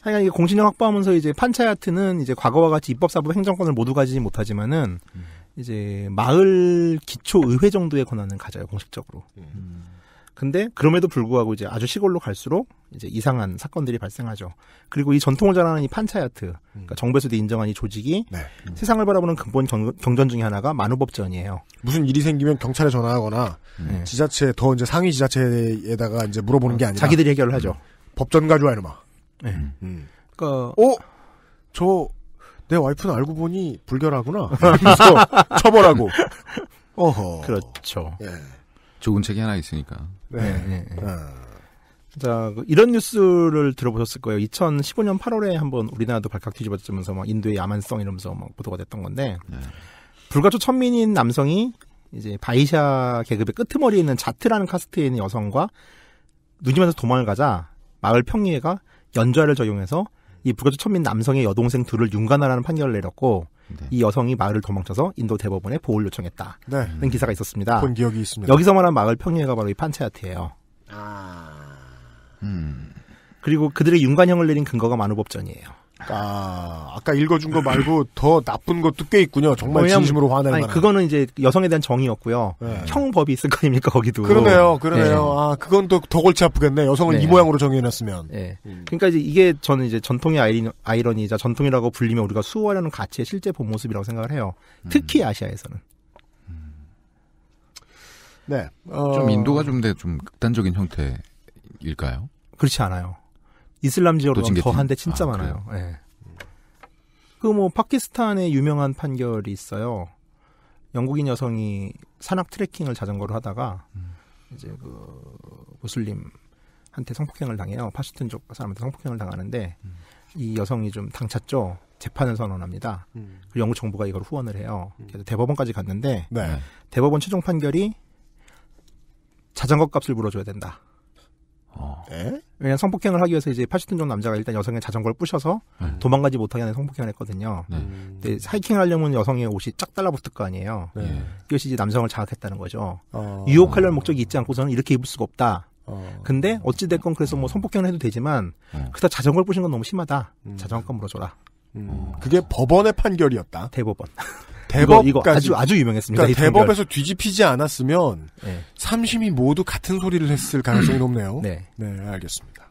S5: 하여간 이게 공신력 확보하면서 이제 판차야트는 이제 과거와 같이 입법사법 행정권을 모두 가지지 못하지만은 음. 이제 마을 기초 의회 정도의 권한을 가져요 공식적으로. 음. 음. 근데 그럼에도 불구하고 이제 아주 시골로 갈수록 이제 이상한 사건들이 발생하죠. 그리고 이 전통을 자랑하는 이 판차야트, 그러니까 음. 그러니까 정배수대 인정한 이 조직이 네. 음. 세상을 바라보는 근본 경, 전 중의 하나가 만우법전이에요. 무슨 일이 생기면 경찰에 전화하거나
S4: 음.
S2: 지자체 더 이제 상위 지자체에다가 이제 물어보는 게 아니라 자기들이 해결을 하죠. 음. 법전 가져와 이놈아.
S5: 네. 음. 음.
S2: 그러니까 어? 저 내 와이프는 알고 보니 불결하구나. 처벌하고.
S5: 어허. 그렇죠. 예.
S4: 좋은 책이 하나 있으니까. 네. 네. 네, 네. 아.
S5: 자, 그 이런 뉴스를 들어보셨을 거예요. 2015년 8월에 한번 우리나라도 발칵 뒤집어지면서 막 뭐 인도의 야만성 이러면서 막 뭐 보도가 됐던 건데 네. 불가초 천민인 남성이 이제 바이샤 계급의 끄트머리에 있는 자트라는 카스트에 있는 여성과 눈이 면서 도망을 가자 마을 평리회가 연좌를 적용해서 이 불가초 천민 남성의 여동생 둘을 윤관하라는 판결을 내렸고 네. 이 여성이 마을을 도망쳐서 인도 대법원에 보호를 요청했다는 네. 기사가 있었습니다. 본 기억이 있습니다. 여기서 말한 마을 평리회가 바로 이 판체아트예요. 아, 음. 그리고 그들의 윤관형을 내린 근거가 만우법전이에요. 아, 아까 읽어준 거 말고 더 나쁜 것도 꽤 있군요. 정말 왜 진심으로 화낼 만한. 그거는 이제 여성에 대한 정의였고요. 네. 형법이 있을 거 아닙니까, 거기도. 그러네요, 그러네요. 네.
S2: 아, 그건 또더 골치 아프겠네. 여성을 네. 이 모양으로
S5: 정의해놨으면. 네. 그러니까 이제 이게 저는 이제 전통의 아이러니, 이자 전통이라고 불리면 우리가 수호하려는 가치의 실제 본 모습이라고 생각을 해요. 음. 특히 음. 아시아에서는. 네. 어... 좀 인도가
S4: 좀, 좀 극단적인 형태일까요? 그렇지 않아요.
S5: 이슬람 지역으로 더한데 진짜 아, 많아요. 예. 그 뭐 파키스탄의 유명한 판결이 있어요. 영국인 여성이 산악 트레킹을 자전거로 하다가 음. 이제 그 무슬림한테 성폭행을 당해요. 파슈툰족 사람한테 성폭행을 당하는데 음. 이 여성이 좀 당찼죠. 재판을 선언합니다. 음. 그리고 영국 정부가 이걸 후원을 해요. 음. 그래서 대법원까지 갔는데 네. 대법원 최종 판결이 자전거 값을 물어줘야 된다. 어. 예? 왜냐 성폭행을 하기 위해서 이제 80톤 정도 남자가 일단 여성의 자전거를 부셔서 네. 도망가지 못하게 하는 성폭행을 했거든요. 네. 음. 근데 하이킹을 하려면 여성의 옷이 쫙 달라붙을 거 아니에요. 네. 예. 이것이 이제 남성을 자극했다는 거죠. 어. 유혹하려는 목적이 있지 않고서는 이렇게 입을 수가 없다. 어. 근데 어찌됐건 그래서 뭐 성폭행을 해도 되지만 네. 그다 자전거를 부신 건 너무 심하다. 음. 자전거 물어줘라. 음. 그게 법원의 판결이었다. 대법원.
S2: 대법 이거, 이거 아주 아주 유명했습니다. 그러니까 대법에서 뒤집히지 않았으면 네.
S5: 삼심이 모두 같은 소리를 했을 가능성이 높네요. 네, 네 알겠습니다.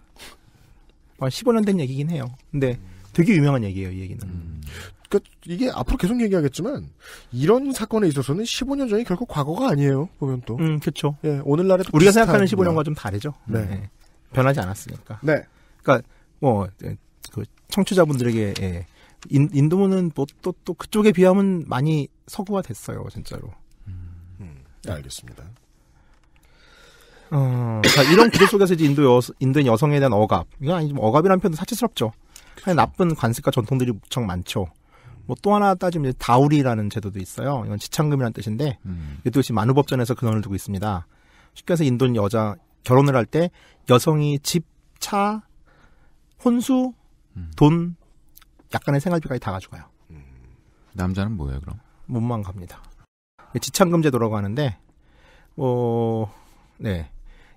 S5: 15년 아, 된 얘기긴 해요. 근데 되게 유명한 얘기예요, 이 얘기는. 음. 그러니까
S2: 이게 앞으로 계속 얘기하겠지만 이런 사건에 있어서는 15년 전이 결코 과거가 아니에요. 보면 또.
S5: 음, 그렇죠. 예, 오늘날에 우리가 생각하는 15년과 좀 다르죠. 네. 네. 변하지 않았으니까. 네. 그러니까 뭐그 청취자분들에게 예, 인, 인도는 뭐 또, 또 그쪽에 비하면 많이 서구화 됐어요, 진짜로. 음, 네, 알겠습니다. 어, 자, 이런 구조 속에서 이제 인도 여, 인도인 여성에 대한 억압. 이건 아니, 뭐 억압이라는 표현도 사치스럽죠. 그냥 그렇죠. 나쁜 관습과 전통들이 무척 많죠. 뭐 또 하나 따지면 다우리라는 제도도 있어요. 이건 지참금이라는 뜻인데, 음. 이것도 역시 만우법전에서 근원을 두고 있습니다. 쉽게 해서 인도인 여자, 결혼을 할 때 여성이 집, 차, 혼수, 음. 돈, 약간의 생활비까지 다 가져가요. 음, 남자는 뭐예요 그럼? 몸만 갑니다. 지참금제 도라고 하는데 뭐 네.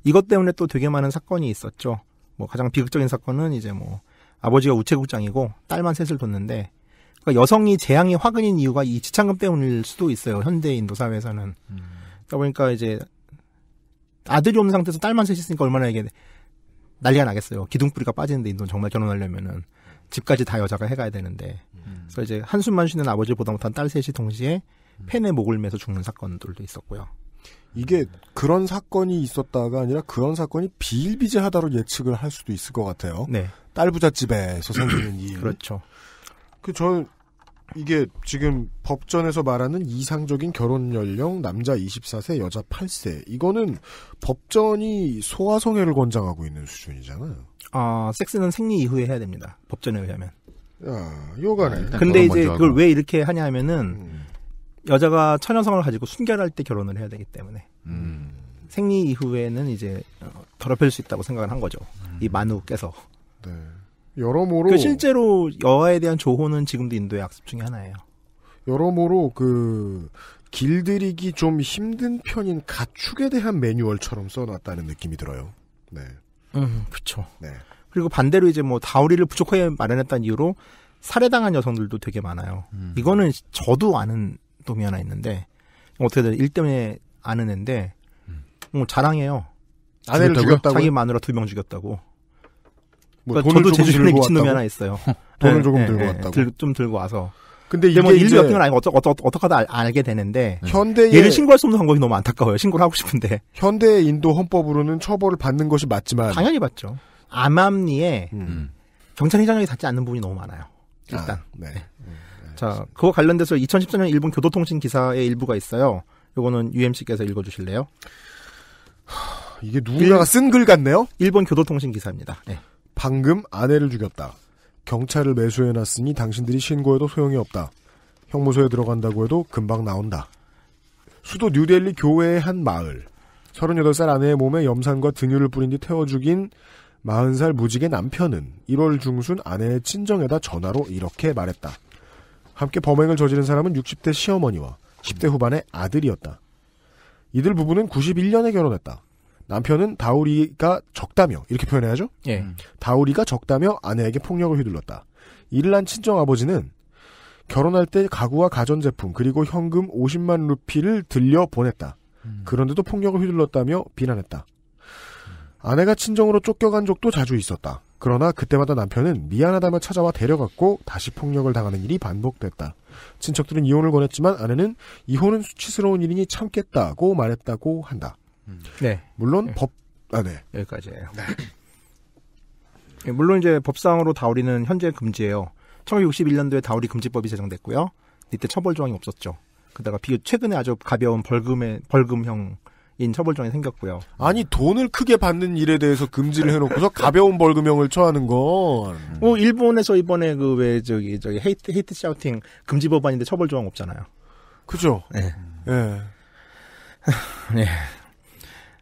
S5: 이것 때문에 또 되게 많은 사건이 있었죠. 뭐 가장 비극적인 사건은 이제 뭐 아버지가 우체국장이고 딸만 셋을 뒀는데 그러니까 여성이 재앙이 화근인 이유가 이 지참금 때문일 수도 있어요. 현대 인도 사회에서는. 음. 그러니까 이제 아들이 없는 상태에서 딸만 셋이 있으니까 얼마나 이게 난리가 나겠어요. 기둥뿌리가 빠지는데 인도 정말 결혼하려면은. 집까지 다 여자가 해가야 되는데 음. 그래서 이제 한숨만 쉬는 아버지 보다 못한 딸 셋이 동시에 음. 팬의 목을 매서 죽는 사건들도 있었고요. 이게 그런 사건이 있었다가 아니라 그런 사건이 비일비재하다로 예측을 할 수도 있을 것
S2: 같아요. 네. 딸 부잣집에서 생기는 일. 그렇죠. 그 저는 이게 지금 법전에서 말하는 이상적인 결혼 연령 남자 24세 여자 8세 이거는 법전이 소아성애를 권장하고 있는 수준이잖아요. 아,
S5: 섹스는 생리 이후에 해야 됩니다. 법전에 의하면. 야, 요가네. 아, 아 근데 이제 그걸 왜 이렇게 하냐 하면은 음. 여자가 천여성을 가지고 순결할 때 결혼을 해야 되기 때문에 음. 생리 이후에는 이제 어, 더럽힐 수 있다고 생각을 한 거죠. 음. 이 만우께서. 네. 여러모로 그 실제로 여아에 대한 조호는 지금도 인도의 악습 중의 하나예요. 여러모로 그 길들이기 좀 힘든 편인
S2: 가축에
S5: 대한 매뉴얼처럼 써놨다는 느낌이 들어요. 네. 음, 그렇죠. 네. 그리고 반대로 이제 뭐 다우리를 부족하게 마련했다는 이유로 살해당한 여성들도 되게 많아요. 음. 이거는 저도 아는 놈이 하나 있는데 어떻게든 일 때문에 아는 애인데 음. 뭐 자랑해요. 아내를 죽였다고 자기 마누라 두 명 죽였다고. 뭐 그러니까 저도 제 주변에 미친 놈이 하나 있어요. 돈을 네, 조금 네, 들고 네, 왔다고. 들, 좀 들고 와서 근데 이게 뭐 인류 역행을 아니면 어쩌, 어쩌, 어떡하다 알, 게 되는데 네. 현대의 얘를 신고할 수 없는 방법이 너무 안타까워요. 신고를 하고 싶은데 현대의 인도 헌법으로는 처벌을 받는 것이 맞지만 당연히 받죠. 암암리에 음. 음. 경찰 행정력이 닿지 않는 부분이 너무 많아요. 아, 일단 아, 네. 음, 네. 자 그거 관련돼서 2014년 일본 교도통신 기사의 일부가 있어요. 요거는 UMC께서 읽어주실래요? 이게 누군가가 쓴 글 같네요. 일본 교도통신 기사입니다. 네.
S2: 방금 아내를 죽였다. 경찰을 매수해놨으니 당신들이 신고해도 소용이 없다. 형무소에 들어간다고 해도 금방 나온다. 수도 뉴델리 교회의한 마을. 38살 아내의 몸에 염산과 등유를 뿌린 뒤 태워 죽인 40살 무직의 남편은 1월 중순 아내의 친정에다 전화로 이렇게 말했다. 함께 범행을 저지른 사람은 60대 시어머니와 10대 후반의 아들이었다. 이들 부부는 91년에 결혼했다. 남편은 다우리가 적다며 이렇게 표현해야죠. 예. 음. 다우리가 적다며 아내에게 폭력을 휘둘렀다. 이를 한 친정 아버지는 결혼할 때 가구와 가전제품 그리고 현금 50만 루피를 들려 보냈다. 음. 그런데도 폭력을 휘둘렀다며 비난했다. 아내가 친정으로 쫓겨간 적도 자주 있었다. 그러나 그때마다 남편은 미안하다며 찾아와 데려갔고 다시 폭력을 당하는 일이 반복됐다. 친척들은 이혼을 권했지만 아내는 이혼은 수치스러운 일이니 참겠다고 말했다고 한다.
S5: 음. 네. 물론 네. 법, 아, 네. 여기까지예요 네. 예, 물론 이제 법상으로 다우리는 현재 금지예요. 1961년도에 다우리 금지법이 제정됐고요. 이때 처벌 조항이 없었죠. 그다가 비교 최근에 아주 가벼운 벌금의 벌금형 인처벌조항이 생겼고요. 아니 돈을 크게 받는 일에
S2: 대해서 금지를 해놓고서 가벼운 벌금형을
S5: 처하는 건. 뭐 일본에서 이번에 그왜 저기 저기 헤이트 헤이트 샤우팅 금지 법안인데 처벌 조항 없잖아요. 그죠. 네. 네. 네.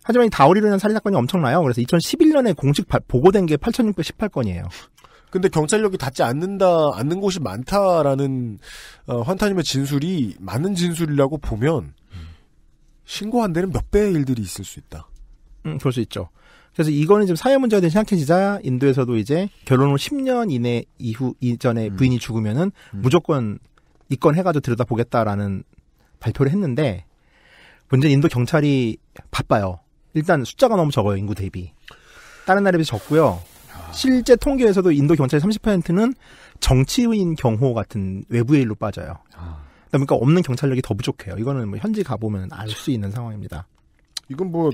S5: 하지만 이다우리로 인한 살인 사건이 엄청나요. 그래서 2011년에 공식 바, 보고된 게 8,618건이에요. 근데 경찰력이 닿지 않는다, 않는 곳이 많다라는 어,
S2: 환타님의 진술이 많은 진술이라고 보면 신고 한데는몇 배의
S5: 일들이 있을 수 있다. 음, 그럴 수 있죠. 그래서 이거는 지금 사회 문제가 된 심각해지자 인도에서도 이제 결혼 후 10년 이내 이후 이전에 음. 부인이 죽으면은 음. 무조건 입건 해가지고 들여다보겠다라는 발표를 했는데 문제 는 인도 경찰이 바빠요. 일단 숫자가 너무 적어요 인구 대비. 다른 나라에 비해 적고요. 실제 통계에서도 인도 경찰 의 30%는 정치인 경호 같은 외부의 일로 빠져요. 아. 그러니까 없는 경찰력이 더 부족해요. 이거는 뭐 현지 가보면 알 수 있는 상황입니다. 이건 뭐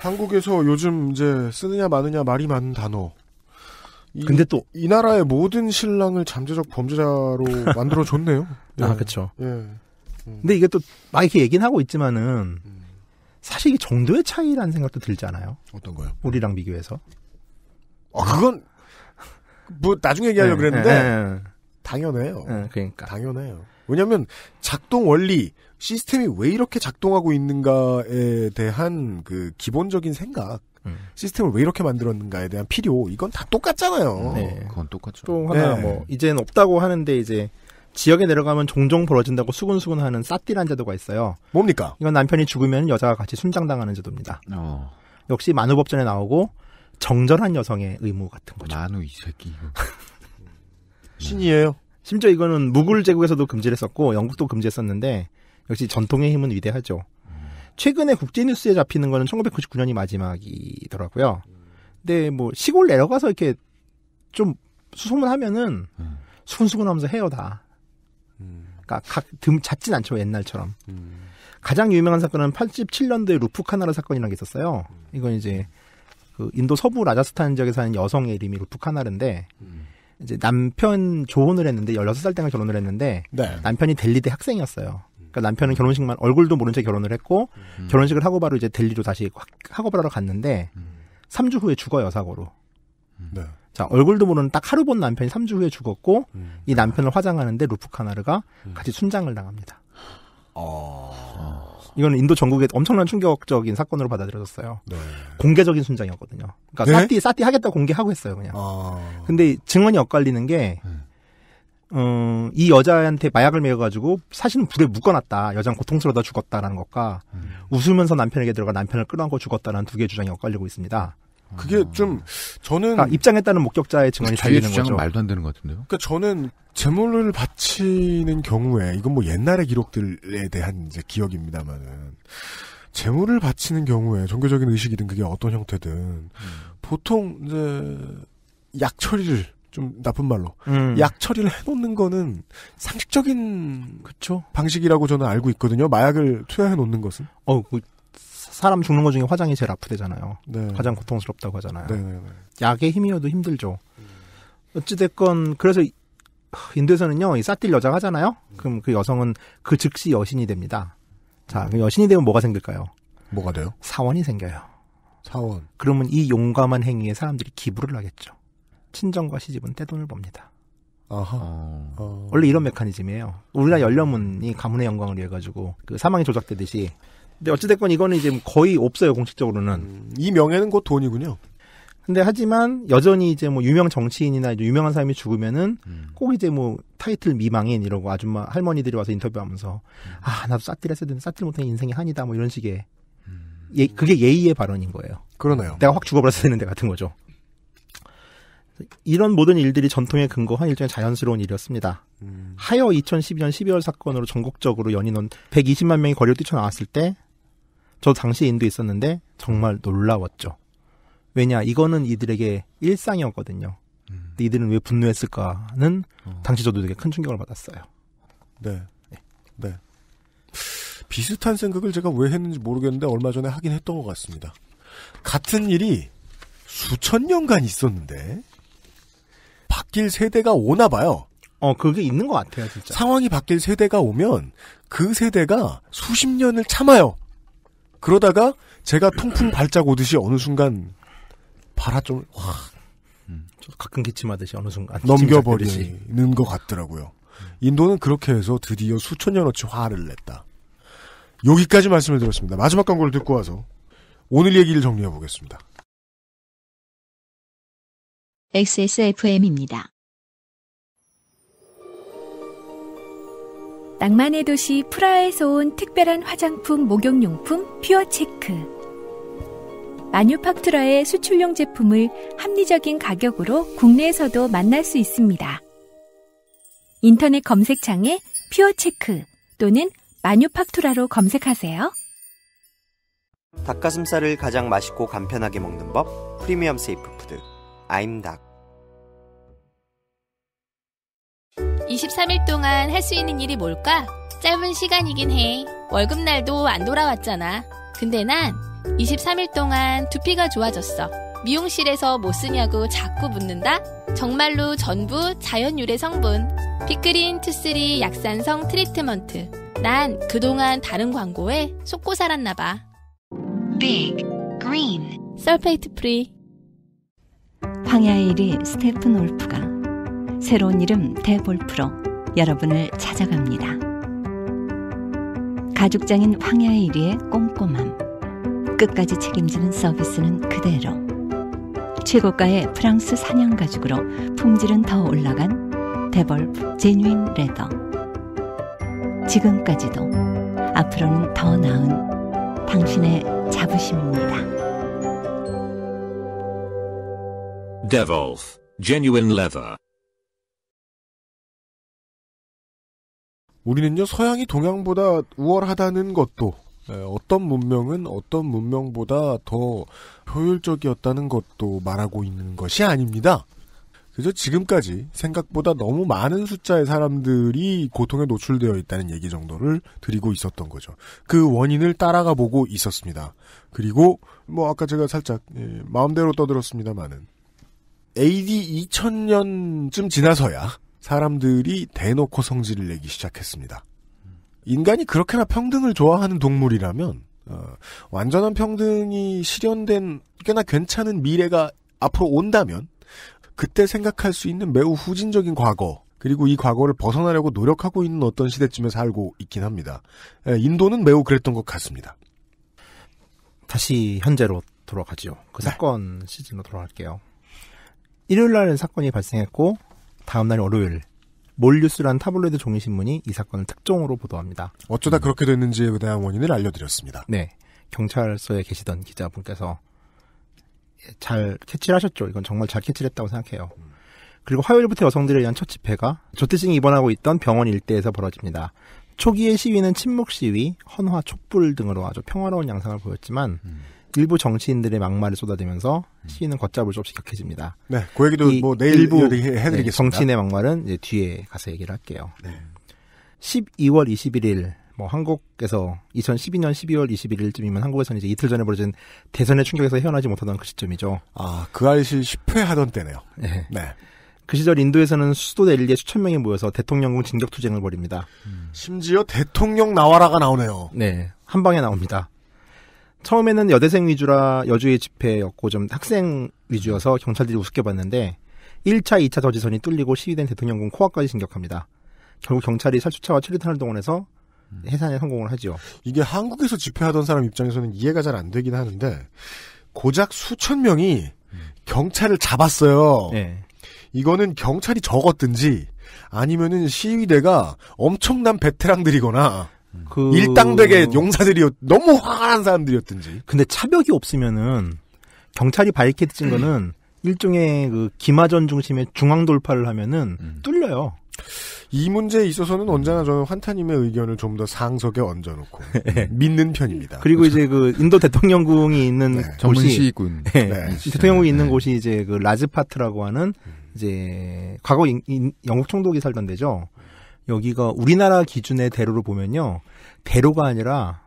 S5: 한국에서 요즘 이제 쓰느냐 마느냐 말이 많은 단어.
S2: 이, 근데 또 이 나라의 모든 신랑을 잠재적 범죄자로 만들어 줬네요.
S5: 아, 예. 아 그렇죠. 예. 음. 근데 이게 또막 이렇게 얘기는 하고 있지만은 음. 사실 이게 정도의 차이라는 생각도 들잖아요. 어떤 거요? 우리랑 비교해서. 아, 그건 뭐 나중에 얘기하려고 네, 그랬는데 네, 네. 당연해요. 네, 그러니까 당연해요.
S2: 왜냐하면 작동 원리 시스템이 왜 이렇게 작동하고 있는가에 대한 그 기본적인 생각. 음. 시스템을 왜 이렇게 만들었는가에 대한 필요 이건
S5: 다 똑같잖아요. 네, 그건 똑같죠. 또 하나 네. 뭐 이제는 없다고 하는데 이제 지역에 내려가면 종종 벌어진다고 수근수근하는 싸띠란 제도가 있어요. 뭡니까? 이건 남편이 죽으면 여자가 같이 순장당하는 제도입니다. 어. 역시 만우법전에 나오고 정절한 여성의 의무 같은 거죠. 만우 이 새끼. 네. 신이에요. 심지어 이거는 무굴 제국에서도 금지했었고 를 영국도 금지했었는데 역시 전통의 힘은 위대하죠. 최근에 국제 뉴스에 잡히는 거는 1999년이 마지막이더라고요. 근데 뭐 시골 내려가서 이렇게 좀 수소문하면은 음. 수근수근하면서 헤어다. 그러니까 각, 듬, 잦진 않죠 옛날처럼. 음. 가장 유명한 사건은 87년도에 루프카나라 사건이라는 게 있었어요. 이건 이제 그 인도 서부 라자스탄 지역에 사는 여성의 이름이 루프카나라인데 음. 이제 남편 조혼을 했는데 16살 때가 결혼을 했는데 네. 남편이 델리대 학생이었어요. 그러니까 남편은 결혼식만 얼굴도 모른 채 결혼을 했고 음. 결혼식을 하고 바로 이제 델리로 다시 학업을 하러 갔는데 음. 3주 후에 죽어요 사고로. 네. 자, 얼굴도 모르는 딱 하루 본 남편이 3주 후에 죽었고 음. 이 남편을 화장하는데 루프카나르가 음. 같이 순장을 당합니다. 어... 아. 이건 인도 전국에 엄청난 충격적인 사건으로 받아들여졌어요. 네. 공개적인 순장이었거든요. 그러니까 네? 사띠 사띠 하겠다 공개하고 했어요, 그냥. 어... 근데 증언이 엇갈리는 게 음. 어, 이 여자한테 마약을 매여가지고 사실은 불에 묶어놨다. 여자는 고통스러워다 죽었다라는 것과 음. 웃으면서 남편에게 들어가 남편을 끌어안고 죽었다라는 두 개의 주장이 엇갈리고 있습니다. 그게 아. 좀 저는 그러니까 입장했다는 목격자의 증언이 달리는 그렇죠. 거죠. 말도 안 되는 것 같은데요. 그러니까 저는
S2: 재물을 바치는 경우에 이건 뭐 옛날의 기록들에 대한 이제 기억입니다만은 재물을 바치는 경우에 종교적인 의식이든 그게 어떤 형태든 음. 보통 이제 약 처리를 좀 나쁜 말로 음. 약 처리를 해놓는 거는
S5: 상식적인 그쵸? 방식이라고 저는 알고 있거든요. 마약을 투여해 놓는 것은. 어, 그 사람 죽는 것 중에 화장이 제일 아프대잖아요. 네. 가장 고통스럽다고 하잖아요. 네네네. 네, 네. 약의 힘이어도 힘들죠. 음. 어찌됐건 그래서 인도에서는요, 이 싸딜 여자가 하잖아요. 음. 그럼 그 여성은 그 즉시 여신이 됩니다. 자, 음. 여신이 되면 뭐가 생길까요? 뭐가 돼요? 사원이 생겨요. 사원. 그러면 이 용감한 행위에 사람들이 기부를 하겠죠. 친정과 시집은 떼돈을 봅니다 아하. 어. 어. 원래 이런 메커니즘이에요. 우리나라 연려문이 가문의 영광을 위해 가지고 그 사망이 조작되듯이 근데 어찌됐건 이거는 이제 거의 없어요 공식적으로는. 음, 이 명예는 곧 돈이군요. 근데 하지만 여전히 이제 뭐 유명 정치인이나 이제 유명한 사람이 죽으면은 음. 꼭 이제 뭐 타이틀 미망인 이러고 아줌마 할머니들이 와서 인터뷰하면서 음. 아 나도 사티를 했어야 되는데 사티를 못한 인생이 한이다 뭐 이런 식의 음. 예, 그게 예의의 발언인 거예요. 그러네요. 내가 확 죽어버렸어야 되는데 같은 거죠. 이런 모든 일들이 전통에 근거한 일종의 자연스러운 일이었습니다. 음. 하여 2012년 12월 사건으로 전국적으로 연인원 120만 명이 거리로 뛰쳐나왔을 때저 당시 인도 있었는데 정말 음. 놀라웠죠. 왜냐 이거는 이들에게 일상이었거든요. 음. 근데 이들은 왜 분노했을까는 어. 당시 저도 되게 큰 충격을 받았어요. 네. 네. 비슷한 생각을 제가 왜 했는지 모르겠는데 얼마
S2: 전에 하긴 했던 것 같습니다. 같은 일이 수천 년간 있었는데 바뀔 세대가 오나 봐요. 어, 그게 있는 것 같아요, 진짜. 상황이 바뀔 세대가 오면 그 세대가 수십 년을 참아요. 그러다가 제가 통풍 발작 오듯이 어느 순간 발화점을
S5: 확 음, 가끔 기침하듯이 어느 순간 넘겨버리는
S2: 것 같더라고요. 인도는 그렇게 해서 드디어 수천 년어치 화를 냈다. 여기까지 말씀을 드렸습니다. 마지막 광고를 듣고 와서 오늘 얘기를 정리해 보겠습니다.
S1: XSFM입니다. 낭만의 도시 프라하에서 온 특별한 화장품 목욕용품 퓨어체크 마뉴팍투라의 수출용 제품을 합리적인 가격으로 국내에서도 만날 수 있습니다. 인터넷 검색창에 퓨어체크 또는 마뉴팍투라로 검색하세요.
S5: 닭가슴살을 가장 맛있고 간편하게 먹는 법 프리미엄 세이프 푸드 아임닭
S1: 23일 동안 할 수 있는 일이 뭘까? 짧은 시간이긴 해. 월급날도 안 돌아왔잖아. 근데 난 23일 동안 두피가 좋아졌어. 미용실에서 뭐 쓰냐고 자꾸 묻는다? 정말로 전부 자연유래 성분. 피크린 투쓰리 약산성 트리트먼트. 난 그동안 다른 광고에 속고 살았나봐. Big Green 설페이트 프리 황야의 1위 스테프놀프가 새로운 이름 대볼프로 여러분을 찾아갑니다. 가죽장인 황야의 일위의 꼼꼼함. 끝까지 책임지는 서비스는 그대로. 최고가의 프랑스 사냥 가죽으로 품질은 더 올라간 데볼프 제뉴인 레더. 지금까지도 앞으로는 더 나은 당신의 자부심입니다.
S4: Devolf Genuine Leather
S2: 우리는요 서양이 동양보다 우월하다는 것도 예, 어떤 문명은 어떤 문명보다 더 효율적이었다는 것도 말하고 있는 것이 아닙니다. 그래서 지금까지 생각보다 너무 많은 숫자의 사람들이 고통에 노출되어 있다는 얘기 정도를 드리고 있었던 거죠. 그 원인을 따라가 보고 있었습니다. 그리고 뭐 아까 제가 살짝 예, 마음대로 떠들었습니다만은 AD 2000년쯤 지나서야 사람들이 대놓고 성질을 내기 시작했습니다. 인간이 그렇게나 평등을 좋아하는 동물이라면 어, 완전한 평등이 실현된 꽤나 괜찮은 미래가 앞으로 온다면 그때 생각할 수 있는 매우 후진적인 과거 그리고 이 과거를 벗어나려고 노력하고 있는 어떤 시대쯤에 살고 있긴 합니다. 예, 인도는 매우 그랬던 것 같습니다.
S5: 다시 현재로 돌아가죠. 그 네. 사건 시즌으로 돌아갈게요. 일요일 날 사건이 발생했고 다음날 월요일 몰뉴스란 타블로이드 종이신문이 이 사건을 특종으로 보도합니다. 어쩌다 음. 그렇게 됐는지에 대한 원인을 알려드렸습니다. 네. 경찰서에 계시던 기자분께서 잘 캐치를 하셨죠. 이건 정말 잘 캐치를 했다고 생각해요. 음. 그리고 화요일부터 여성들에 의한 첫 집회가 조태증이 입원하고 있던 병원 일대에서 벌어집니다. 초기의 시위는 침묵 시위, 헌화, 촛불 등으로 아주 평화로운 양상을 보였지만 음. 일부 정치인들의 막말을 쏟아대면서 시위는 걷잡을 수 없이 격해집니다. 네, 그 얘기도 뭐 내일 일부 네, 해드리겠습니다. 네, 정치인의 막말은 이제 뒤에 가서 얘기를 할게요. 네. 12월 21일 뭐 한국에서 2012년 12월 21일쯤이면 한국에서는 이제 이틀 전에 벌어진 대선의 충격에서 헤어나지 못하던 그 시점이죠. 아, 그 알실 10회 하던 때네요. 네. 네. 그 시절 인도에서는 수도 델리에 수천 명이 모여서 대통령군 진격 투쟁을 벌입니다. 음. 심지어 대통령 나와라가 나오네요. 네, 한 방에 나옵니다. 처음에는 여대생 위주라 여주의 집회였고 좀 학생 위주여서 경찰들이 우습게 봤는데 1차, 2차 저지선이 뚫리고 시위된 대통령군 코앞까지 진격합니다. 결국 경찰이 살수차와 체루탄을 동원해서 음. 해산에 성공을 하죠 이게 한국에서 집회하던 사람 입장에서는 이해가
S2: 잘 안 되긴 하는데 고작 수천 명이 음. 경찰을 잡았어요. 네. 이거는 경찰이 적었든지 아니면은 시위대가
S5: 엄청난 베테랑들이거나 그... 일당백의 용사들이 너무 화가 난 사람들이었든지. 근데 차벽이 없으면은 경찰이 바리케드 친 거는 일종의 그 기마전 중심의 중앙 돌파를 하면은 음. 뚫려요.
S2: 이 문제에 있어서는 언제나
S5: 저는 환타님의 의견을 좀 더 상석에 얹어놓고 네. 믿는 편입니다. 그리고 이제 그 인도 대통령궁이 있는 네. 곳이 시군 네. 네 대통령궁이 있는 네. 곳이 이제 그 라즈파트라고 하는 이제 과거 인, 인, 영국 총독이 살던 데죠. 여기가 우리나라 기준의 대로로 보면요. 대로가 아니라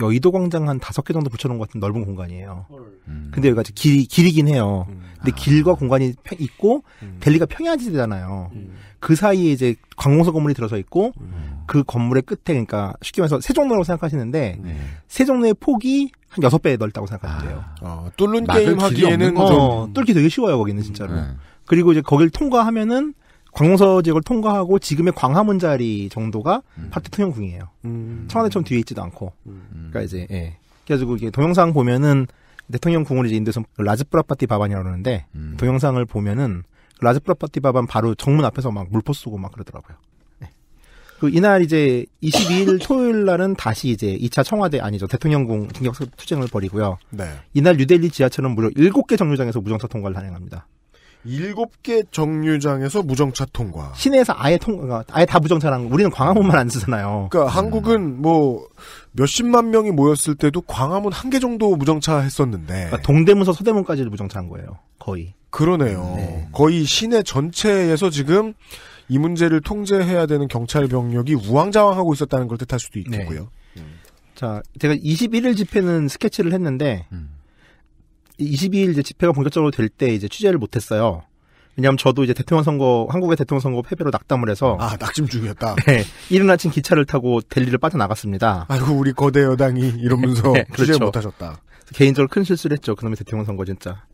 S5: 여의도 광장 한 다섯 개 정도 붙여놓은 것 같은 넓은 공간이에요. 음. 근데 여기가 길, 길이긴 해요. 음. 근데 아. 길과 공간이 평, 있고, 음. 델리가 평야지대잖아요. 음. 그 사이에 이제 관공서 건물이 들어서 있고, 음. 그 건물의 끝에, 그러니까 쉽게 말해서 세종로라고 생각하시는데, 네. 세종로의 폭이 한 여섯 배 넓다고 생각하시면 돼요. 아. 어, 뚫는 게임 하기에는. 어, 뚫기 되게 쉬워요, 거기는 진짜로. 네. 그리고 이제 거길 통과하면은 광명서지역을 통과하고 지금의 광화문 자리 정도가 음. 파트 통영궁이에요. 음. 청와대처럼 뒤에 있지도 않고. 음. 음. 그러니까 이제 예. 그래가지고 이게 동영상 보면은 대통령 궁을 이제 인도에서 라즈프라파티 바반이라고 그러는데 음. 동영상을 보면은 라즈프라파티 바반 바로 정문 앞에서 막 물포 쏘고 막 그러더라고요. 예. 그 이날 이제 22일 토요일 날은 다시 이제 2차 청와대 아니죠 대통령궁 진격투쟁을 벌이고요. 네. 이날 뉴델리 지하철은 무려 7개 정류장에서 무정차 통과를 단행합니다. 일곱 개 정류장에서 무정차 통과. 시내에서 아예 통, 그러니까 아예 다
S2: 무정차라는 거. 우리는 광화문만 안 쓰잖아요. 그러니까 음. 한국은 뭐 몇십만 명이 모였을 때도 광화문 한 개 정도 무정차 했었는데. 그러니까 동대문서 서대문까지도 무정차한 거예요. 거의. 그러네요. 네. 거의 시내 전체에서 지금 이 문제를 통제해야 되는
S5: 경찰 병력이 우왕좌왕하고 있었다는 걸 뜻할 수도 네. 있겠고요. 네. 음. 자, 제가 21일 집회는 스케치를 했는데. 음. 22일 이제 집회가 본격적으로 될 때 이제 취재를 못했어요. 왜냐하면 저도 이제 대통령 선거 한국의 대통령 선거 패배로 낙담을 해서 아 낙심 중이었다. 네, 이른 아침 기차를 타고 델리를 빠져 나갔습니다.
S2: 아이고 우리 거대 여당이 이러면서 네, 취재 그렇죠. 못하셨다.
S5: 개인적으로 큰 실수를 했죠. 그놈의 대통령 선거 진짜.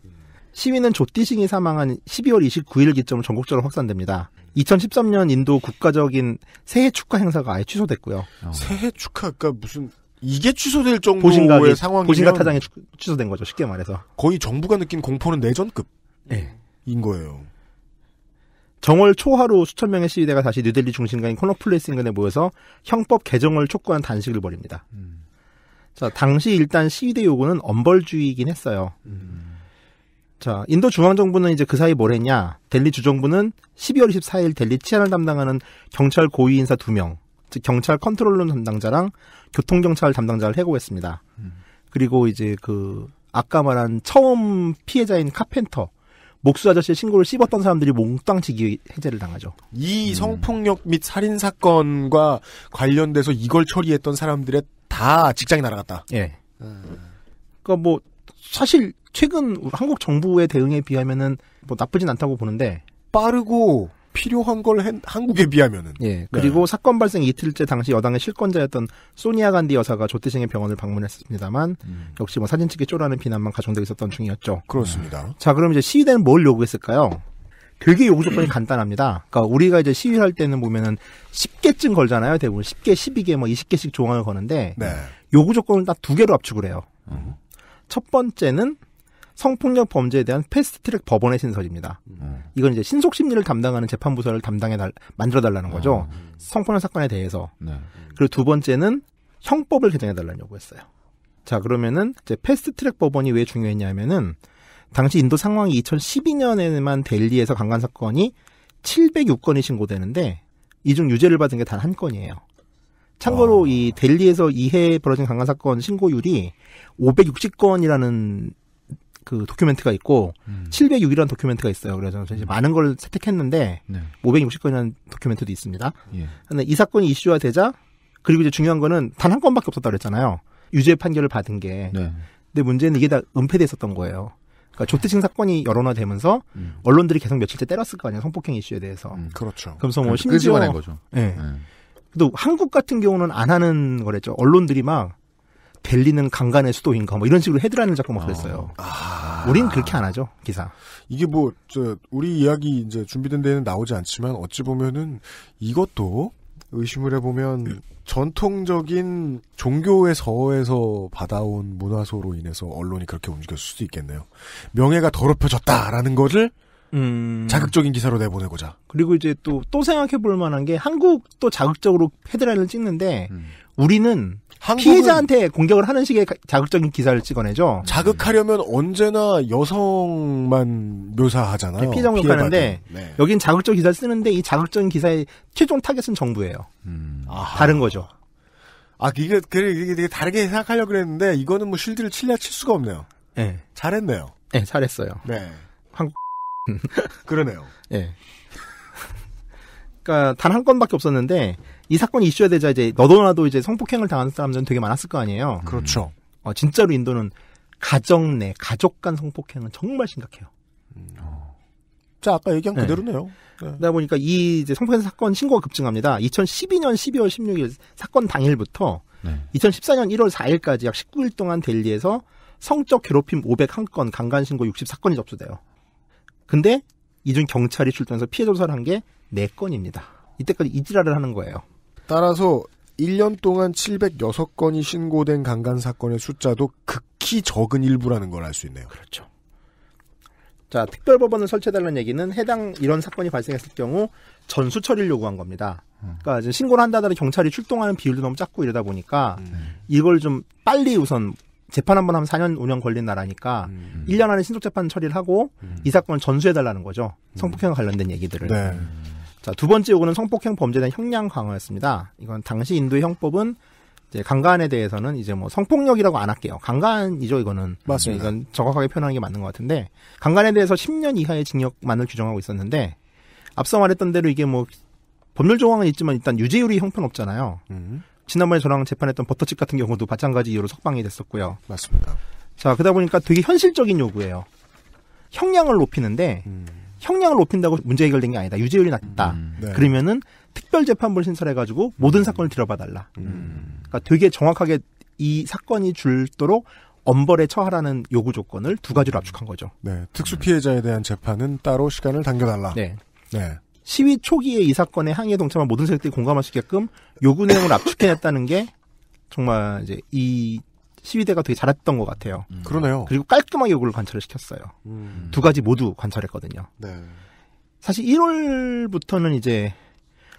S5: 시위는 조띠싱이 사망한 12월 29일 기점으 전국적으로 확산됩니다. 2013년 인도 국가적인 새해 축하 행사가 아예 취소됐고요. 어. 새해 축하, 가 무슨 이게 취소될 정도의 상황이면 보신가 타장이 취소된 거죠. 쉽게 말해서 거의 정부가 느낀 공포는 내전급인 네. 거예요. 정월 초하루 수천 명의 시위대가 다시 뉴델리 중심가인 코너플레이스 인근에 모여서 형법 개정을 촉구한 단식을 벌입니다. 음. 자, 당시 일단 시위대 요구는 엄벌주의이긴 했어요. 음. 자, 인도 중앙정부는 이제 그 사이 뭘 했냐? 델리 주정부는 12월 24일 델리 치안을 담당하는 경찰 고위 인사 2명, 즉 경찰 컨트롤룸 담당자랑 교통경찰 담당자를 해고했습니다. 음. 그리고 이제 그 아까 말한 처음 피해자인 카펜터 목수 아저씨의 신고를 씹었던 사람들이 몽땅치기 해제를 당하죠. 이 음. 성폭력 및 살인
S2: 사건과 관련돼서 이걸 처리했던 사람들의 다 직장이 날아갔다.
S5: 예. 음. 그러니까 뭐 사실 최근 한국 정부의 대응에 비하면은 뭐 나쁘진 않다고 보는데 빠르고 필요한 걸 한, 한국에 비하면은. 예. 그리고 네. 사건 발생 이틀째 당시 여당의 실권자였던 소니아 간디 여사가 조태싱의 병원을 방문했습니다만 음. 역시 뭐 사진 찍기 쪼라는 비난만 가중되고 있었던 중이었죠. 그렇습니다. 네. 자, 그럼 이제 시위대는 뭘 요구했을까요? 되게 요구 조건이 간단합니다. 그러니까 우리가 이제 시위할 때는 보면은 10개쯤 걸잖아요. 대부분 10개, 12개, 뭐 20개씩 조항을 거는데 네. 요구 조건을 딱 두 개로 압축을 해요. 음. 첫 번째는 성폭력 범죄에 대한 패스트트랙 법원의 신설입니다. 음. 네. 이건 이제 신속 심리를 담당하는 재판부서를 담당해 달 만들어 달라는 거죠. 아, 음. 성폭력 사건에 대해서. 네. 그리고 두 번째는 형법을 개정해 달라는 요구했어요. 자 그러면은 이제 패스트트랙 법원이 왜 중요했냐면은 당시 인도 상황이 2012년에만 델리에서 강간 사건이 706건이 신고되는데 이 중 유죄를 받은 게 단 한 건이에요. 참고로 와. 아. 이 델리에서 이해 벌어진 강간 사건 신고율이 560건이라는 그 도큐멘트가 있고 음. 706이라는 도큐멘트가 있어요. 그래서 이제 음. 많은 걸 선택했는데 네. 560건이라는 도큐멘트도 있습니다. 예. 근데 이 사건이 이슈화 되자 그리고 이제 중요한 거는 단 한 건밖에 없었다 그랬잖아요. 유죄 판결을 받은 게. 네. 근데 문제는 이게 다 은폐됐었던 거예요. 그러니까 조태칭 사건이 여론화되면서 음. 언론들이 계속 며칠째 때렸을 거 아니에요. 성폭행 이슈에 대해서. 음, 그렇죠. 그래서 뭐 심지어 거죠. 예. 네. 네. 또 한국 같은 경우는 안 하는 거랬죠. 언론들이 막 델리는 강간의 수도인가 뭐 이런 식으로 헤드라인을 잡고 막 아. 그랬어요. 아. 우린 그렇게 안 하죠 기사. 이게
S2: 뭐저 우리 이야기 이제 준비된 데는 나오지 않지만 어찌 보면은 이것도 의심을 해보면 전통적인 종교의 서에서 받아온 문화소로 인해서 언론이 그렇게 움직였을 수도 있겠네요. 명예가 더럽혀졌다라는
S5: 것을 음... 자극적인 기사로 내보내고자. 그리고 이제 또, 또 생각해 볼 만한 게 한국도 자극적으로 헤드라인을 찍는데 음. 우리는 피해자한테 공격을 하는 식의 자극적인 기사를 찍어내죠. 자극하려면 언제나 여성만 묘사하잖아요. 피해자격하는데 네. 여긴 자극적 기사를 쓰는데 이 자극적인 기사의 최종 타겟은 정부예요. 음. 다른 거죠. 아 이게 그래 이게 되게 다르게 생각하려고 그랬는데
S2: 이거는 뭐 실드를 칠려 칠 수가 없네요. 네. 잘했네요. 네, 잘했어요. 네. 한국 그러네요.
S5: 네. 그러니까 단 한 건밖에 없었는데 이 사건이 이슈가 되자 이제 너도나도 이제 성폭행을 당한 사람들은 되게 많았을 거 아니에요. 음. 그렇죠. 음. 어, 진짜로 인도는 가정 내 가족 간 성폭행은 정말 심각해요. 음. 어. 자
S2: 아까 얘기한 네. 그대로네요.
S5: 네. 그러다 보니까 이 이제 성폭행 사건 신고가 급증합니다. 2012년 12월 16일 사건 당일부터 네. 2014년 1월 4일까지 약 19일 동안 델리에서 성적 괴롭힘 501건, 강간 신고 64건이 접수돼요. 근데 이중 경찰이 출동해서 피해 조사를 한게 네 건입니다. 이때까지 이지랄을 하는 거예요. 따라서 1년 동안 706건이 신고된 강간 사건의
S2: 숫자도 극히
S5: 적은 일부라는 걸 알 수 있네요. 그렇죠. 자, 특별법원을 설치해달라는 얘기는 해당 이런 사건이 발생했을 경우 전수 처리를 요구한 겁니다. 음. 그니까지 신고를 한다더라도 경찰이 출동하는 비율도 너무 작고 이러다 보니까 음. 이걸 좀 빨리 우선 재판 한번 하면 4년 5년 걸린 나라니까 음. 1년 안에 신속 재판 처리를 하고 음. 이 사건을 전수해달라는 거죠. 음. 성폭행 관련된 얘기들을. 네. 자, 두 번째 요구는 성폭행 범죄는 형량 강화였습니다. 이건 당시 인도의 형법은 이제 강간에 대해서는 이제 뭐 성폭력이라고 안 할게요. 강간이죠, 이거는. 맞습니다. 이건 정확하게 표현한게 맞는 것 같은데 강간에 대해서 10년 이하의 징역만을 규정하고 있었는데 앞서 말했던 대로 이게 뭐 법률 조항은 있지만 일단 유죄율이 형편없잖아요. 음. 지난번에 저랑 재판했던 버터칩 같은 경우도 마찬가지 이유로 석방이 됐었고요. 맞습니다. 자, 그러다 보니까 되게 현실적인 요구예요. 형량을 높이는데 음. 형량을 높인다고 문제 해결된 게 아니다. 유죄율이 낮다. 음, 네. 그러면은 특별 재판부를 신설해가지고 모든 음. 사건을 들여봐달라.
S2: 음.
S5: 그러니까 되게 정확하게 이 사건이 줄도록 엄벌에 처하라는 요구 조건을 두 가지로 음. 압축한 거죠. 네, 특수 피해자에 대한 재판은 따로 시간을 당겨달라. 네. 네. 시위 초기에 이 사건에 항의에 동참한 모든 세력들이 공감할 수 있게끔 요구 내용을 압축해냈다는 게 정말 이제 이 시위대가 되게 잘했던 것 같아요. 음. 그러네요. 그리고 깔끔하게 요구를 관철을 시켰어요. 음. 두 가지 모두 관찰했거든요 네. 사실 1월부터는 이제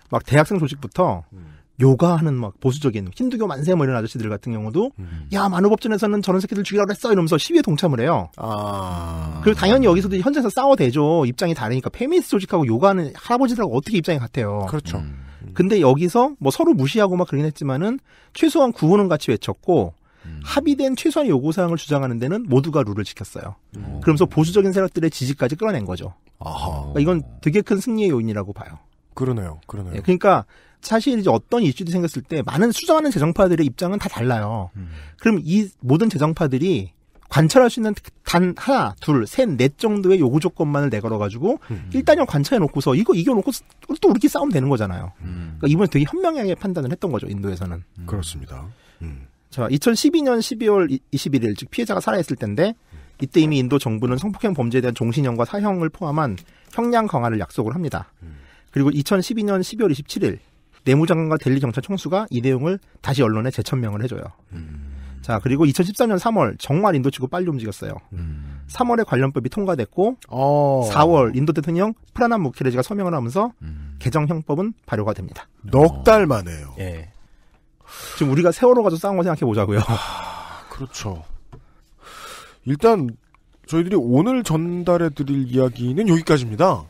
S5: 막 대학생 조직부터 음. 요가하는 막 보수적인 힌두교 만세 뭐 이런 아저씨들 같은 경우도 음. 야 만우법전에서는 저런 새끼들 죽이라고 했어 이러면서 시위에 동참을 해요. 아. 그리고 당연히 여기서도 현장에서 싸워대죠. 입장이 다르니까 페미니스트 조직하고 요가하는 할아버지들하고 어떻게 입장이 같아요. 그렇죠. 음. 근데 여기서 뭐 서로 무시하고 막 그러긴 했지만은 최소한 구호는 같이 외쳤고 음. 합의된 최소한의 요구사항을 주장하는 데는 모두가 룰을 지켰어요. 음. 그러면서 보수적인 세력들의 지지까지 끌어낸 거죠. 그러니까 이건 되게 큰 승리의 요인이라고 봐요. 그러네요. 그러네요. 네, 그러니까 사실 이제 어떤 이슈들이 생겼을 때 많은 수정하는 재정파들의 입장은 다 달라요. 음. 그럼 이 모든 재정파들이 관찰할 수 있는 단 하나, 둘, 셋, 넷 정도의 요구 조건만을 내걸어가지고 음. 일단은 관찰해 놓고서 이거 이겨놓고 또 우리끼리 싸우면 되는 거잖아요. 음. 그러니까 이번에 되게 현명하게 판단을 했던 거죠 인도에서는. 그렇습니다. 음. 자, 2012년 12월 21일 즉 피해자가 살아있을 때인데 이때 이미 인도 정부는 성폭행 범죄에 대한 종신형과 사형을 포함한 형량 강화를 약속을 합니다. 그리고 2012년 12월 27일 내무장관과 델리 경찰 총수가 이 내용을 다시 언론에 재천명을 해줘요. 자 그리고 2014년 3월 정말 인도 치고 빨리 움직였어요. 음. 3월에 관련법이 통과됐고 어. 4월 인도 대통령 프라남무케레지가 서명을 하면서 음. 개정 형법은 발효가 됩니다. 넉 달 만에요. 예. 지금 우리가 세월호 가서 싸운 거 생각해 보자고요. 아,
S2: 그렇죠. 일단 저희들이 오늘 전달해 드릴 이야기는 여기까지입니다.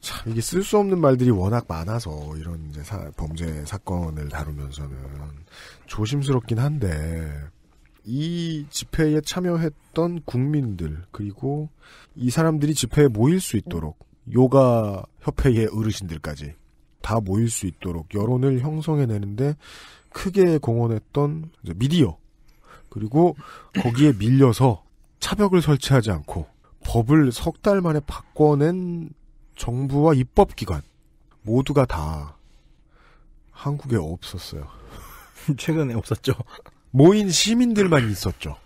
S2: 참 이게 쓸 수 없는 말들이 워낙 많아서 이런 이제 사, 범죄 사건을 다루면서는 조심스럽긴 한데 이 집회에 참여했던 국민들 그리고 이 사람들이 집회에 모일 수 있도록 요가 협회의 어르신들까지 다 모일 수 있도록 여론을 형성해내는데 크게 공헌했던 미디어 그리고 거기에 밀려서 차벽을 설치하지 않고 법을 석 달 만에 바꿔낸 정부와 입법기관 모두가 다 한국에 없었어요. 최근에 없었죠. 모인 시민들만 있었죠.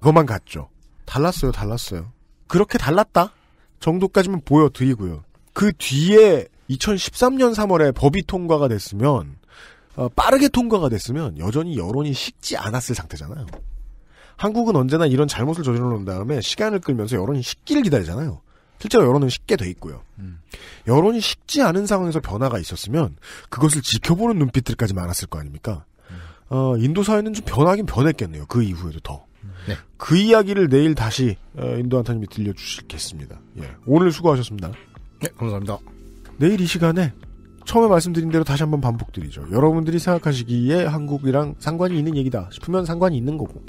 S2: 그것만 같죠. 달랐어요, 달랐어요. 그렇게 달랐다 정도까지만 보여드리고요. 그 뒤에 2013년 3월에 법이 통과가 됐으면 어, 빠르게 통과가 됐으면 여전히 여론이 식지 않았을 상태잖아요. 한국은 언제나 이런 잘못을 저질러 놓은 다음에 시간을 끌면서 여론이 식기를 기다리잖아요. 실제로 여론은 식게 돼 있고요. 음. 여론이 식지 않은 상황에서 변화가 있었으면 그것을 지켜보는 눈빛들까지 많았을 거 아닙니까? 음. 어, 인도 사회는 좀 변하긴 변했겠네요. 그 이후에도 더. 네. 그 이야기를 내일 다시 어, 인도 한타님이 들려주시겠습니다. 예. 오늘 수고하셨습니다. 네, 감사합니다. 내일 이 시간에 처음에 말씀드린 대로 다시 한번 반복드리죠. 여러분들이 생각하시기에 한국이랑 상관이 있는 얘기다 싶으면 상관이 있는 거고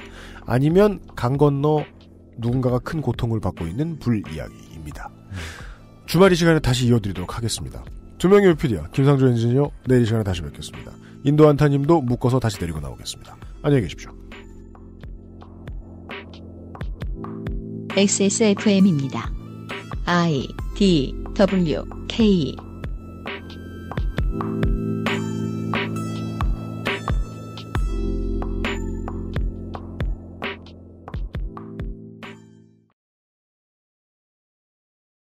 S2: 아니면 강 건너 누군가가 큰 고통을 받고 있는 불 이야기입니다. 주말 이 시간에 다시 이어드리도록 하겠습니다. 두 명의 유피디아 김상조 엔지니어 내일 이 시간에 다시 뵙겠습니다. 인도 안타님도 묶어서 다시 데리고 나오겠습니다. 안녕히 계십시오.
S1: XSFM입니다. I D W K